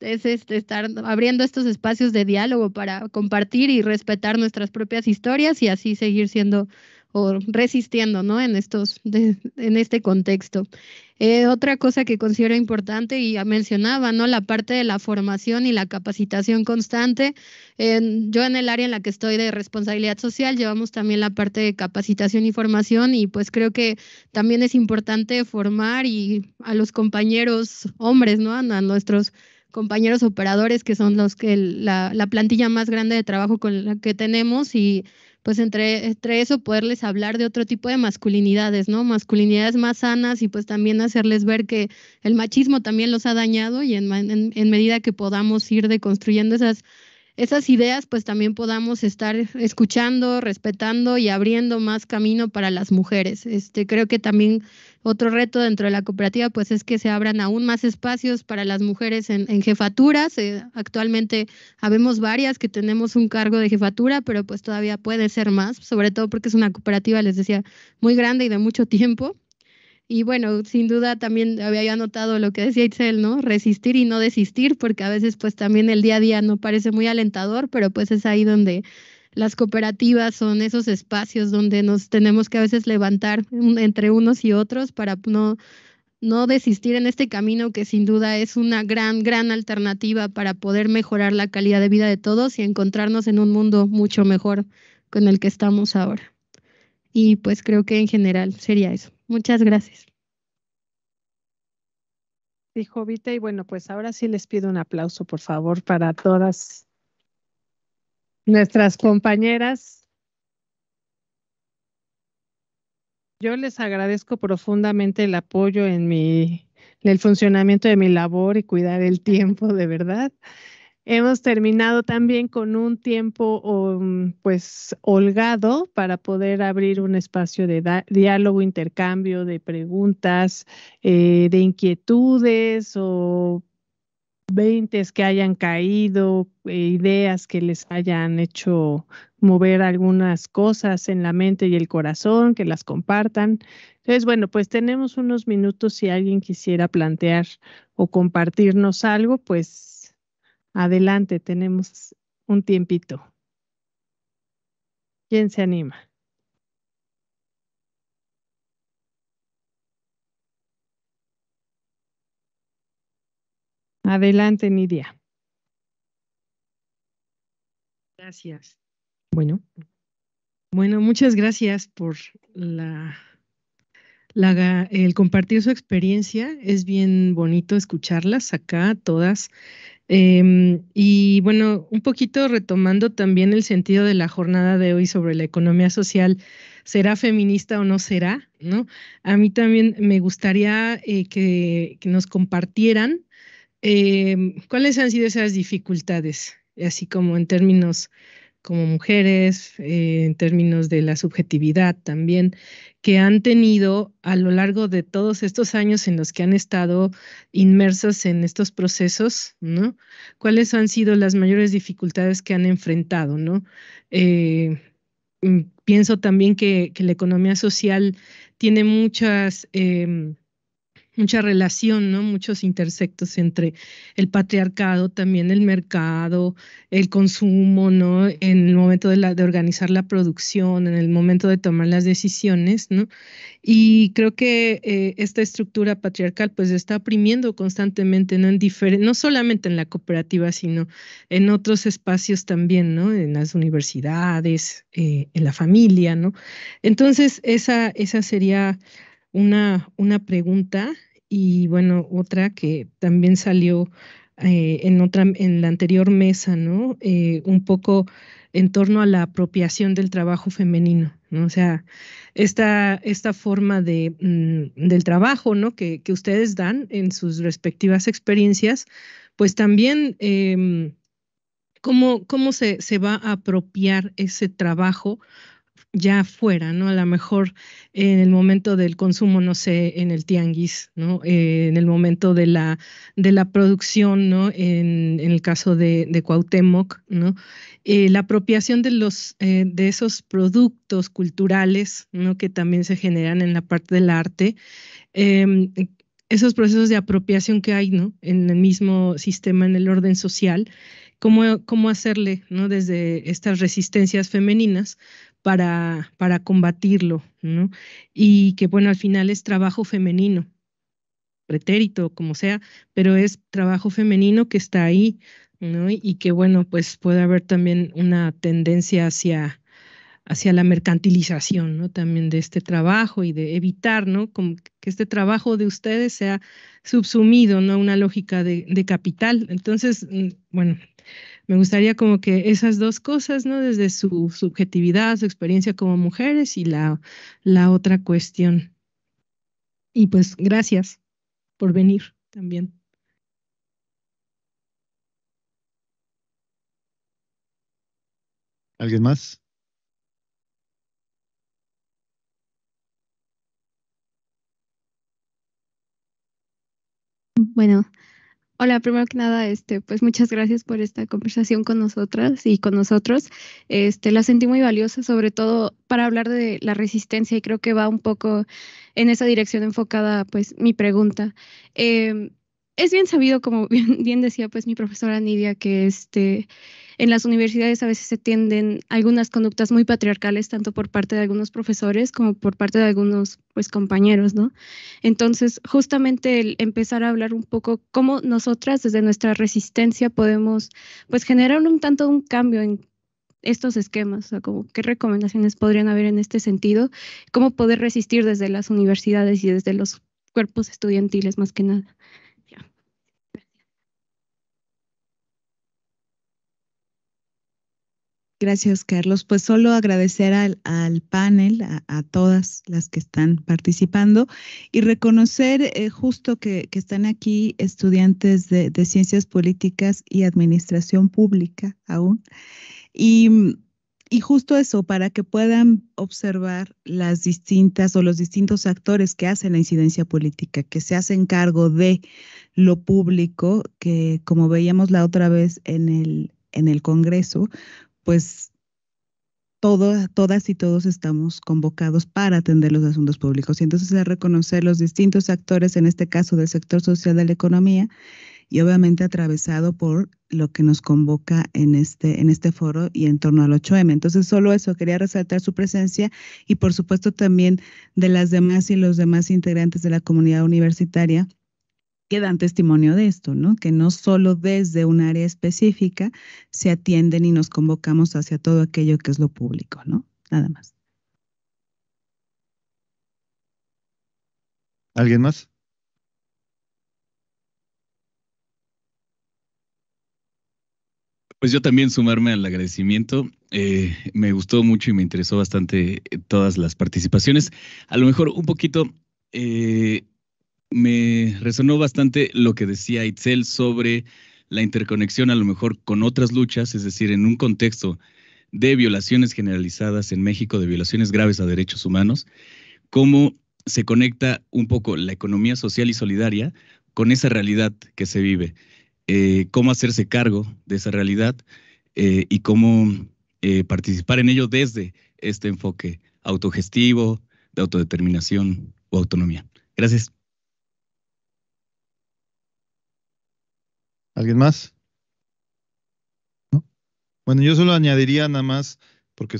es este, estar abriendo estos espacios de diálogo para compartir y respetar nuestras propias historias y así seguir siendo o resistiendo, ¿no? En estos, en este contexto. Eh, otra cosa que considero importante y ya mencionaba, ¿no? La parte de la formación y la capacitación constante. yo en el área en la que estoy de responsabilidad social llevamos también la parte de capacitación y formación y pues creo que también es importante formar y a los compañeros hombres, ¿no? A nuestros compañeros operadores que son los que la, la plantilla más grande de trabajo con la que tenemos y pues entre, entre eso poderles hablar de otro tipo de masculinidades, ¿no? Masculinidades más sanas y pues también hacerles ver que el machismo también los ha dañado y en, medida que podamos ir deconstruyendo esas, esas ideas, pues también podamos estar escuchando, respetando y abriendo más camino para las mujeres. Este, creo que también otro reto dentro de la cooperativa pues es que se abran aún más espacios para las mujeres en, jefaturas. Eh, actualmente habemos varias que tenemos un cargo de jefatura, pero pues todavía puede ser más, sobre todo porque es una cooperativa, les decía, muy grande y de mucho tiempo. Y bueno, sin duda también había anotado lo que decía Itzel, ¿no? Resistir y no desistir, porque a veces pues también el día a día no parece muy alentador, pero pues es ahí donde las cooperativas son esos espacios donde nos tenemos que a veces levantar entre unos y otros para no, no desistir en este camino que sin duda es una gran, gran alternativa para poder mejorar la calidad de vida de todos y encontrarnos en un mundo mucho mejor con el que estamos ahora. Y pues creo que en general sería eso. Muchas gracias. Dijo Vita, y bueno, pues ahora sí les pido un aplauso, por favor, para todas nuestras compañeras. Yo les agradezco profundamente el apoyo en mi el funcionamiento de mi labor y cuidar el tiempo, de verdad. Hemos terminado también con un tiempo um, pues holgado para poder abrir un espacio de diálogo, intercambio de preguntas, eh, de inquietudes o veintes que hayan caído, eh, ideas que les hayan hecho mover algunas cosas en la mente y el corazón, que las compartan. Entonces, bueno, pues tenemos unos minutos si alguien quisiera plantear o compartirnos algo, pues adelante, tenemos un tiempito. ¿Quién se anima? Adelante, Nidia. Gracias. Bueno. Bueno, muchas gracias por la, el compartir su experiencia. Es bien bonito escucharlas acá, todas. Em, y bueno, un poquito retomando también el sentido de la jornada de hoy sobre la economía social, ¿será feminista o no será? ¿No? A mí también me gustaría eh, que nos compartieran Em, ¿cuáles han sido esas dificultades? Así como en términos como mujeres, eh, en términos de la subjetividad también, que han tenido a lo largo de todos estos años en los que han estado inmersas en estos procesos, ¿no? ¿Cuáles han sido las mayores dificultades que han enfrentado, ¿no? Eh, mm, pienso también que, la economía social tiene muchas... Em, mucha relación, ¿no? Muchos intersectos entre el patriarcado, también el mercado, el consumo, ¿no? En el momento de, la, de organizar la producción, en el momento de tomar las decisiones, ¿no? Y creo que eh, esta estructura patriarcal pues está oprimiendo constantemente, ¿no? En no solamente en la cooperativa, sino en otros espacios también, ¿no? En las universidades, eh, en la familia, ¿no? Entonces, esa, esa sería una, pregunta y bueno, otra que también salió eh, en, otra, en la anterior mesa, ¿no? Eh, un poco en torno a la apropiación del trabajo femenino, ¿no? O sea, esta, esta forma mm, del trabajo, ¿no? Que, ustedes dan en sus respectivas experiencias, pues también... Em, ¿Cómo, se, se va a apropiar ese trabajo ya afuera, ¿no? A lo mejor en el momento del consumo, no sé, en el tianguis, ¿no? Eh, en el momento de la, de la producción, ¿no? En, el caso de, Cuauhtémoc, ¿no? Eh, la apropiación de, los, eh, de esos productos culturales, ¿no? Que también se generan en la parte del arte, em, esos procesos de apropiación que hay, ¿no? En el mismo sistema, en el orden social, cómo, cómo hacerle, ¿no? Desde estas resistencias femeninas para, combatirlo, ¿no? Y que bueno, al final es trabajo femenino, pretérito, como sea, pero es trabajo femenino que está ahí, ¿no? Y que bueno, pues puede haber también una tendencia hacia, hacia la mercantilización, ¿no? También de este trabajo y de evitar, ¿no? que este trabajo de ustedes sea subsumido, ¿no? Una lógica de capital. Entonces, mm, bueno, me gustaría como que esas dos cosas, ¿no? Desde su subjetividad, su experiencia como mujeres y la, la otra cuestión. Y pues gracias por venir también. ¿Alguien más? Bueno, Hola, primero que nada, este, pues muchas gracias por esta conversación con nosotras y con nosotros. Este, la sentí muy valiosa, sobre todo para hablar de la resistencia y creo que va un poco en esa dirección enfocada, pues, mi pregunta. Em, es bien sabido, como bien, bien, decía, pues, mi profesora Nidia, que este, en las universidades a veces se tienden algunas conductas muy patriarcales, tanto por parte de algunos profesores como por parte de algunos pues, compañeros, ¿no? Entonces, justamente el empezar a hablar un poco cómo nosotras desde nuestra resistencia podemos pues, generar un tanto un cambio en estos esquemas, o qué recomendaciones podrían haber en este sentido, cómo poder resistir desde las universidades y desde los cuerpos estudiantiles más que nada. Gracias, Carlos. Pues solo agradecer al, panel, a, todas las que están participando y reconocer eh, justo que, están aquí estudiantes de, ciencias políticas y administración pública aún. Y, justo eso, para que puedan observar las distintas o los distintos actores que hacen la incidencia política, que se hacen cargo de lo público, que como veíamos la otra vez en el, en el Congreso, pues todas y todos estamos convocados para atender los asuntos públicos. Y entonces es reconocer los distintos actores, en este caso del sector social de la economía, y obviamente atravesado por lo que nos convoca en este, en este foro y en torno al 8M. Entonces, solo eso, quería resaltar su presencia y por supuesto también de las demás y los demás integrantes de la comunidad universitaria que dan testimonio de esto, ¿no? Que no solo desde un área específica se atienden y nos convocamos hacia todo aquello que es lo público, ¿no? Nada más. ¿Alguien más? Pues yo también sumarme al agradecimiento. Eh, me gustó mucho y me interesó bastante eh, todas las participaciones. A lo mejor un poquito eh, me resonó bastante lo que decía Itzel sobre la interconexión a lo mejor con otras luchas, es decir, en un contexto de violaciones generalizadas en México, de violaciones graves a derechos humanos, cómo se conecta un poco la economía social y solidaria con esa realidad que se vive, eh, cómo hacerse cargo de esa realidad eh, y cómo eh, participar en ello desde este enfoque autogestivo, de autodeterminación o autonomía. Gracias. ¿Alguien más? Bueno, yo solo añadiría nada más, porque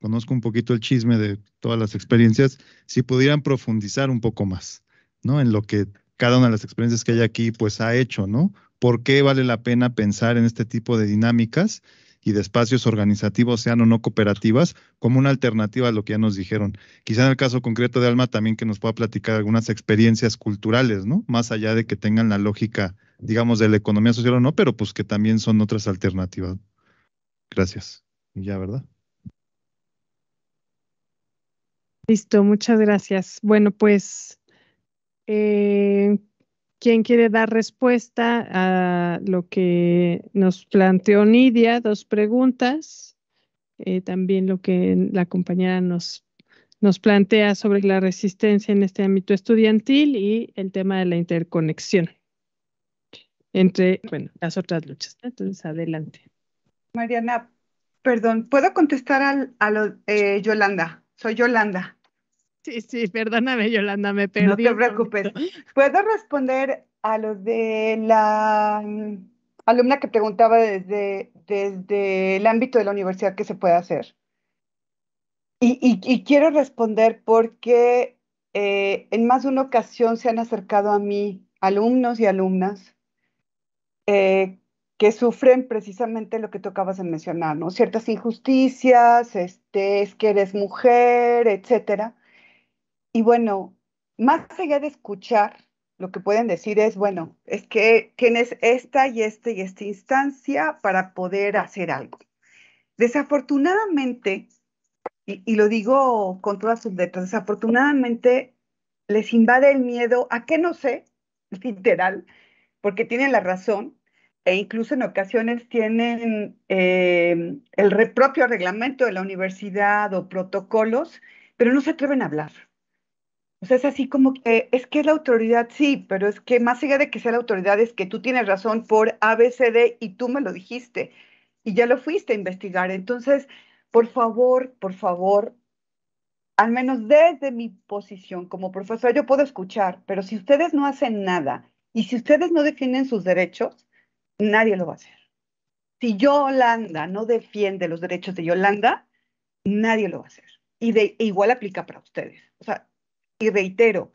conozco un poquito el chisme de todas las experiencias, si pudieran profundizar un poco más, ¿no? En lo que cada una de las experiencias que hay aquí, pues ha hecho, ¿no? ¿Por qué vale la pena pensar en este tipo de dinámicas? y de espacios organizativos, sean o no cooperativas, como una alternativa a lo que ya nos dijeron. Quizá en el caso concreto de Alma también que nos pueda platicar algunas experiencias culturales, ¿no? Más allá de que tengan la lógica, digamos, de la economía social o no, pero pues que también son otras alternativas. Gracias. ya, ¿verdad? Listo, muchas gracias. Bueno, pues eh, ¿Quién quiere dar respuesta a lo que nos planteó Nidia? Dos preguntas. Eh, también lo que la compañera nos, plantea sobre la resistencia en este ámbito estudiantil y el tema de la interconexión entre las otras luchas. Entonces, adelante. Mariana, perdón, ¿puedo contestar a lo, eh, Yolanda? Soy Yolanda. Sí, sí, perdóname, Yolanda, me perdí. No te preocupes. ¿Puedo responder a lo de la mm, alumna que preguntaba desde, desde el ámbito de la universidad qué se puede hacer? Y, y, quiero responder porque eh, en más de una ocasión se han acercado a mí alumnos y alumnas eh, que sufren precisamente lo que tú acabas de mencionar, ¿no? Ciertas injusticias, este, es que eres mujer, etcétera. Y bueno, más allá de escuchar, lo que pueden decir es, bueno, es que es esta y esta y esta instancia para poder hacer algo. Desafortunadamente, y, lo digo con todas sus letras, desafortunadamente les invade el miedo a que no sé, literal, porque tienen la razón e incluso en ocasiones tienen em, el propio reglamento de la universidad o protocolos, pero no se atreven a hablar es así como que es que la autoridad, sí, pero es que más allá de que sea la autoridad es que tú tienes razón por ABCD y tú me lo dijiste y ya lo fuiste a investigar. Entonces, por favor, por favor, al menos desde mi posición como profesora, yo puedo escuchar, pero si ustedes no hacen nada y si ustedes no defienden sus derechos, nadie lo va a hacer. Si Yolanda no defiende los derechos de Yolanda, nadie lo va a hacer. Y de, e igual aplica para ustedes. O sea, y reitero,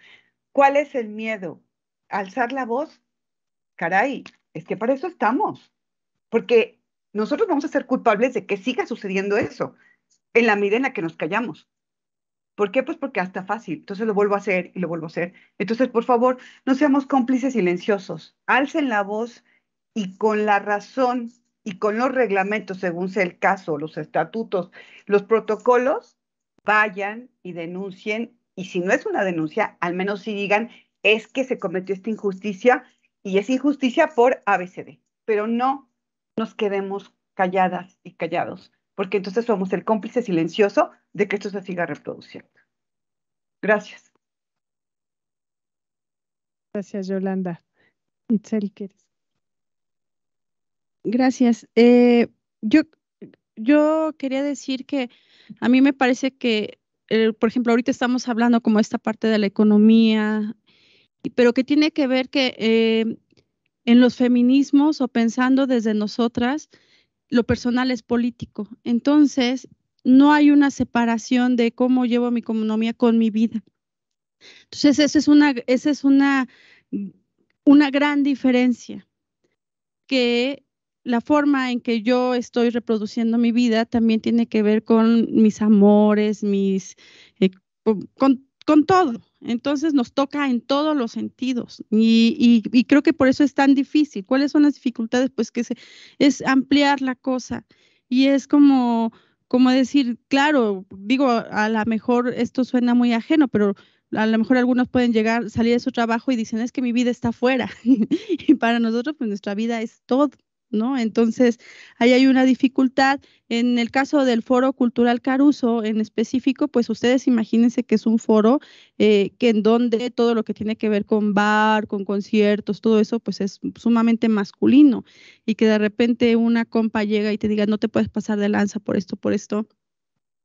¿cuál es el miedo? ¿Alzar la voz? Caray, es que para eso estamos, porque nosotros vamos a ser culpables de que siga sucediendo eso, en la medida en la que nos callamos. ¿Por qué? Pues porque hasta fácil. Entonces lo vuelvo a hacer y lo vuelvo a hacer. Entonces, por favor, no seamos cómplices silenciosos. Alcen la voz y con la razón y con los reglamentos, según sea el caso, los estatutos, los protocolos, vayan y denuncien y si no es una denuncia, al menos si digan es que se cometió esta injusticia y es injusticia por ABCD, pero no nos quedemos calladas y callados, porque entonces somos el cómplice silencioso de que esto se siga reproduciendo. Gracias. Gracias, Yolanda. Itzel, ¿quieres? Gracias. Eh, yo, yo quería decir que a mí me parece que eh, por ejemplo, ahorita estamos hablando como esta parte de la economía, pero que tiene que ver que eh, en los feminismos o pensando desde nosotras, lo personal es político. Entonces, no hay una separación de cómo llevo mi economía con mi vida. Entonces, esa es una, esa es una, una gran diferencia que la forma en que yo estoy reproduciendo mi vida también tiene que ver con mis amores, mis, eh, con, todo. Entonces nos toca en todos los sentidos y, creo que por eso es tan difícil. ¿Cuáles son las dificultades? Pues que es ampliar la cosa y es como, como decir, claro, digo, a lo mejor esto suena muy ajeno, pero a lo mejor algunos pueden llegar, salir de su trabajo y dicen, es que mi vida está afuera. y para nosotros, pues nuestra vida es todo. ¿no? Entonces, ahí hay una dificultad. En el caso del Foro Cultural Caruso en específico, pues ustedes imagínense que es un foro eh, que en donde todo lo que tiene que ver con bar, con conciertos, todo eso, pues es sumamente masculino y que de repente una compa llega y te diga, no te puedes pasar de lanza por esto, por esto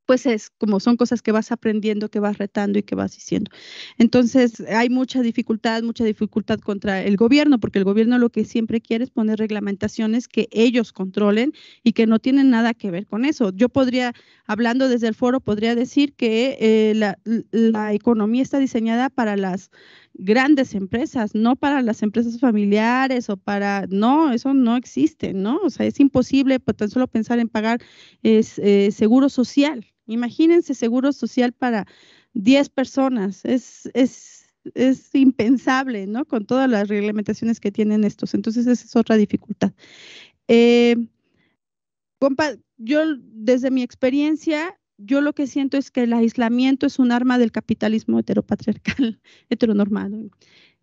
pues es como son cosas que vas aprendiendo, que vas retando y que vas diciendo. Entonces, hay mucha dificultad, mucha dificultad contra el gobierno, porque el gobierno lo que siempre quiere es poner reglamentaciones que ellos controlen y que no tienen nada que ver con eso. Yo podría, hablando desde el foro, podría decir que eh, la economía está diseñada para las grandes empresas, no para las empresas familiares o para, no, eso no existe, ¿no? O sea, es imposible pues, tan solo pensar en pagar es, eh, seguro social. Imagínense seguro social para 10 personas, es, impensable, ¿no? Con todas las reglamentaciones que tienen estos. Entonces, esa es otra dificultad. Eh, compa, yo desde mi experiencia yo lo que siento es que el aislamiento es un arma del capitalismo heteropatriarcal, heteronormado.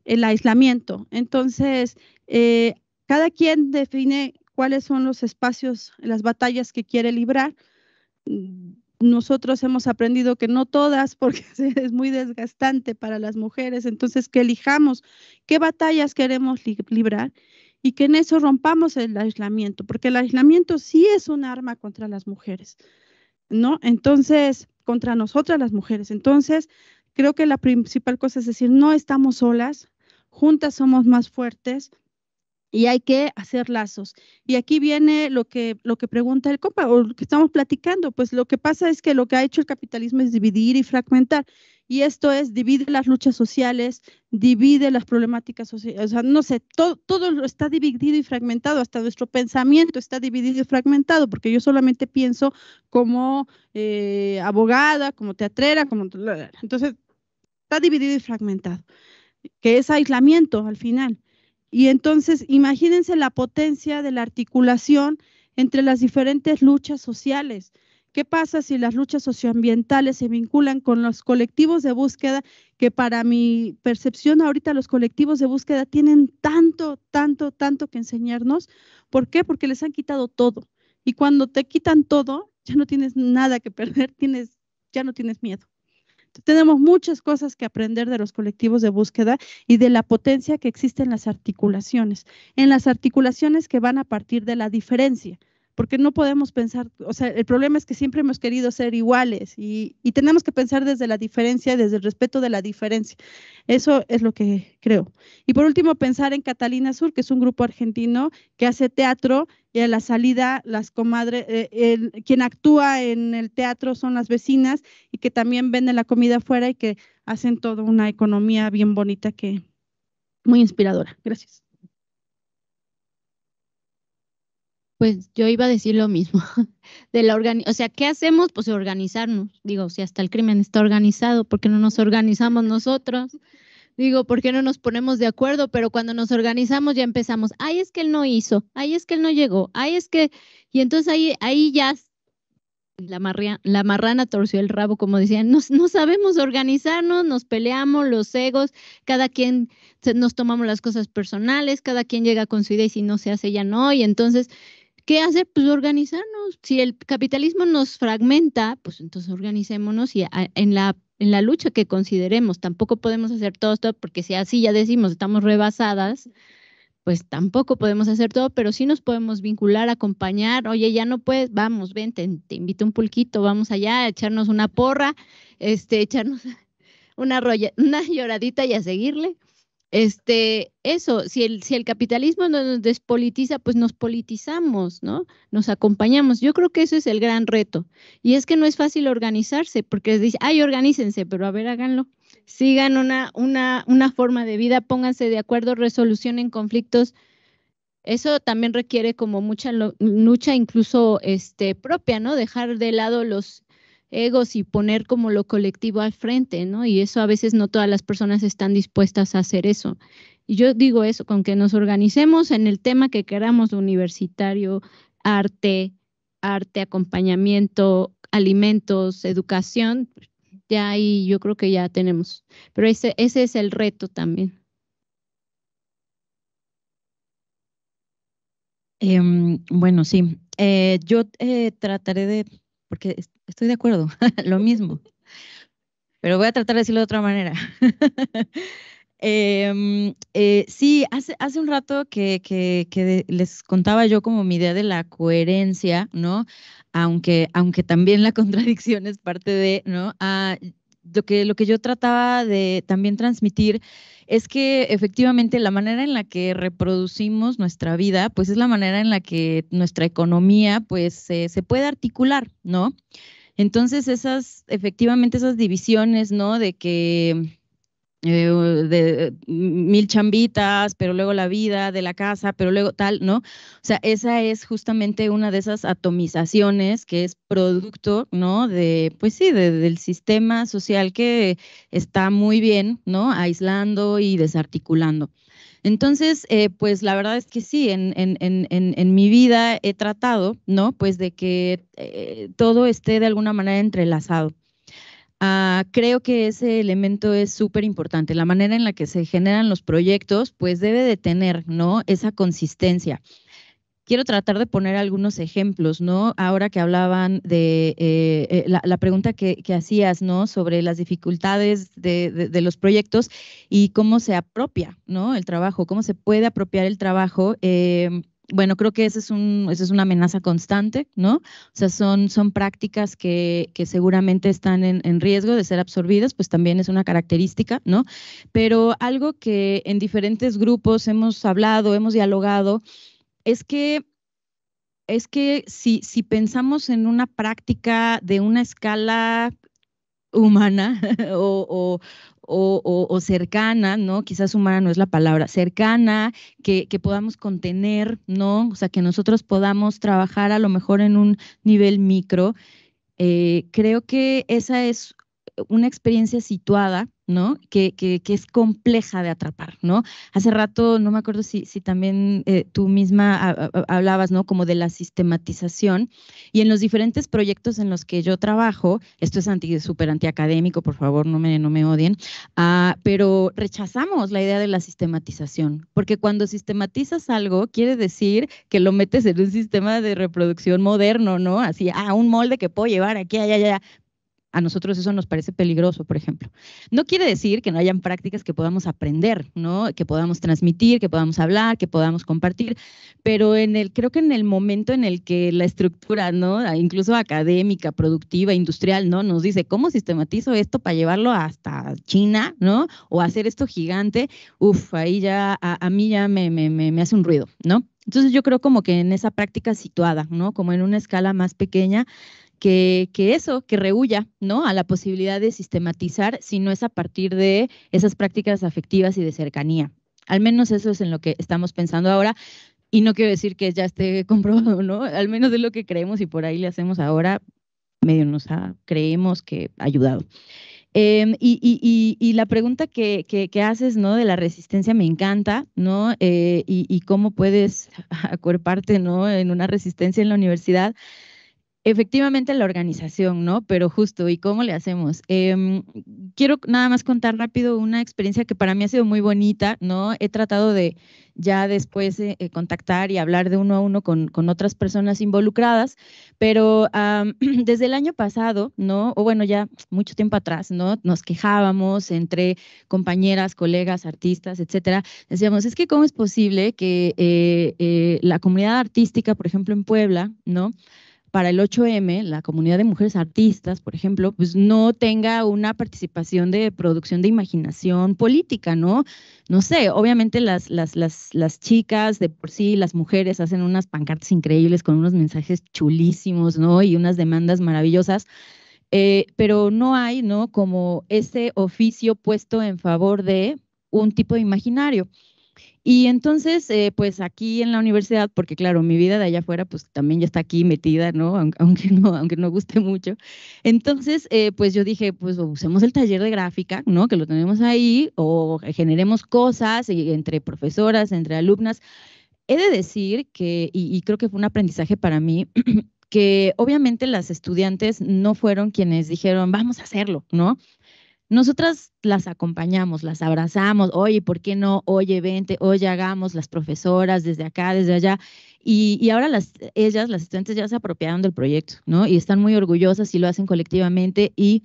El aislamiento. Entonces, eh, cada quien define cuáles son los espacios, las batallas que quiere librar. Mm, nosotros hemos aprendido que no todas, porque es muy desgastante para las mujeres. Entonces, que elijamos qué batallas queremos librar y que en eso rompamos el aislamiento, porque el aislamiento sí es un arma contra las mujeres. Entonces, contra nosotras las mujeres. Entonces, creo que la principal cosa es decir, no estamos solas, juntas somos más fuertes y hay que hacer lazos. Y aquí viene lo que, lo que pregunta el compa o lo que estamos platicando, pues lo que pasa es que lo que ha hecho el capitalismo es dividir y fragmentar y esto es divide las luchas sociales, divide las problemáticas sociales, o sea, no sé, todo, está dividido y fragmentado, hasta nuestro pensamiento está dividido y fragmentado, porque yo solamente pienso como eh, abogada, como teatrera, como... Entonces, está dividido y fragmentado, que es aislamiento al final. Y entonces, imagínense la potencia de la articulación entre las diferentes luchas sociales. ¿Qué pasa si las luchas socioambientales se vinculan con los colectivos de búsqueda? Que para mi percepción ahorita los colectivos de búsqueda tienen tanto, tanto, tanto que enseñarnos. ¿Por qué? Porque les han quitado todo. Y cuando te quitan todo, ya no tienes nada que perder, tienes, ya no tienes miedo. tenemos muchas cosas que aprender de los colectivos de búsqueda y de la potencia que existe en las articulaciones, en las articulaciones que van a partir de la diferencia porque no podemos pensar, o sea, el problema es que siempre hemos querido ser iguales y, tenemos que pensar desde la diferencia, desde el respeto de la diferencia. Eso es lo que creo. Y por último, pensar en Catalina Sur, que es un grupo argentino que hace teatro y a la salida las comadres, eh, quien actúa en el teatro son las vecinas y que también venden la comida afuera y que hacen toda una economía bien bonita que muy inspiradora. Gracias. Pues yo iba a decir lo mismo. De la o sea, ¿qué hacemos? Pues organizarnos. Digo, si hasta el crimen está organizado, ¿por qué no nos organizamos nosotros? Digo, ¿por qué no nos ponemos de acuerdo? Pero cuando nos organizamos ya empezamos, ahí es que él no hizo, ahí es que él no llegó, ahí es que... Y entonces ahí, ahí ya la, la marrana torció el rabo, como decían, no, no sabemos organizarnos, nos peleamos, los egos, cada quien nos tomamos las cosas personales, cada quien llega con su idea y si no se hace ya no, y entonces ¿Qué hacer? Pues organizarnos. Si el capitalismo nos fragmenta, pues entonces organicémonos y ah, en la en la lucha que consideremos. Tampoco podemos hacer todo esto porque si así ya decimos estamos rebasadas, pues tampoco podemos hacer todo, pero sí nos podemos vincular, acompañar. Oye, ya no puedes, vamos, ven, te, invito un pulquito, vamos allá, a echarnos una porra, este, echarnos una, una lloradita y a seguirle este, eso, si el, si el capitalismo nos despolitiza, pues nos politizamos, ¿no? Nos acompañamos. Yo creo que eso es el gran reto. Y es que no es fácil organizarse, porque les dice, ay, organícense, pero a ver, háganlo. Sigan una, una, una forma de vida, pónganse de acuerdo, resolucionen conflictos. Eso también requiere como mucha lucha, incluso este, propia, ¿no? Dejar de lado los egos y poner como lo colectivo al frente, ¿no? Y eso a veces no todas las personas están dispuestas a hacer eso. Y yo digo eso, con que nos organicemos en el tema que queramos, universitario, arte, arte, acompañamiento, alimentos, educación, ya ahí yo creo que ya tenemos. Pero ese, ese es el reto también. Em, bueno, sí. Eh, yo eh, trataré de porque estoy de acuerdo, lo mismo. Pero voy a tratar de decirlo de otra manera. Em, eh, sí, hace, hace un rato que, que, les contaba yo como mi idea de la coherencia, ¿no? Aunque, aunque también la contradicción es parte de, ¿no? Ah, lo que, lo que yo trataba de también transmitir es que efectivamente la manera en la que reproducimos nuestra vida, pues es la manera en la que nuestra economía, pues se puede articular, ¿no? Entonces esas, efectivamente esas divisiones, ¿no? De que eh, de mm, mil chambitas, pero luego la vida de la casa, pero luego tal, ¿no? O sea, esa es justamente una de esas atomizaciones que es producto, ¿no? De, pues sí, del sistema social que está muy bien, ¿no? Aislando y desarticulando. Entonces, eh, pues la verdad es que sí, en, en, en, en, mi vida he tratado, ¿no? Pues de que eh, todo esté de alguna manera entrelazado. Ah, creo que ese elemento es súper importante. La manera en la que se generan los proyectos, pues debe de tener, ¿no? Esa consistencia. Quiero tratar de poner algunos ejemplos, ¿no? Ahora que hablaban de eh, eh, la, pregunta que, hacías, ¿no? Sobre las dificultades de, los proyectos y cómo se apropia, ¿no? El trabajo, cómo se puede apropiar el trabajo. Em, bueno, creo que esa es, una amenaza constante, ¿no? O sea, son, prácticas que, seguramente están en, riesgo de ser absorbidas, pues también es una característica, ¿no? Pero algo que en diferentes grupos hemos hablado, hemos dialogado, es que, es que si, pensamos en una práctica de una escala humana o, o, o, cercana, ¿no? Quizás humana no es la palabra, cercana, que, podamos contener, ¿no? O sea, que nosotros podamos trabajar a lo mejor en un nivel micro. Eh, creo que esa es una experiencia situada ¿no? Que, es compleja de atrapar, ¿no? Hace rato, no me acuerdo si, si también eh, tú misma hablabas, ¿no? Como de la sistematización. Y en los diferentes proyectos en los que yo trabajo, esto es anti, súper antiacadémico, por favor, no me, no me odien, ah, pero rechazamos la idea de la sistematización, porque cuando sistematizas algo, quiere decir que lo metes en un sistema de reproducción moderno, ¿no? Así, a ah, un molde que puedo llevar aquí, allá, allá. A nosotros eso nos parece peligroso, por ejemplo. No quiere decir que no hayan prácticas que podamos aprender, ¿no? Que podamos transmitir, que podamos hablar, que podamos compartir, pero en el creo que en el momento en el que la estructura, ¿no? incluso académica, productiva, industrial, ¿no? nos dice, "¿Cómo sistematizo esto para llevarlo hasta China, ¿no? o hacer esto gigante?" Uf, ahí ya a, mí ya me, hace un ruido, ¿no? Entonces yo creo como que en esa práctica situada, ¿no? Como en una escala más pequeña, que, eso, que rehuya, ¿no? A la posibilidad de sistematizar si no es a partir de esas prácticas afectivas y de cercanía. Al menos eso es en lo que estamos pensando ahora. Y no quiero decir que ya esté comprobado, ¿no? Al menos es lo que creemos y por ahí le hacemos ahora, medio nos creemos que ha ayudado. Em, y, la pregunta que, haces, ¿no? De la resistencia me encanta, ¿no? Eh, y, cómo puedes acuerparte, ¿no? En una resistencia en la universidad. Efectivamente la organización, ¿no? Pero justo, ¿y cómo le hacemos? Em, quiero nada más contar rápido una experiencia que para mí ha sido muy bonita, ¿no? He tratado de ya después eh, eh, contactar y hablar de uno a uno con, con otras personas involucradas, pero desde el año pasado, ¿no? O bueno, ya mucho tiempo atrás, ¿no? Nos quejábamos entre compañeras, colegas, artistas, etcétera. Decíamos, es que cómo es posible que eh, la comunidad artística, por ejemplo, en Puebla, ¿no? para el 8M, la comunidad de mujeres artistas, por ejemplo, pues no tenga una participación de producción de imaginación política, ¿no? No sé, obviamente las, las, las, las chicas de por sí, las mujeres hacen unas pancartas increíbles con unos mensajes chulísimos, ¿no? Y unas demandas maravillosas. Eh, pero no hay, ¿no? Como ese oficio puesto en favor de un tipo de imaginario. Y entonces, eh, pues aquí en la universidad, porque claro, mi vida de allá afuera, pues también ya está aquí metida, ¿no? Aunque no, aunque no guste mucho. Entonces, eh, pues yo dije, pues usemos el taller de gráfica, ¿no? Que lo tenemos ahí, o generemos cosas entre profesoras, entre alumnas. He de decir que, y creo que fue un aprendizaje para mí, que obviamente las estudiantes no fueron quienes dijeron, vamos a hacerlo, ¿no? Nosotras las acompañamos, las abrazamos, oye, ¿por qué no? Oye, vente, oye, hagamos las profesoras desde acá, desde allá. Y, ahora las, ellas, las estudiantes, ya se apropiaron del proyecto, ¿no? Y están muy orgullosas y lo hacen colectivamente y,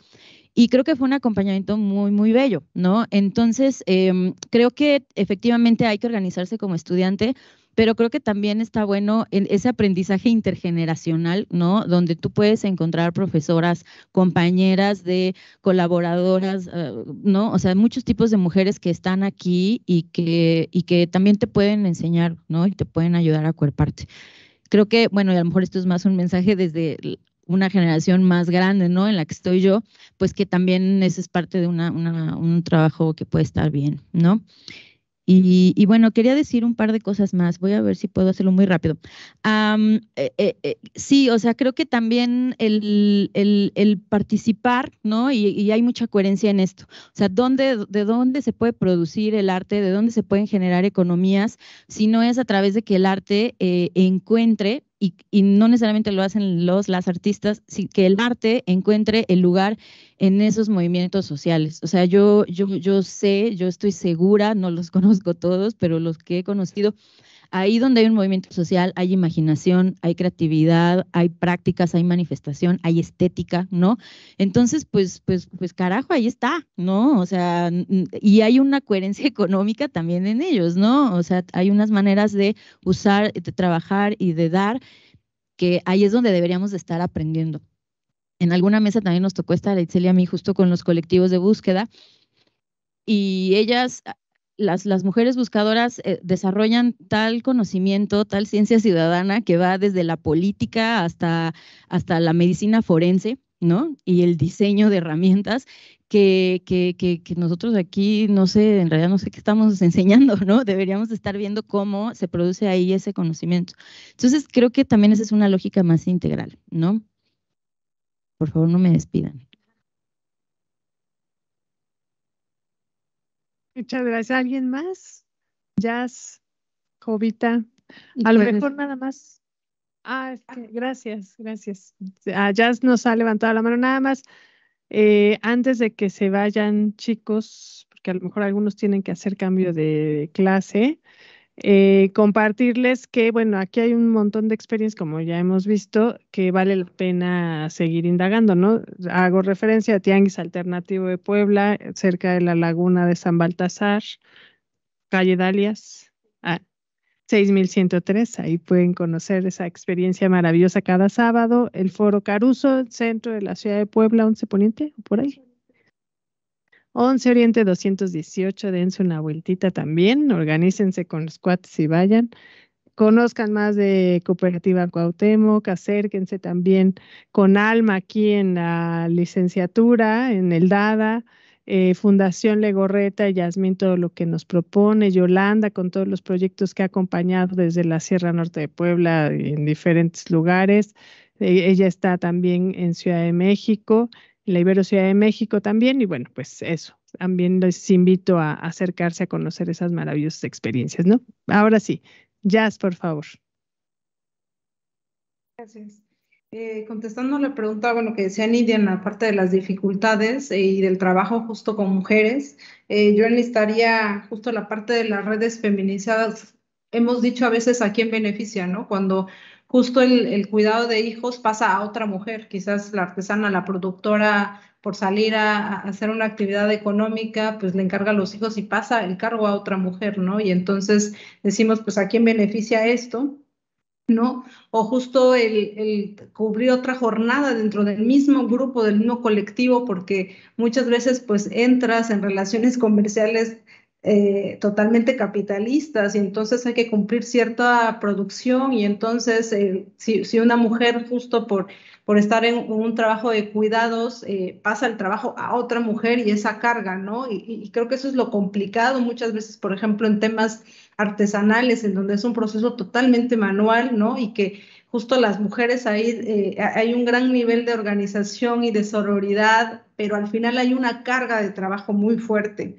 y creo que fue un acompañamiento muy, muy bello, ¿no? Entonces, em, creo que efectivamente hay que organizarse como estudiante pero creo que también está bueno ese aprendizaje intergeneracional, ¿no? Donde tú puedes encontrar profesoras, compañeras de colaboradoras, eh, ¿no? O sea, muchos tipos de mujeres que están aquí y que, y que también te pueden enseñar, ¿no? Y te pueden ayudar a cuerparte. Creo que, bueno, y a lo mejor esto es más un mensaje desde una generación más grande, ¿no? En la que estoy yo, pues que también ese es parte de una, una, un trabajo que puede estar bien, ¿no? Y, bueno, quería decir un par de cosas más. Voy a ver si puedo hacerlo muy rápido. Eh, eh, eh, sí, o sea, creo que también el, el, participar, ¿no? Y, hay mucha coherencia en esto. O sea, ¿dónde, ¿de dónde se puede producir el arte? ¿De dónde se pueden generar economías? Si no es a través de que el arte encuentre y, no necesariamente lo hacen los, las artistas, sino que el arte encuentre el lugar en esos movimientos sociales. O sea, yo, yo, yo sé, yo estoy segura, no los conozco todos, pero los que he conocido, Ahí donde hay un movimiento social, hay imaginación, hay creatividad, hay prácticas, hay manifestación, hay estética, ¿no? Entonces, pues, pues, pues carajo, ahí está, ¿no? O sea, y hay una coherencia económica también en ellos, ¿no? O sea, hay unas maneras de usar, de trabajar y de dar, que ahí es donde deberíamos de estar aprendiendo. En alguna mesa también nos tocó estar, Itzel y a mí, justo con los colectivos de búsqueda, y ellas las, mujeres buscadoras eh, desarrollan tal conocimiento, tal ciencia ciudadana que va desde la política hasta, hasta la medicina forense, ¿no? Y el diseño de herramientas que, que, que, que, nosotros aquí, no sé, en realidad no sé qué estamos enseñando, ¿no? Deberíamos estar viendo cómo se produce ahí ese conocimiento. Entonces, creo que también esa es una lógica más integral, ¿no? Por favor, no me despidan. Muchas gracias. ¿Alguien más? Jazz, Jovita, a lo mejor nada más. Ah, es que, gracias, gracias. Ah, Jazz nos ha levantado la mano nada más. Eh, antes de que se vayan chicos, porque a lo mejor algunos tienen que hacer cambio de clase, eh, compartirles que, bueno, aquí hay un montón de experiencias, como ya hemos visto, que vale la pena seguir indagando, ¿no? Hago referencia a Tianguis Alternativo de Puebla, cerca de la laguna de San Baltasar, calle Dalias, a ah, 6103. Ahí pueden conocer esa experiencia maravillosa cada sábado. El Foro Caruso, centro de la ciudad de Puebla, 11 Poniente, por ahí. 11 Oriente 218, dense una vueltita también, organícense con los cuates y vayan. Conozcan más de Cooperativa Cuauhtémoc, acérquense también con Alma aquí en la licenciatura, en el DADA, eh, Fundación Legorreta, Yasmín, todo lo que nos propone, Yolanda con todos los proyectos que ha acompañado desde la Sierra Norte de Puebla en diferentes lugares. Eh, ella está también en Ciudad de México la Ibero de México también. Y bueno, pues eso, también les invito a acercarse a conocer esas maravillosas experiencias, ¿no? Ahora sí, Jazz, por favor. Gracias. Eh, contestando la pregunta, bueno, que decía Nidia en la parte de las dificultades eh, y del trabajo justo con mujeres, eh, yo enlistaría justo la parte de las redes feminizadas. Hemos dicho a veces a quién beneficia, ¿no? Cuando justo el, cuidado de hijos pasa a otra mujer, quizás la artesana, la productora, por salir a, hacer una actividad económica, pues le encarga a los hijos y pasa el cargo a otra mujer, ¿no? Y entonces decimos, pues, ¿a quién beneficia esto? ¿No? O justo el, el cubrir otra jornada dentro del mismo grupo, del mismo colectivo, porque muchas veces pues entras en relaciones comerciales eh, totalmente capitalistas y entonces hay que cumplir cierta producción y entonces eh, si, una mujer justo por, por estar en un trabajo de cuidados eh, pasa el trabajo a otra mujer y esa carga, ¿no? Y, y, creo que eso es lo complicado muchas veces, por ejemplo, en temas artesanales, en donde es un proceso totalmente manual, ¿no? Y que justo las mujeres ahí hay un gran nivel de organización y de sororidad, pero al final hay una carga de trabajo muy fuerte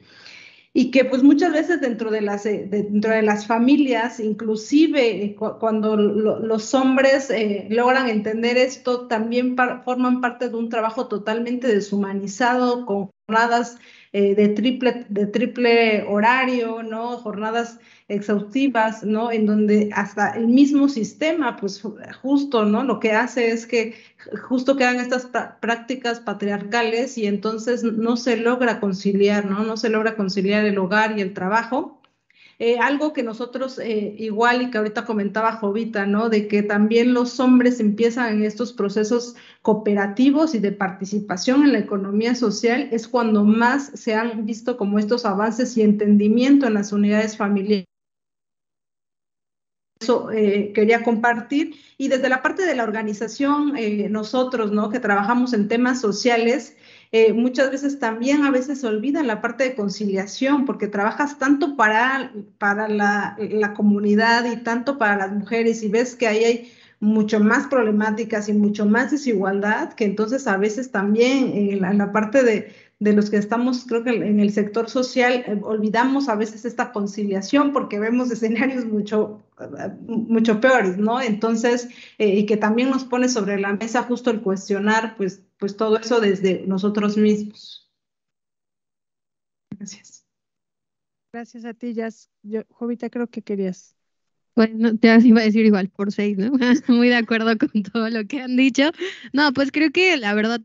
y que pues muchas veces dentro de las, eh, dentro de las familias, inclusive eh, cuando los hombres eh, logran entender esto, también forman parte de un trabajo totalmente deshumanizado, con jornadas eh, de, triple, de triple horario, ¿no? Jornadas exhaustivas, ¿no? En donde hasta el mismo sistema, pues justo, ¿no? Lo que hace es que justo quedan estas prácticas patriarcales y entonces no se logra conciliar, ¿no? No se logra conciliar el hogar y el trabajo eh, algo que nosotros eh, igual y que ahorita comentaba Jovita, ¿no? De que también los hombres empiezan estos procesos cooperativos y de participación en la economía social es cuando más se han visto como estos avances y entendimiento en las unidades familiares eso eh, quería compartir. Y desde la parte de la organización, nosotros, ¿no? Que trabajamos en temas sociales, eh, muchas veces también a veces se olvida la parte de conciliación, porque trabajas tanto para, para la, la comunidad y tanto para las mujeres y ves que ahí hay mucho más problemáticas y mucho más desigualdad, que entonces a veces también en la, parte de, de los que estamos, creo que en el sector social, eh, olvidamos a veces esta conciliación porque vemos escenarios mucho, eh, mucho peores, ¿no? Entonces, eh, y que también nos pone sobre la mesa justo el cuestionar, pues, pues todo eso desde nosotros mismos. Gracias. Gracias a ti, Jazz. Jovita, creo que querías bueno, pues, te iba a decir igual por seis, ¿no? Muy de acuerdo con todo lo que han dicho. No, pues creo que la verdad,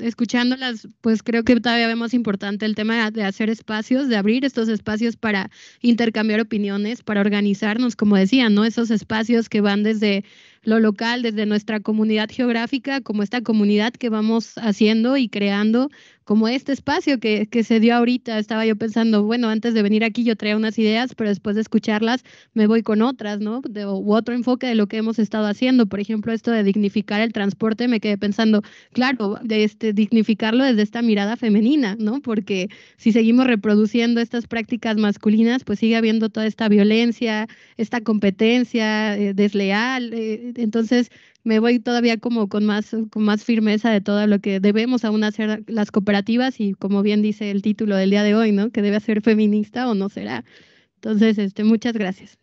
escuchándolas, pues creo que todavía vemos importante el tema de hacer espacios, de abrir estos espacios para intercambiar opiniones, para organizarnos, como decía, ¿no? Esos espacios que van desde lo local, desde nuestra comunidad geográfica, como esta comunidad que vamos haciendo y creando, como este espacio que, que, se dio ahorita. Estaba yo pensando, bueno, antes de venir aquí yo traía unas ideas, pero después de escucharlas me voy con otras, ¿no? De, u otro enfoque de lo que hemos estado haciendo. Por ejemplo, esto de dignificar el transporte, me quedé pensando, claro, de este, dignificarlo desde esta mirada femenina, ¿no? Porque si seguimos reproduciendo estas prácticas masculinas, pues sigue habiendo toda esta violencia, esta competencia eh, desleal. Eh, entonces me voy todavía como con más, firmeza de todo lo que debemos aún hacer las cooperativas y como bien dice el título del día de hoy, ¿no? Que debe ser feminista o no será. Entonces, este, muchas gracias.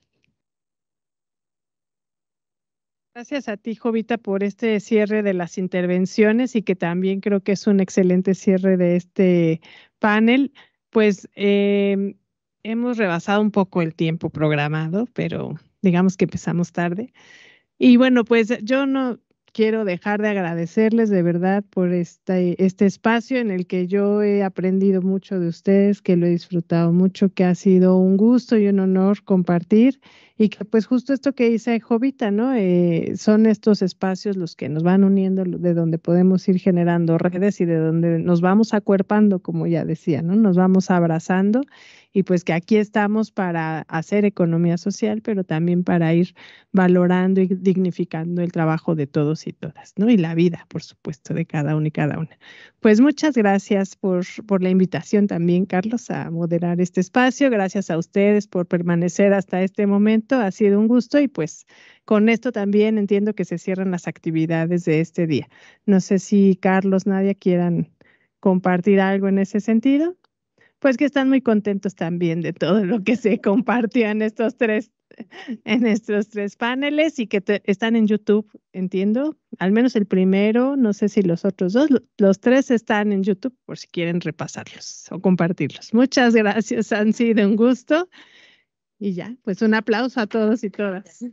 Gracias a ti, Jovita, por este cierre de las intervenciones y que también creo que es un excelente cierre de este panel. Pues eh, hemos rebasado un poco el tiempo programado, pero digamos que empezamos tarde. Y bueno, pues eh, yo no quiero dejar de agradecerles de verdad por este, este espacio en el que yo he aprendido mucho de ustedes, que lo he disfrutado mucho, que ha sido un gusto y un honor compartir y que pues justo esto que dice Jovita, ¿no? Eh, son estos espacios los que nos van uniendo, de donde podemos ir generando redes y de donde nos vamos acuerpando, como ya decía, ¿no? Nos vamos abrazando y pues que aquí estamos para hacer economía social, pero también para ir valorando y dignificando el trabajo de todos y todas, ¿no? Y la vida, por supuesto, de cada uno y cada una. Pues muchas gracias por, por la invitación también, Carlos, a moderar este espacio. Gracias a ustedes por permanecer hasta este momento. Ha sido un gusto y pues con esto también entiendo que se cierran las actividades de este día. No sé si Carlos, nadie quieran compartir algo en ese sentido pues que están muy contentos también de todo lo que se compartió en estos tres en estos tres paneles y que están en YouTube, entiendo. Al menos el primero, no sé si los otros dos, los tres están en YouTube por si quieren repasarlos o compartirlos. Muchas gracias, han sido un gusto. Y ya, pues un aplauso a todos y todas.